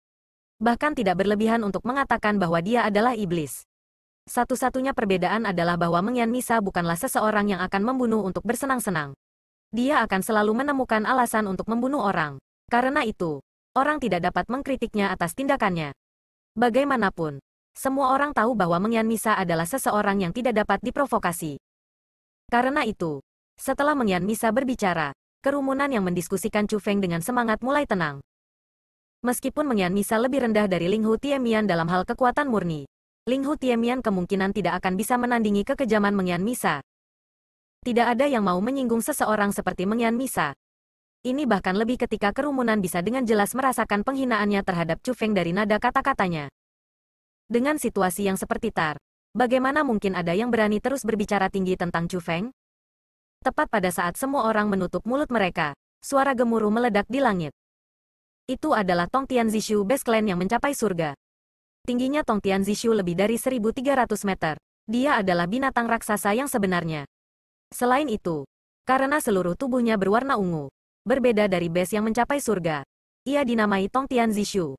bahkan tidak berlebihan untuk mengatakan bahwa dia adalah iblis. Satu-satunya perbedaan adalah bahwa Mengyan Misa bukanlah seseorang yang akan membunuh untuk bersenang-senang. Dia akan selalu menemukan alasan untuk membunuh orang. Karena itu, orang tidak dapat mengkritiknya atas tindakannya. Bagaimanapun, semua orang tahu bahwa Mengyan Misa adalah seseorang yang tidak dapat diprovokasi. Karena itu, setelah Mengyan Misa berbicara, kerumunan yang mendiskusikan Chu Feng dengan semangat mulai tenang meskipun Mengyan Misa lebih rendah dari Linghu Tiemian dalam hal kekuatan murni. Linghu Tiemian kemungkinan tidak akan bisa menandingi kekejaman Mengyan Misa. Tidak ada yang mau menyinggung seseorang seperti Mengyan Misa. Ini bahkan lebih ketika kerumunan bisa dengan jelas merasakan penghinaannya terhadap Chu Feng dari nada kata-katanya. Dengan situasi yang seperti tar, bagaimana mungkin ada yang berani terus berbicara tinggi tentang Chu Feng? Tepat pada saat semua orang menutup mulut mereka, suara gemuruh meledak di langit. Itu adalah Tong Tianzishu Base Clan yang mencapai surga. Tingginya Tong Tianzishu lebih dari 1300 meter. Dia adalah binatang raksasa yang sebenarnya. Selain itu, karena seluruh tubuhnya berwarna ungu, berbeda dari base yang mencapai surga, ia dinamai Tong Tianzishu.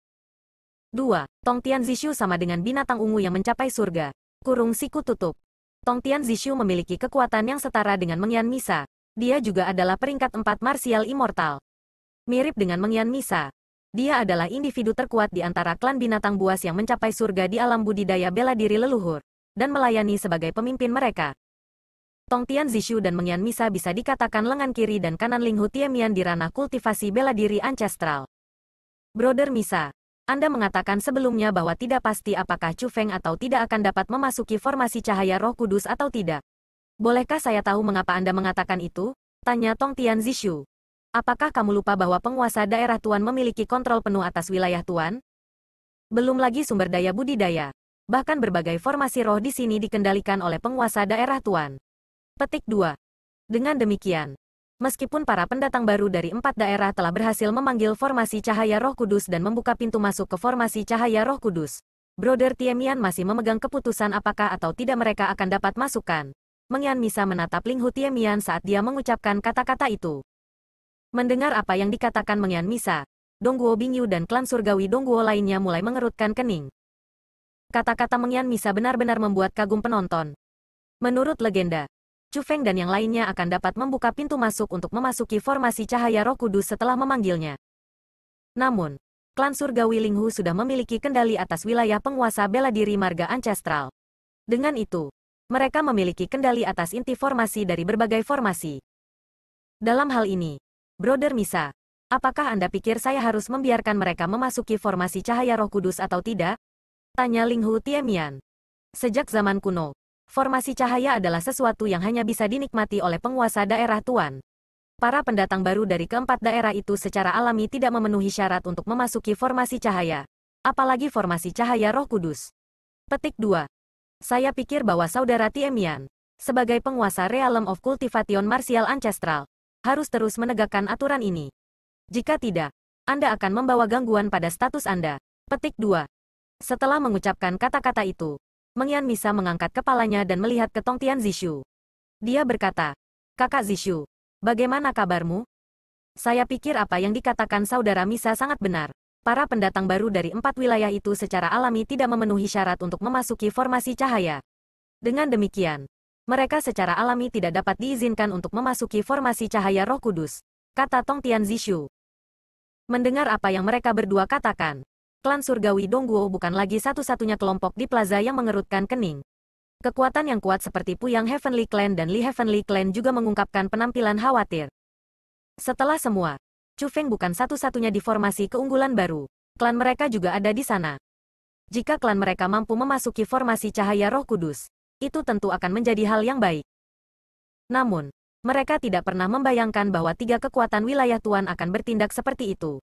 2. Tong Tianzishu sama dengan binatang ungu yang mencapai surga. Kurung siku tutup. Tong Tianzishu memiliki kekuatan yang setara dengan Mengyan Misa. Dia juga adalah peringkat 4 martial immortal. Mirip dengan Mengyan Misa, dia adalah individu terkuat di antara klan binatang buas yang mencapai surga di alam budidaya bela diri leluhur, dan melayani sebagai pemimpin mereka. Tong Tian Zishu dan Mengyan Misa bisa dikatakan lengan kiri dan kanan Ling Hu Tiemian di ranah kultivasi bela diri ancestral. Brother Misa, anda mengatakan sebelumnya bahwa tidak pasti apakah Chu Feng atau tidak akan dapat memasuki formasi cahaya roh kudus atau tidak. Bolehkah saya tahu mengapa Anda mengatakan itu? Tanya Tong Tian Zishu. Apakah kamu lupa bahwa penguasa daerah Tuan memiliki kontrol penuh atas wilayah Tuan? Belum lagi sumber daya budidaya. Bahkan berbagai formasi roh di sini dikendalikan oleh penguasa daerah Tuan. Petik 2. Dengan demikian, meskipun para pendatang baru dari empat daerah telah berhasil memanggil formasi cahaya roh kudus dan membuka pintu masuk ke formasi cahaya roh kudus, Brother Tiemian masih memegang keputusan apakah atau tidak mereka akan dapat masukan. Mengian Misa menatap Ling Hu Tiemian saat dia mengucapkan kata-kata itu. Mendengar apa yang dikatakan Mengyan Misa, Dongguo Bingyu dan klan surgawi Dongguo lainnya mulai mengerutkan kening. Kata-kata Mengyan Misa benar-benar membuat kagum penonton. Menurut legenda, Chu Feng dan yang lainnya akan dapat membuka pintu masuk untuk memasuki formasi cahaya roh kudus setelah memanggilnya. Namun, klan surgawi Linghu sudah memiliki kendali atas wilayah penguasa bela diri marga ancestral. Dengan itu, mereka memiliki kendali atas inti formasi dari berbagai formasi. Dalam hal ini, Brother Misa, apakah Anda pikir saya harus membiarkan mereka memasuki formasi cahaya roh kudus atau tidak? Tanya Linghu Tiemian. Sejak zaman kuno, formasi cahaya adalah sesuatu yang hanya bisa dinikmati oleh penguasa daerah tuan. Para pendatang baru dari keempat daerah itu secara alami tidak memenuhi syarat untuk memasuki formasi cahaya. Apalagi formasi cahaya roh kudus. Petik 2. Saya pikir bahwa saudara Tiemian, sebagai penguasa Realm of Cultivation Martial Ancestral, harus terus menegakkan aturan ini. Jika tidak, Anda akan membawa gangguan pada status Anda. Petik 2. Setelah mengucapkan kata-kata itu, Mengian Misa mengangkat kepalanya dan melihat ke Tong Tian Zishu. Dia berkata, Kakak Zishu, bagaimana kabarmu? Saya pikir apa yang dikatakan saudara Misa sangat benar. Para pendatang baru dari empat wilayah itu secara alami tidak memenuhi syarat untuk memasuki formasi cahaya. Dengan demikian, mereka secara alami tidak dapat diizinkan untuk memasuki formasi cahaya roh kudus, kata Tong Tian Zishu. Mendengar apa yang mereka berdua katakan, klan surgawi Dongguo bukan lagi satu-satunya kelompok di plaza yang mengerutkan kening. Kekuatan yang kuat seperti Puyang Heavenly Clan dan Li Heavenly Clan juga mengungkapkan penampilan khawatir. Setelah semua, Chu Feng bukan satu-satunya di formasi keunggulan baru. Klan mereka juga ada di sana. Jika klan mereka mampu memasuki formasi cahaya roh kudus, itu tentu akan menjadi hal yang baik. Namun, mereka tidak pernah membayangkan bahwa tiga kekuatan wilayah Tuan akan bertindak seperti itu.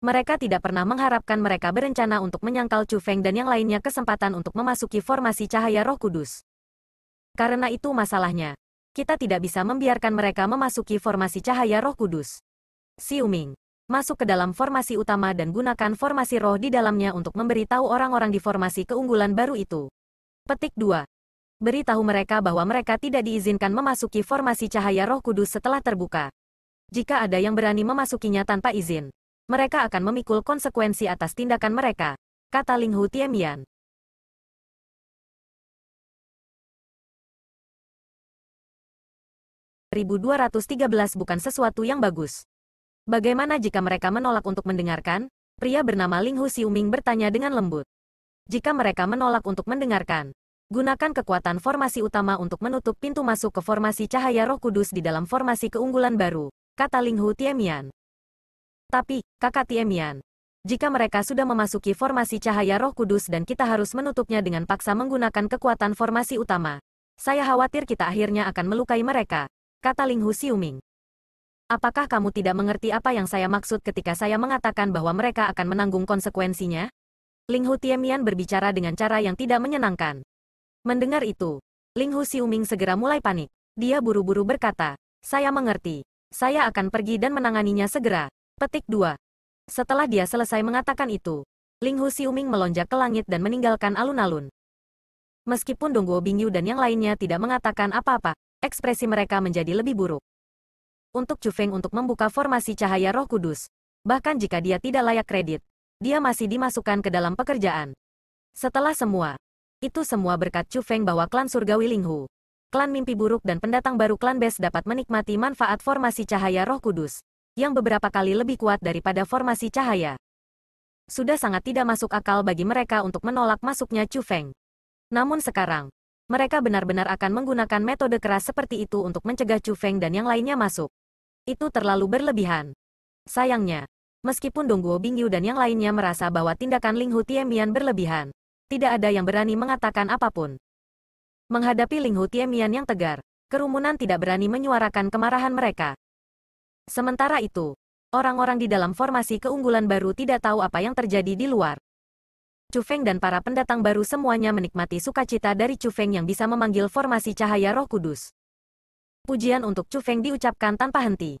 Mereka tidak pernah mengharapkan mereka berencana untuk menyangkal Chu Feng dan yang lainnya kesempatan untuk memasuki formasi cahaya roh kudus. Karena itu masalahnya. Kita tidak bisa membiarkan mereka memasuki formasi cahaya roh kudus. Ming, Masuk ke dalam formasi utama dan gunakan formasi roh di dalamnya untuk memberitahu orang-orang di formasi keunggulan baru itu. Petik 2 beritahu mereka bahwa mereka tidak diizinkan memasuki formasi cahaya roh kudus setelah terbuka. Jika ada yang berani memasukinya tanpa izin, mereka akan memikul konsekuensi atas tindakan mereka, kata Ling Hu Tiemian. ...1213 bukan sesuatu yang bagus. Bagaimana jika mereka menolak untuk mendengarkan? Pria bernama Ling Hu Xiuming bertanya dengan lembut. Jika mereka menolak untuk mendengarkan, Gunakan kekuatan formasi utama untuk menutup pintu masuk ke formasi cahaya roh kudus di dalam formasi keunggulan baru, kata Linghu Tiemian. Tapi, kakak Tiemian, jika mereka sudah memasuki formasi cahaya roh kudus dan kita harus menutupnya dengan paksa menggunakan kekuatan formasi utama, saya khawatir kita akhirnya akan melukai mereka, kata Linghu Xiuming. Apakah kamu tidak mengerti apa yang saya maksud ketika saya mengatakan bahwa mereka akan menanggung konsekuensinya? Linghu Tiemian berbicara dengan cara yang tidak menyenangkan. Mendengar itu, Ling Hu Xiuming segera mulai panik. Dia buru-buru berkata, saya mengerti. Saya akan pergi dan menanganinya segera. Petik 2. Setelah dia selesai mengatakan itu, Ling Hu Xiuming melonjak ke langit dan meninggalkan alun-alun. Meskipun Dongguo Bingyu dan yang lainnya tidak mengatakan apa-apa, ekspresi mereka menjadi lebih buruk. Untuk Chu Feng untuk membuka formasi cahaya roh kudus, bahkan jika dia tidak layak kredit, dia masih dimasukkan ke dalam pekerjaan. Setelah semua, itu semua berkat Chu Feng bahwa klan surgawi Linghu, klan mimpi buruk dan pendatang baru klan Bes dapat menikmati manfaat formasi cahaya roh kudus, yang beberapa kali lebih kuat daripada formasi cahaya. Sudah sangat tidak masuk akal bagi mereka untuk menolak masuknya Chu Feng. Namun sekarang, mereka benar-benar akan menggunakan metode keras seperti itu untuk mencegah Chu Feng dan yang lainnya masuk. Itu terlalu berlebihan. Sayangnya, meskipun Dongguo Bingyu dan yang lainnya merasa bahwa tindakan Linghu Hu Tiemian berlebihan, tidak ada yang berani mengatakan apapun. Menghadapi Linghu Hu Tiemian yang tegar, kerumunan tidak berani menyuarakan kemarahan mereka. Sementara itu, orang-orang di dalam formasi keunggulan baru tidak tahu apa yang terjadi di luar. Chu Feng dan para pendatang baru semuanya menikmati sukacita dari Chu Feng yang bisa memanggil formasi cahaya roh kudus. Pujian untuk Chu Feng diucapkan tanpa henti.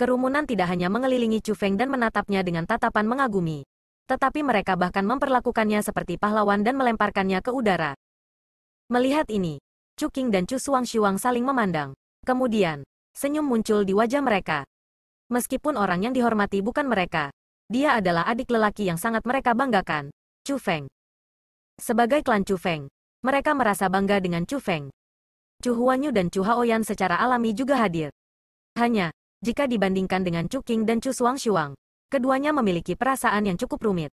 Kerumunan tidak hanya mengelilingi Chu Feng dan menatapnya dengan tatapan mengagumi tetapi mereka bahkan memperlakukannya seperti pahlawan dan melemparkannya ke udara. Melihat ini, Chu King dan Chu Suang Xiuang saling memandang. Kemudian, senyum muncul di wajah mereka. Meskipun orang yang dihormati bukan mereka, dia adalah adik lelaki yang sangat mereka banggakan, Chu Feng. Sebagai klan Chu Feng, mereka merasa bangga dengan Chu Feng. Chu Huanyu dan Chu Haoyan secara alami juga hadir. Hanya, jika dibandingkan dengan Chu King dan Chu Suang Xiuang, keduanya memiliki perasaan yang cukup rumit.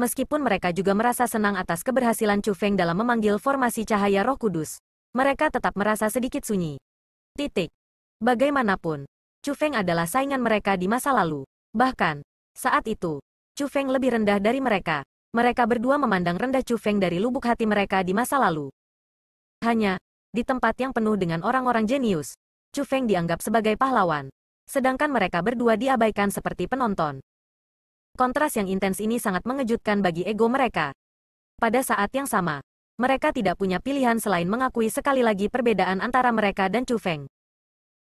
Meskipun mereka juga merasa senang atas keberhasilan Chu Feng dalam memanggil formasi cahaya roh kudus, mereka tetap merasa sedikit sunyi. Titik. Bagaimanapun, Chu Feng adalah saingan mereka di masa lalu. Bahkan, saat itu, Chu Feng lebih rendah dari mereka. Mereka berdua memandang rendah Chu Feng dari lubuk hati mereka di masa lalu. Hanya, di tempat yang penuh dengan orang-orang jenius, Chu Feng dianggap sebagai pahlawan sedangkan mereka berdua diabaikan seperti penonton. Kontras yang intens ini sangat mengejutkan bagi ego mereka. Pada saat yang sama, mereka tidak punya pilihan selain mengakui sekali lagi perbedaan antara mereka dan Chu Feng.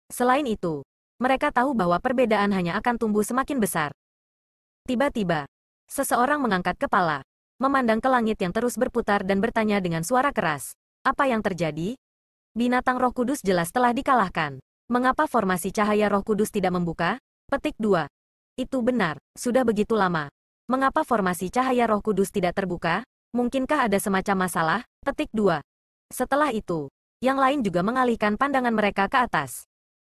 Selain itu, mereka tahu bahwa perbedaan hanya akan tumbuh semakin besar. Tiba-tiba, seseorang mengangkat kepala, memandang ke langit yang terus berputar dan bertanya dengan suara keras, apa yang terjadi? Binatang roh kudus jelas telah dikalahkan. Mengapa formasi cahaya roh kudus tidak membuka? Petik 2. Itu benar, sudah begitu lama. Mengapa formasi cahaya roh kudus tidak terbuka? Mungkinkah ada semacam masalah? Petik 2. Setelah itu, yang lain juga mengalihkan pandangan mereka ke atas.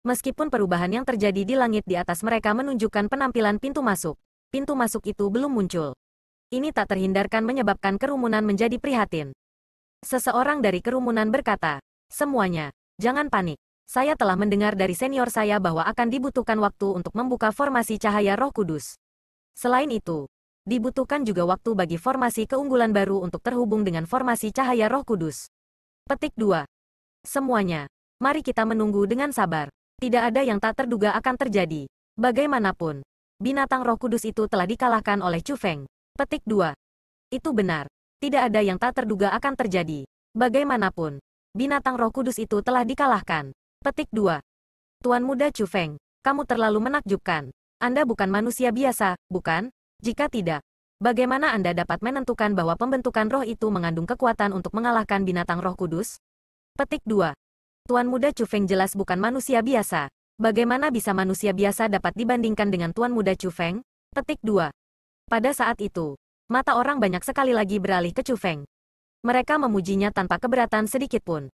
Meskipun perubahan yang terjadi di langit di atas mereka menunjukkan penampilan pintu masuk, pintu masuk itu belum muncul. Ini tak terhindarkan menyebabkan kerumunan menjadi prihatin. Seseorang dari kerumunan berkata, semuanya, jangan panik. Saya telah mendengar dari senior saya bahwa akan dibutuhkan waktu untuk membuka formasi cahaya roh kudus. Selain itu, dibutuhkan juga waktu bagi formasi keunggulan baru untuk terhubung dengan formasi cahaya roh kudus. Petik 2. Semuanya. Mari kita menunggu dengan sabar. Tidak ada yang tak terduga akan terjadi. Bagaimanapun, binatang roh kudus itu telah dikalahkan oleh Chu Feng. Petik 2. Itu benar. Tidak ada yang tak terduga akan terjadi. Bagaimanapun, binatang roh kudus itu telah dikalahkan. Petik 2. Tuan muda Chu Feng, kamu terlalu menakjubkan. Anda bukan manusia biasa, bukan? Jika tidak, bagaimana Anda dapat menentukan bahwa pembentukan roh itu mengandung kekuatan untuk mengalahkan binatang roh kudus? Petik 2. Tuan muda Chu Feng jelas bukan manusia biasa. Bagaimana bisa manusia biasa dapat dibandingkan dengan tuan muda Chu Feng? Petik 2. Pada saat itu, mata orang banyak sekali lagi beralih ke Chu Feng. Mereka memujinya tanpa keberatan sedikit pun.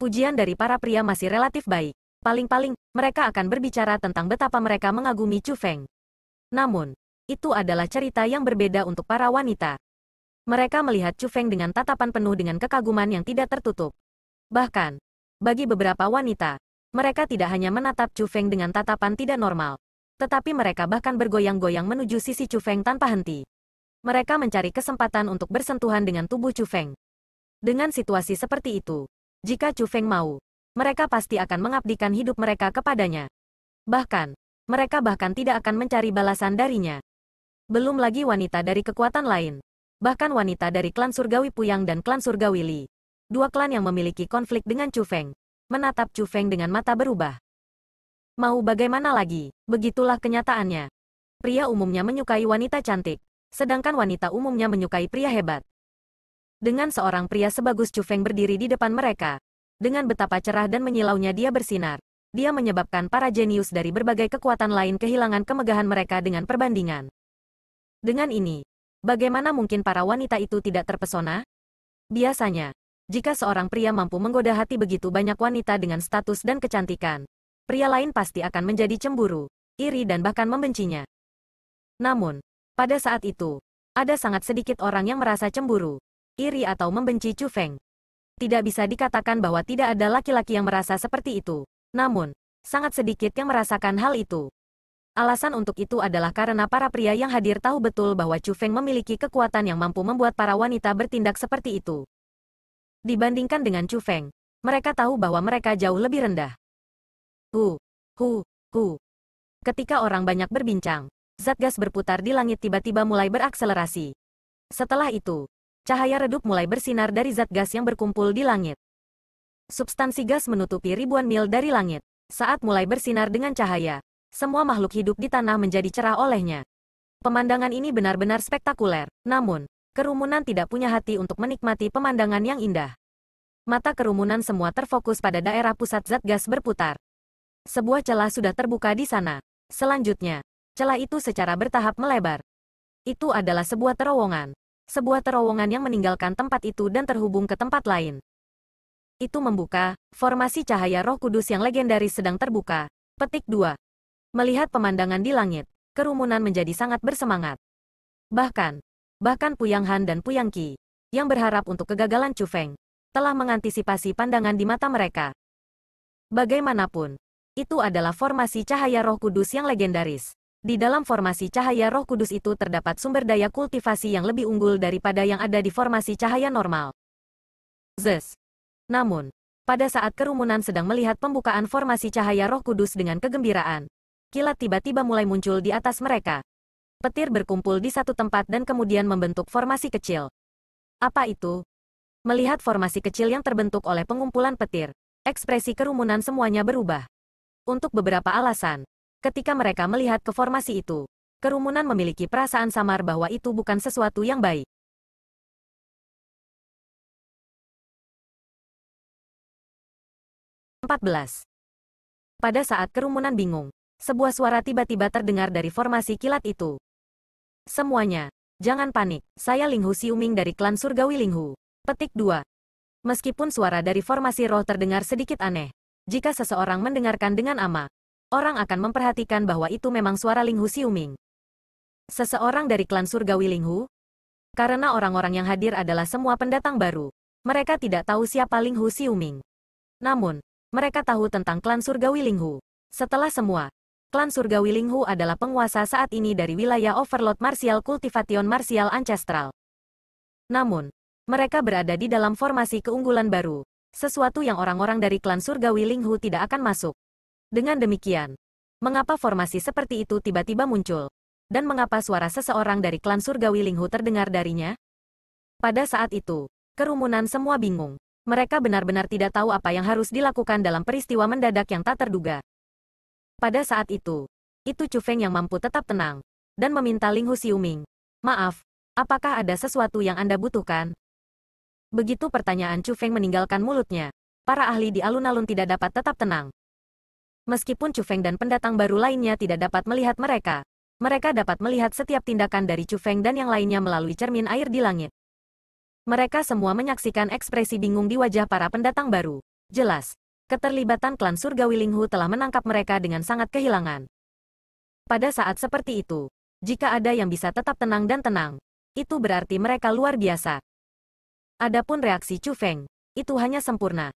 Pujian dari para pria masih relatif baik. Paling-paling, mereka akan berbicara tentang betapa mereka mengagumi Chu Feng. Namun, itu adalah cerita yang berbeda untuk para wanita. Mereka melihat Chu Feng dengan tatapan penuh dengan kekaguman yang tidak tertutup. Bahkan, bagi beberapa wanita, mereka tidak hanya menatap Chu Feng dengan tatapan tidak normal, tetapi mereka bahkan bergoyang-goyang menuju sisi Chu Feng tanpa henti. Mereka mencari kesempatan untuk bersentuhan dengan tubuh Chu Feng. Dengan situasi seperti itu, jika Chu Feng mau, mereka pasti akan mengabdikan hidup mereka kepadanya. Bahkan, mereka bahkan tidak akan mencari balasan darinya. Belum lagi wanita dari kekuatan lain. Bahkan wanita dari klan Surgawi Puyang dan klan Surgawi Li. Dua klan yang memiliki konflik dengan Chu Feng. Menatap Chu Feng dengan mata berubah. Mau bagaimana lagi, begitulah kenyataannya. Pria umumnya menyukai wanita cantik, sedangkan wanita umumnya menyukai pria hebat dengan seorang pria sebagus Chu Feng berdiri di depan mereka. Dengan betapa cerah dan menyilaunya dia bersinar. Dia menyebabkan para jenius dari berbagai kekuatan lain kehilangan kemegahan mereka dengan perbandingan. Dengan ini, bagaimana mungkin para wanita itu tidak terpesona? Biasanya, jika seorang pria mampu menggoda hati begitu banyak wanita dengan status dan kecantikan, pria lain pasti akan menjadi cemburu, iri dan bahkan membencinya. Namun, pada saat itu, ada sangat sedikit orang yang merasa cemburu iri atau membenci Chu Feng. Tidak bisa dikatakan bahwa tidak ada laki-laki yang merasa seperti itu. Namun, sangat sedikit yang merasakan hal itu. Alasan untuk itu adalah karena para pria yang hadir tahu betul bahwa Chu Feng memiliki kekuatan yang mampu membuat para wanita bertindak seperti itu. Dibandingkan dengan Chu Feng, mereka tahu bahwa mereka jauh lebih rendah. Hu, hu, hu. Ketika orang banyak berbincang, zat gas berputar di langit tiba-tiba mulai berakselerasi. Setelah itu, Cahaya redup mulai bersinar dari zat gas yang berkumpul di langit. Substansi gas menutupi ribuan mil dari langit. Saat mulai bersinar dengan cahaya, semua makhluk hidup di tanah menjadi cerah olehnya. Pemandangan ini benar-benar spektakuler, namun, kerumunan tidak punya hati untuk menikmati pemandangan yang indah. Mata kerumunan semua terfokus pada daerah pusat zat gas berputar. Sebuah celah sudah terbuka di sana. Selanjutnya, celah itu secara bertahap melebar. Itu adalah sebuah terowongan sebuah terowongan yang meninggalkan tempat itu dan terhubung ke tempat lain. Itu membuka, formasi cahaya roh kudus yang legendaris sedang terbuka. Petik 2. Melihat pemandangan di langit, kerumunan menjadi sangat bersemangat. Bahkan, bahkan Puyang Han dan Puyang Qi, yang berharap untuk kegagalan Chu Feng, telah mengantisipasi pandangan di mata mereka. Bagaimanapun, itu adalah formasi cahaya roh kudus yang legendaris. Di dalam formasi cahaya roh kudus itu terdapat sumber daya kultivasi yang lebih unggul daripada yang ada di formasi cahaya normal. Zes. Namun, pada saat kerumunan sedang melihat pembukaan formasi cahaya roh kudus dengan kegembiraan, kilat tiba-tiba mulai muncul di atas mereka. Petir berkumpul di satu tempat dan kemudian membentuk formasi kecil. Apa itu? Melihat formasi kecil yang terbentuk oleh pengumpulan petir, ekspresi kerumunan semuanya berubah. Untuk beberapa alasan, ketika mereka melihat ke formasi itu. Kerumunan memiliki perasaan samar bahwa itu bukan sesuatu yang baik. Pada saat kerumunan bingung, sebuah suara tiba-tiba terdengar dari formasi kilat itu. Semuanya, jangan panik, saya Linghu Siuming dari klan Surgawi Linghu. Petik 2. Meskipun suara dari formasi roh terdengar sedikit aneh, jika seseorang mendengarkan dengan amat, orang akan memperhatikan bahwa itu memang suara Linghu Xiuming. Seseorang dari klan surgawi Linghu? Karena orang-orang yang hadir adalah semua pendatang baru. Mereka tidak tahu siapa Linghu Xiuming. Namun, mereka tahu tentang klan surgawi Linghu. Setelah semua, klan surgawi Linghu adalah penguasa saat ini dari wilayah Overlord Martial Cultivation Martial Ancestral. Namun, mereka berada di dalam formasi keunggulan baru, sesuatu yang orang-orang dari klan surgawi Linghu tidak akan masuk. Dengan demikian, mengapa formasi seperti itu tiba-tiba muncul? Dan mengapa suara seseorang dari klan surgawi Linghu terdengar darinya? Pada saat itu, kerumunan semua bingung. Mereka benar-benar tidak tahu apa yang harus dilakukan dalam peristiwa mendadak yang tak terduga. Pada saat itu, itu Chu Feng yang mampu tetap tenang, dan meminta Linghu Xiuming, maaf, apakah ada sesuatu yang Anda butuhkan? Begitu pertanyaan Chu Feng meninggalkan mulutnya, para ahli di alun-alun tidak dapat tetap tenang. Meskipun Chu Feng dan pendatang baru lainnya tidak dapat melihat mereka, mereka dapat melihat setiap tindakan dari Chu Feng dan yang lainnya melalui cermin air di langit. Mereka semua menyaksikan ekspresi bingung di wajah para pendatang baru. Jelas, keterlibatan klan surgawi Linghu telah menangkap mereka dengan sangat kehilangan. Pada saat seperti itu, jika ada yang bisa tetap tenang dan tenang, itu berarti mereka luar biasa. Adapun reaksi Chu Feng, itu hanya sempurna.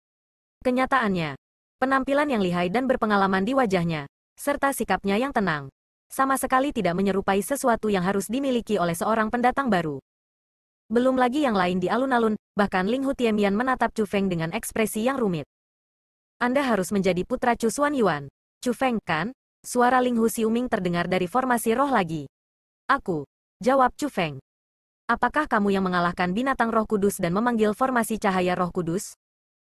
Kenyataannya, Penampilan yang lihai dan berpengalaman di wajahnya, serta sikapnya yang tenang. Sama sekali tidak menyerupai sesuatu yang harus dimiliki oleh seorang pendatang baru. Belum lagi yang lain di alun-alun, bahkan Ling Hutiemian menatap Chu Feng dengan ekspresi yang rumit. Anda harus menjadi putra Chu Xuan Yuan. Chu Feng, kan? Suara Ling Hu Xiuming terdengar dari formasi roh lagi. Aku. Jawab Chu Feng. Apakah kamu yang mengalahkan binatang roh kudus dan memanggil formasi cahaya roh kudus?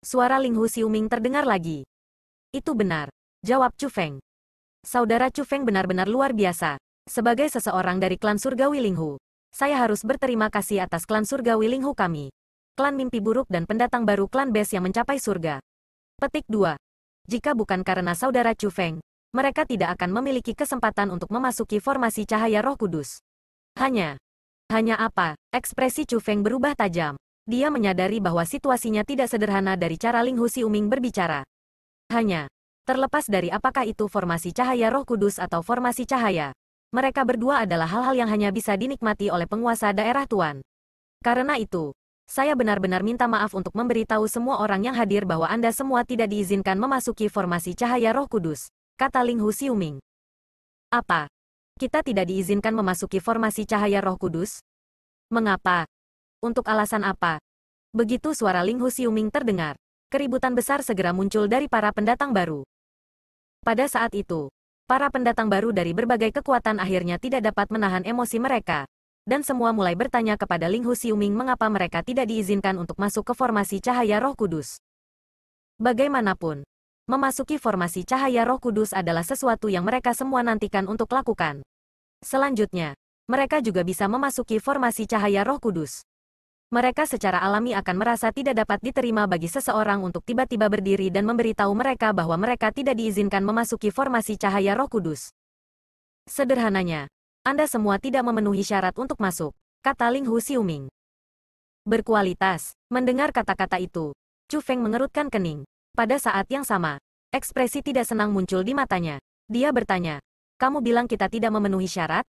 Suara Ling Hu Xiuming terdengar lagi. Itu benar. Jawab Chu Feng. Saudara Chu Feng benar-benar luar biasa. Sebagai seseorang dari klan Surga Wilinghu, saya harus berterima kasih atas klan Surga Wilinghu kami. Klan mimpi buruk dan pendatang baru klan Bes yang mencapai surga. Petik 2. Jika bukan karena saudara Chu Feng, mereka tidak akan memiliki kesempatan untuk memasuki formasi cahaya roh kudus. Hanya. Hanya apa? Ekspresi Chu Feng berubah tajam. Dia menyadari bahwa situasinya tidak sederhana dari cara Ling Si Uming berbicara. Hanya, terlepas dari apakah itu formasi cahaya roh kudus atau formasi cahaya, mereka berdua adalah hal-hal yang hanya bisa dinikmati oleh penguasa daerah Tuan. Karena itu, saya benar-benar minta maaf untuk memberitahu semua orang yang hadir bahwa Anda semua tidak diizinkan memasuki formasi cahaya roh kudus, kata Ling Hu Xiuming. Apa? Kita tidak diizinkan memasuki formasi cahaya roh kudus? Mengapa? Untuk alasan apa? Begitu suara Ling Hu Xiuming terdengar keributan besar segera muncul dari para pendatang baru. Pada saat itu, para pendatang baru dari berbagai kekuatan akhirnya tidak dapat menahan emosi mereka, dan semua mulai bertanya kepada Ling Hu Xiuming mengapa mereka tidak diizinkan untuk masuk ke formasi cahaya roh kudus. Bagaimanapun, memasuki formasi cahaya roh kudus adalah sesuatu yang mereka semua nantikan untuk lakukan. Selanjutnya, mereka juga bisa memasuki formasi cahaya roh kudus mereka secara alami akan merasa tidak dapat diterima bagi seseorang untuk tiba-tiba berdiri dan memberitahu mereka bahwa mereka tidak diizinkan memasuki formasi cahaya roh kudus. Sederhananya, Anda semua tidak memenuhi syarat untuk masuk, kata Ling Hu Xiuming. Berkualitas, mendengar kata-kata itu, Chu Feng mengerutkan kening. Pada saat yang sama, ekspresi tidak senang muncul di matanya. Dia bertanya, kamu bilang kita tidak memenuhi syarat?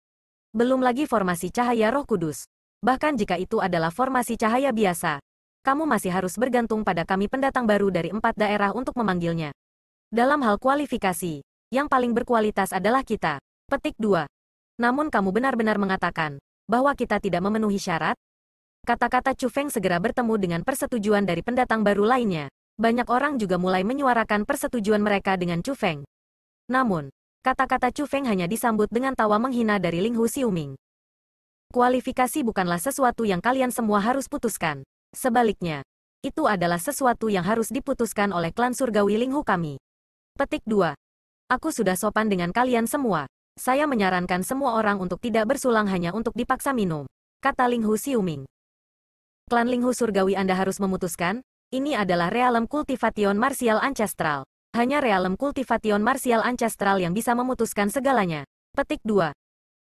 Belum lagi formasi cahaya roh kudus, bahkan jika itu adalah formasi cahaya biasa. Kamu masih harus bergantung pada kami pendatang baru dari empat daerah untuk memanggilnya. Dalam hal kualifikasi, yang paling berkualitas adalah kita. Petik 2. Namun kamu benar-benar mengatakan, bahwa kita tidak memenuhi syarat? Kata-kata Chu Feng segera bertemu dengan persetujuan dari pendatang baru lainnya. Banyak orang juga mulai menyuarakan persetujuan mereka dengan Chu Feng. Namun, kata-kata Chu Feng hanya disambut dengan tawa menghina dari Ling Hu Xiuming. Kualifikasi bukanlah sesuatu yang kalian semua harus putuskan. Sebaliknya, itu adalah sesuatu yang harus diputuskan oleh klan surgawi Linghu kami. Petik 2. Aku sudah sopan dengan kalian semua. Saya menyarankan semua orang untuk tidak bersulang hanya untuk dipaksa minum. Kata Linghu Siuming. Klan Linghu surgawi Anda harus memutuskan, ini adalah realem kultivation martial ancestral. Hanya realem kultivation martial ancestral yang bisa memutuskan segalanya. Petik 2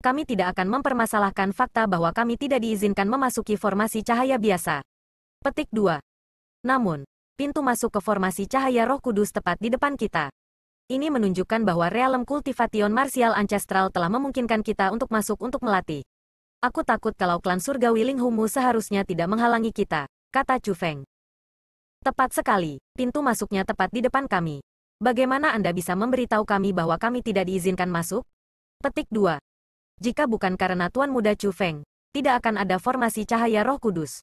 kami tidak akan mempermasalahkan fakta bahwa kami tidak diizinkan memasuki formasi cahaya biasa. Petik 2. Namun, pintu masuk ke formasi cahaya roh kudus tepat di depan kita. Ini menunjukkan bahwa realem kultivation martial ancestral telah memungkinkan kita untuk masuk untuk melatih. Aku takut kalau klan surgawi Humu seharusnya tidak menghalangi kita, kata Chu Feng. Tepat sekali, pintu masuknya tepat di depan kami. Bagaimana Anda bisa memberitahu kami bahwa kami tidak diizinkan masuk? Petik 2. Jika bukan karena Tuan Muda Chu Feng, tidak akan ada formasi cahaya roh kudus.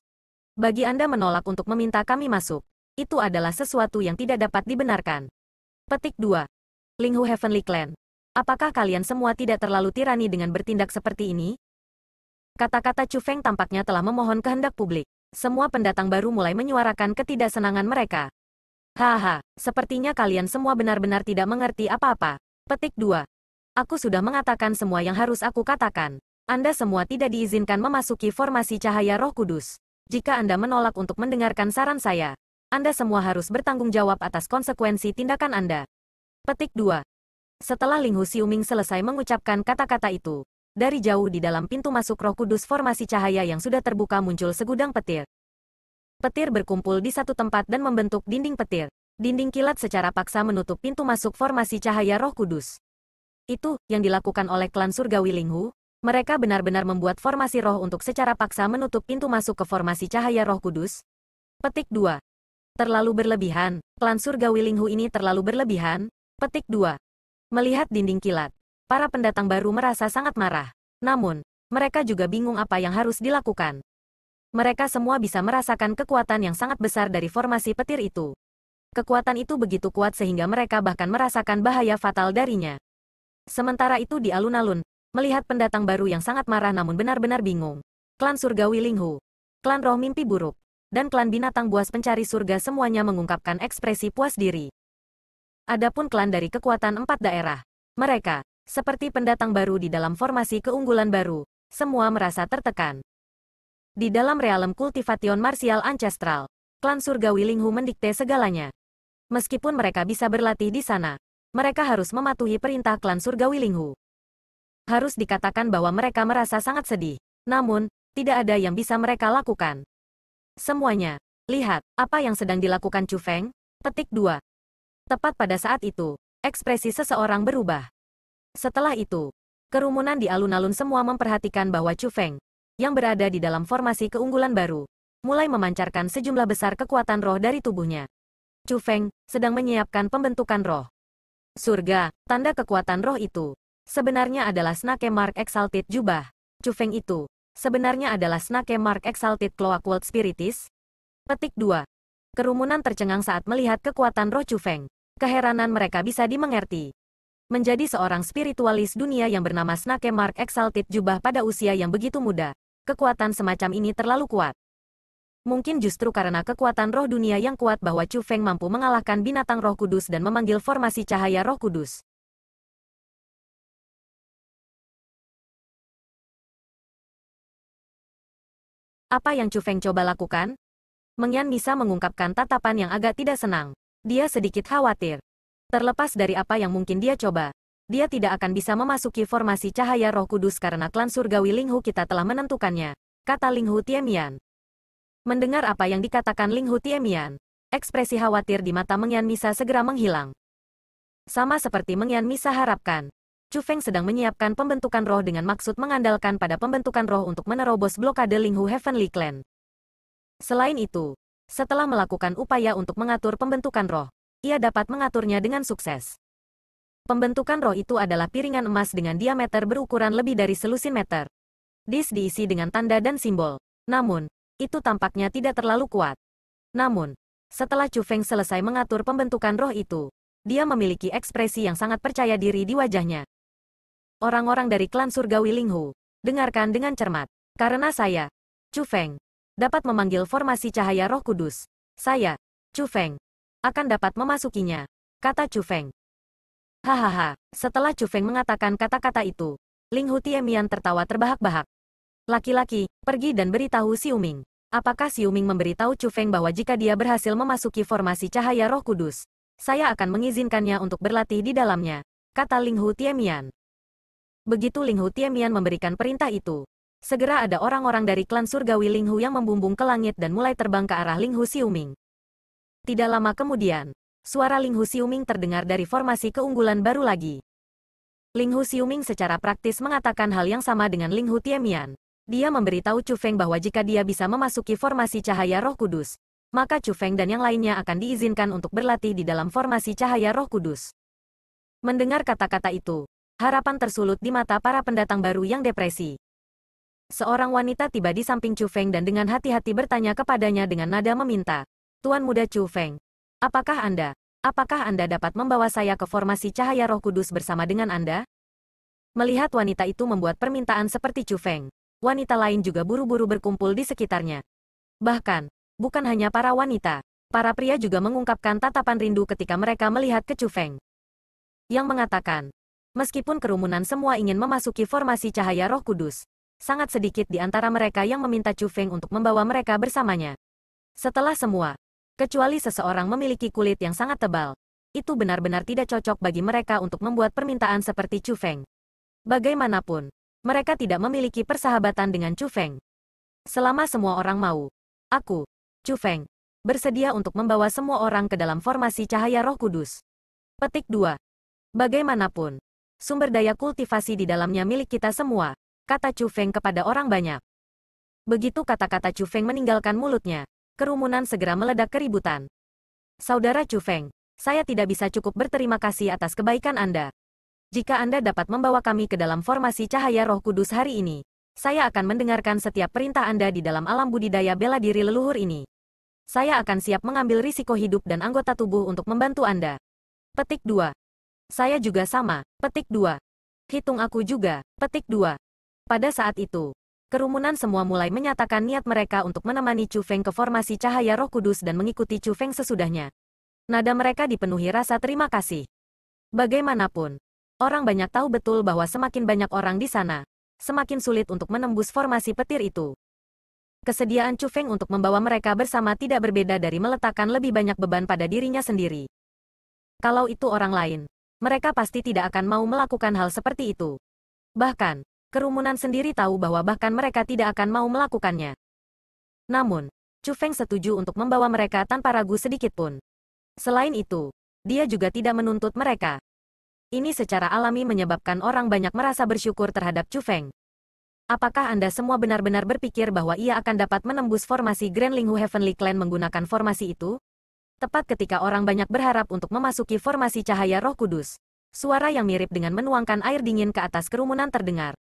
Bagi Anda menolak untuk meminta kami masuk, itu adalah sesuatu yang tidak dapat dibenarkan. Petik 2. Linghu Heavenly Clan. Apakah kalian semua tidak terlalu tirani dengan bertindak seperti ini? Kata-kata Chu Feng tampaknya telah memohon kehendak publik. Semua pendatang baru mulai menyuarakan ketidaksenangan mereka. Haha, sepertinya kalian semua benar-benar tidak mengerti apa-apa. Petik 2. Aku sudah mengatakan semua yang harus aku katakan. Anda semua tidak diizinkan memasuki formasi cahaya roh kudus. Jika Anda menolak untuk mendengarkan saran saya, Anda semua harus bertanggung jawab atas konsekuensi tindakan Anda. Petik 2. Setelah Ling Hu Xiuming selesai mengucapkan kata-kata itu, dari jauh di dalam pintu masuk roh kudus formasi cahaya yang sudah terbuka muncul segudang petir. Petir berkumpul di satu tempat dan membentuk dinding petir. Dinding kilat secara paksa menutup pintu masuk formasi cahaya roh kudus itu yang dilakukan oleh klan surgawi Linghu, mereka benar-benar membuat formasi roh untuk secara paksa menutup pintu masuk ke formasi cahaya roh kudus. Petik 2. Terlalu berlebihan, klan surgawi Linghu ini terlalu berlebihan. Petik 2. Melihat dinding kilat, para pendatang baru merasa sangat marah. Namun, mereka juga bingung apa yang harus dilakukan. Mereka semua bisa merasakan kekuatan yang sangat besar dari formasi petir itu. Kekuatan itu begitu kuat sehingga mereka bahkan merasakan bahaya fatal darinya. Sementara itu di alun-alun, melihat pendatang baru yang sangat marah namun benar-benar bingung. Klan Surgawi Linghu, Klan Roh Mimpi Buruk, dan Klan Binatang Buas Pencari Surga semuanya mengungkapkan ekspresi puas diri. Adapun klan dari kekuatan empat daerah, mereka, seperti pendatang baru di dalam formasi keunggulan baru, semua merasa tertekan. Di dalam realem kultivation martial ancestral, klan Surgawi Linghu mendikte segalanya. Meskipun mereka bisa berlatih di sana, mereka harus mematuhi perintah klan surgawi Linghu. Harus dikatakan bahwa mereka merasa sangat sedih. Namun, tidak ada yang bisa mereka lakukan. Semuanya. Lihat, apa yang sedang dilakukan Chu Feng? Petik 2. Tepat pada saat itu, ekspresi seseorang berubah. Setelah itu, kerumunan di alun-alun semua memperhatikan bahwa Chu Feng, yang berada di dalam formasi keunggulan baru, mulai memancarkan sejumlah besar kekuatan roh dari tubuhnya. Chu Feng sedang menyiapkan pembentukan roh. Surga, tanda kekuatan roh itu. Sebenarnya adalah Snake Mark Exalted Jubah. Cufeng itu. Sebenarnya adalah Snake Mark Exalted Cloak World Spiritis. Petik 2. Kerumunan tercengang saat melihat kekuatan roh Cufeng. Keheranan mereka bisa dimengerti. Menjadi seorang spiritualis dunia yang bernama Snake Mark Exalted Jubah pada usia yang begitu muda. Kekuatan semacam ini terlalu kuat. Mungkin justru karena kekuatan roh dunia yang kuat bahwa Chu Feng mampu mengalahkan binatang roh kudus dan memanggil formasi cahaya roh kudus. Apa yang Chu Feng coba lakukan? Mengyan bisa mengungkapkan tatapan yang agak tidak senang. Dia sedikit khawatir. Terlepas dari apa yang mungkin dia coba, dia tidak akan bisa memasuki formasi cahaya roh kudus karena klan surgawi Linghu kita telah menentukannya, kata Linghu Tiemian. Mendengar apa yang dikatakan Ling Hutiemian, ekspresi khawatir di mata Mengyan Misa segera menghilang. Sama seperti Mengyan Misa harapkan, Chu Feng sedang menyiapkan pembentukan roh dengan maksud mengandalkan pada pembentukan roh untuk menerobos blokade Ling Hu Heavenly Clan. Selain itu, setelah melakukan upaya untuk mengatur pembentukan roh, ia dapat mengaturnya dengan sukses. Pembentukan roh itu adalah piringan emas dengan diameter berukuran lebih dari selusin meter. Dis diisi dengan tanda dan simbol. Namun, itu tampaknya tidak terlalu kuat. Namun, setelah Chu Feng selesai mengatur pembentukan roh itu, dia memiliki ekspresi yang sangat percaya diri di wajahnya. Orang-orang dari klan surgawi Linghu, dengarkan dengan cermat. Karena saya, Chu Feng, dapat memanggil formasi cahaya roh kudus. Saya, Chu Feng, akan dapat memasukinya, kata Chu Feng. Hahaha, setelah Chu Feng mengatakan kata-kata itu, Ling Hu Tiemian tertawa terbahak-bahak. Laki-laki, pergi dan beritahu Xiuming. Apakah Siuming memberitahu Chu Feng bahwa jika dia berhasil memasuki formasi cahaya roh kudus, saya akan mengizinkannya untuk berlatih di dalamnya, kata Ling Hu Tiemian. Begitu Ling Hu Tiemian memberikan perintah itu, segera ada orang-orang dari klan surgawi Ling Hu yang membumbung ke langit dan mulai terbang ke arah Ling Hu Siuming. Tidak lama kemudian, suara Ling Hu Siuming terdengar dari formasi keunggulan baru lagi. Ling Hu Ming secara praktis mengatakan hal yang sama dengan Ling Hu Tiemian. Dia memberitahu Chu Feng bahwa jika dia bisa memasuki formasi cahaya roh kudus, maka Chu Feng dan yang lainnya akan diizinkan untuk berlatih di dalam formasi cahaya roh kudus. Mendengar kata-kata itu, harapan tersulut di mata para pendatang baru yang depresi. Seorang wanita tiba di samping Chu Feng dan dengan hati-hati bertanya kepadanya dengan nada meminta, Tuan Muda Chu Feng, apakah Anda, apakah Anda dapat membawa saya ke formasi cahaya roh kudus bersama dengan Anda? Melihat wanita itu membuat permintaan seperti Chu Feng, wanita lain juga buru-buru berkumpul di sekitarnya. Bahkan, bukan hanya para wanita, para pria juga mengungkapkan tatapan rindu ketika mereka melihat ke Feng. Yang mengatakan, meskipun kerumunan semua ingin memasuki formasi cahaya roh kudus, sangat sedikit di antara mereka yang meminta Feng untuk membawa mereka bersamanya. Setelah semua, kecuali seseorang memiliki kulit yang sangat tebal, itu benar-benar tidak cocok bagi mereka untuk membuat permintaan seperti Feng. Bagaimanapun, mereka tidak memiliki persahabatan dengan Chu Feng. Selama semua orang mau, aku, Chu Feng, bersedia untuk membawa semua orang ke dalam formasi cahaya roh kudus. Petik 2. Bagaimanapun, sumber daya kultivasi di dalamnya milik kita semua, kata Chu Feng kepada orang banyak. Begitu kata-kata Chu Feng meninggalkan mulutnya, kerumunan segera meledak keributan. Saudara Chu Feng, saya tidak bisa cukup berterima kasih atas kebaikan Anda jika Anda dapat membawa kami ke dalam formasi cahaya roh kudus hari ini, saya akan mendengarkan setiap perintah Anda di dalam alam budidaya bela diri leluhur ini. Saya akan siap mengambil risiko hidup dan anggota tubuh untuk membantu Anda. Petik 2. Saya juga sama, petik 2. Hitung aku juga, petik 2. Pada saat itu, Kerumunan semua mulai menyatakan niat mereka untuk menemani Chu Feng ke formasi cahaya roh kudus dan mengikuti Chu Feng sesudahnya. Nada mereka dipenuhi rasa terima kasih. Bagaimanapun, Orang banyak tahu betul bahwa semakin banyak orang di sana, semakin sulit untuk menembus formasi petir itu. Kesediaan Chu Feng untuk membawa mereka bersama tidak berbeda dari meletakkan lebih banyak beban pada dirinya sendiri. Kalau itu orang lain, mereka pasti tidak akan mau melakukan hal seperti itu. Bahkan, kerumunan sendiri tahu bahwa bahkan mereka tidak akan mau melakukannya. Namun, Chu Feng setuju untuk membawa mereka tanpa ragu sedikitpun. Selain itu, dia juga tidak menuntut mereka ini secara alami menyebabkan orang banyak merasa bersyukur terhadap Chu Feng. Apakah Anda semua benar-benar berpikir bahwa ia akan dapat menembus formasi Grand Linghu Heavenly Clan menggunakan formasi itu? Tepat ketika orang banyak berharap untuk memasuki formasi cahaya roh kudus. Suara yang mirip dengan menuangkan air dingin ke atas kerumunan terdengar.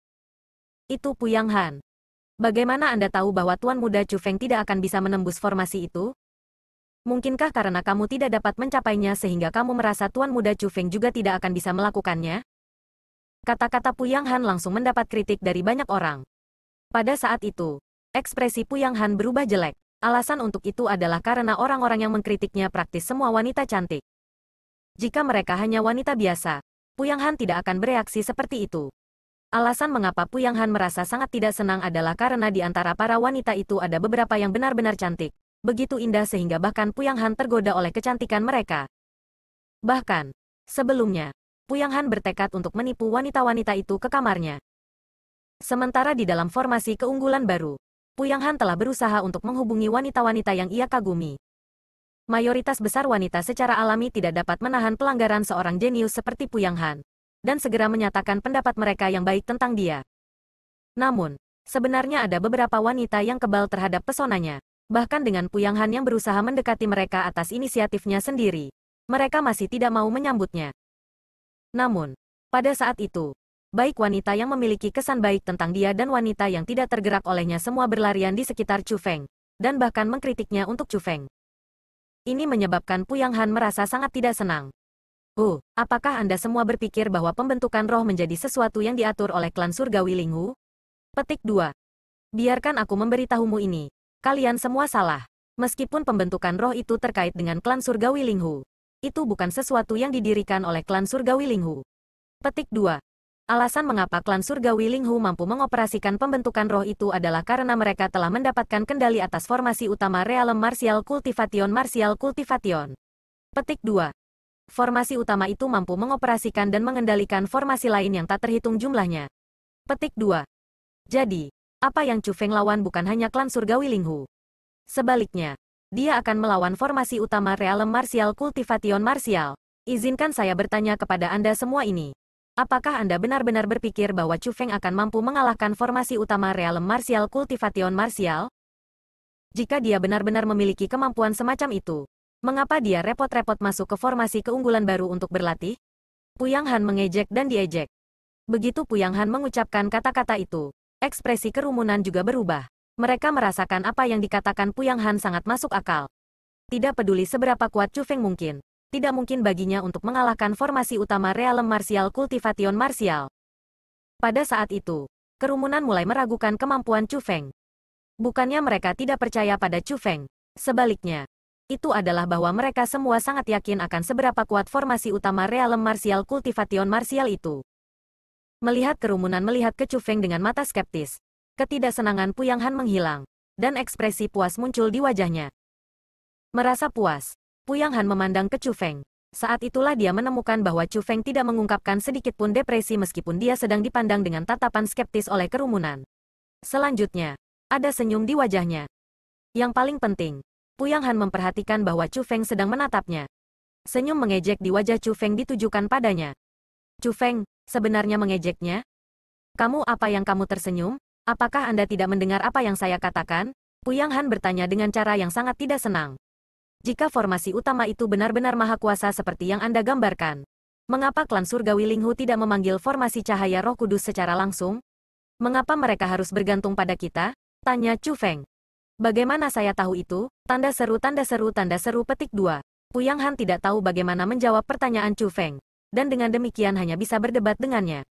Itu Puyang Han. Bagaimana Anda tahu bahwa Tuan Muda Chu Feng tidak akan bisa menembus formasi itu? Mungkinkah karena kamu tidak dapat mencapainya sehingga kamu merasa Tuan Muda Chu Feng juga tidak akan bisa melakukannya? Kata-kata Puyang Han langsung mendapat kritik dari banyak orang. Pada saat itu, ekspresi Puyang Han berubah jelek. Alasan untuk itu adalah karena orang-orang yang mengkritiknya praktis semua wanita cantik. Jika mereka hanya wanita biasa, Puyang Han tidak akan bereaksi seperti itu. Alasan mengapa Puyang Han merasa sangat tidak senang adalah karena di antara para wanita itu ada beberapa yang benar-benar cantik begitu indah sehingga bahkan Puyang Han tergoda oleh kecantikan mereka. Bahkan, sebelumnya, Puyang Han bertekad untuk menipu wanita-wanita itu ke kamarnya. Sementara di dalam formasi keunggulan baru, Puyang Han telah berusaha untuk menghubungi wanita-wanita yang ia kagumi. Mayoritas besar wanita secara alami tidak dapat menahan pelanggaran seorang jenius seperti Puyang Han, dan segera menyatakan pendapat mereka yang baik tentang dia. Namun, sebenarnya ada beberapa wanita yang kebal terhadap pesonanya bahkan dengan Puyang Han yang berusaha mendekati mereka atas inisiatifnya sendiri. Mereka masih tidak mau menyambutnya. Namun, pada saat itu, baik wanita yang memiliki kesan baik tentang dia dan wanita yang tidak tergerak olehnya semua berlarian di sekitar Chu Feng, dan bahkan mengkritiknya untuk Chu Feng. Ini menyebabkan Puyang Han merasa sangat tidak senang. Uh, apakah Anda semua berpikir bahwa pembentukan roh menjadi sesuatu yang diatur oleh klan surgawi Linghu? Petik 2. Biarkan aku memberitahumu ini. Kalian semua salah. Meskipun pembentukan roh itu terkait dengan klan surgawi Linghu, itu bukan sesuatu yang didirikan oleh klan surgawi Linghu. Petik 2. Alasan mengapa klan surgawi Linghu mampu mengoperasikan pembentukan roh itu adalah karena mereka telah mendapatkan kendali atas formasi utama realem martial cultivation martial cultivation. Petik 2. Formasi utama itu mampu mengoperasikan dan mengendalikan formasi lain yang tak terhitung jumlahnya. Petik 2. Jadi, apa yang Chu Feng lawan bukan hanya klan surgawi Linghu. Sebaliknya, dia akan melawan formasi utama realem Martial Cultivation Martial. Izinkan saya bertanya kepada Anda semua ini. Apakah Anda benar-benar berpikir bahwa Chu Feng akan mampu mengalahkan formasi utama realem Martial Cultivation Martial? Jika dia benar-benar memiliki kemampuan semacam itu, mengapa dia repot-repot masuk ke formasi keunggulan baru untuk berlatih? Puyang Han mengejek dan diejek. Begitu Puyang Han mengucapkan kata-kata itu, Ekspresi kerumunan juga berubah. Mereka merasakan apa yang dikatakan Puyang Han sangat masuk akal. Tidak peduli seberapa kuat Chu Feng mungkin, tidak mungkin baginya untuk mengalahkan formasi utama realem Martial Cultivation Martial. Pada saat itu, kerumunan mulai meragukan kemampuan Chu Feng. Bukannya mereka tidak percaya pada Chu Feng, sebaliknya, itu adalah bahwa mereka semua sangat yakin akan seberapa kuat formasi utama realem Martial Cultivation Martial itu. Melihat kerumunan melihat ke Cufeng dengan mata skeptis. Ketidaksenangan Puyang Han menghilang, dan ekspresi puas muncul di wajahnya. Merasa puas, Puyang Han memandang ke Cufeng. Saat itulah dia menemukan bahwa Chu tidak mengungkapkan sedikit pun depresi meskipun dia sedang dipandang dengan tatapan skeptis oleh kerumunan. Selanjutnya, ada senyum di wajahnya. Yang paling penting, Puyang Han memperhatikan bahwa Chu Feng sedang menatapnya. Senyum mengejek di wajah Chu Feng ditujukan padanya. Chu Feng, sebenarnya mengejeknya? Kamu apa yang kamu tersenyum? Apakah Anda tidak mendengar apa yang saya katakan? Puyang Han bertanya dengan cara yang sangat tidak senang. Jika formasi utama itu benar-benar maha kuasa seperti yang Anda gambarkan, mengapa klan surgawi Linghu tidak memanggil formasi cahaya roh kudus secara langsung? Mengapa mereka harus bergantung pada kita? Tanya Chu Feng. Bagaimana saya tahu itu? Tanda seru tanda seru tanda seru petik dua. Puyang Han tidak tahu bagaimana menjawab pertanyaan Chu Feng dan dengan demikian hanya bisa berdebat dengannya.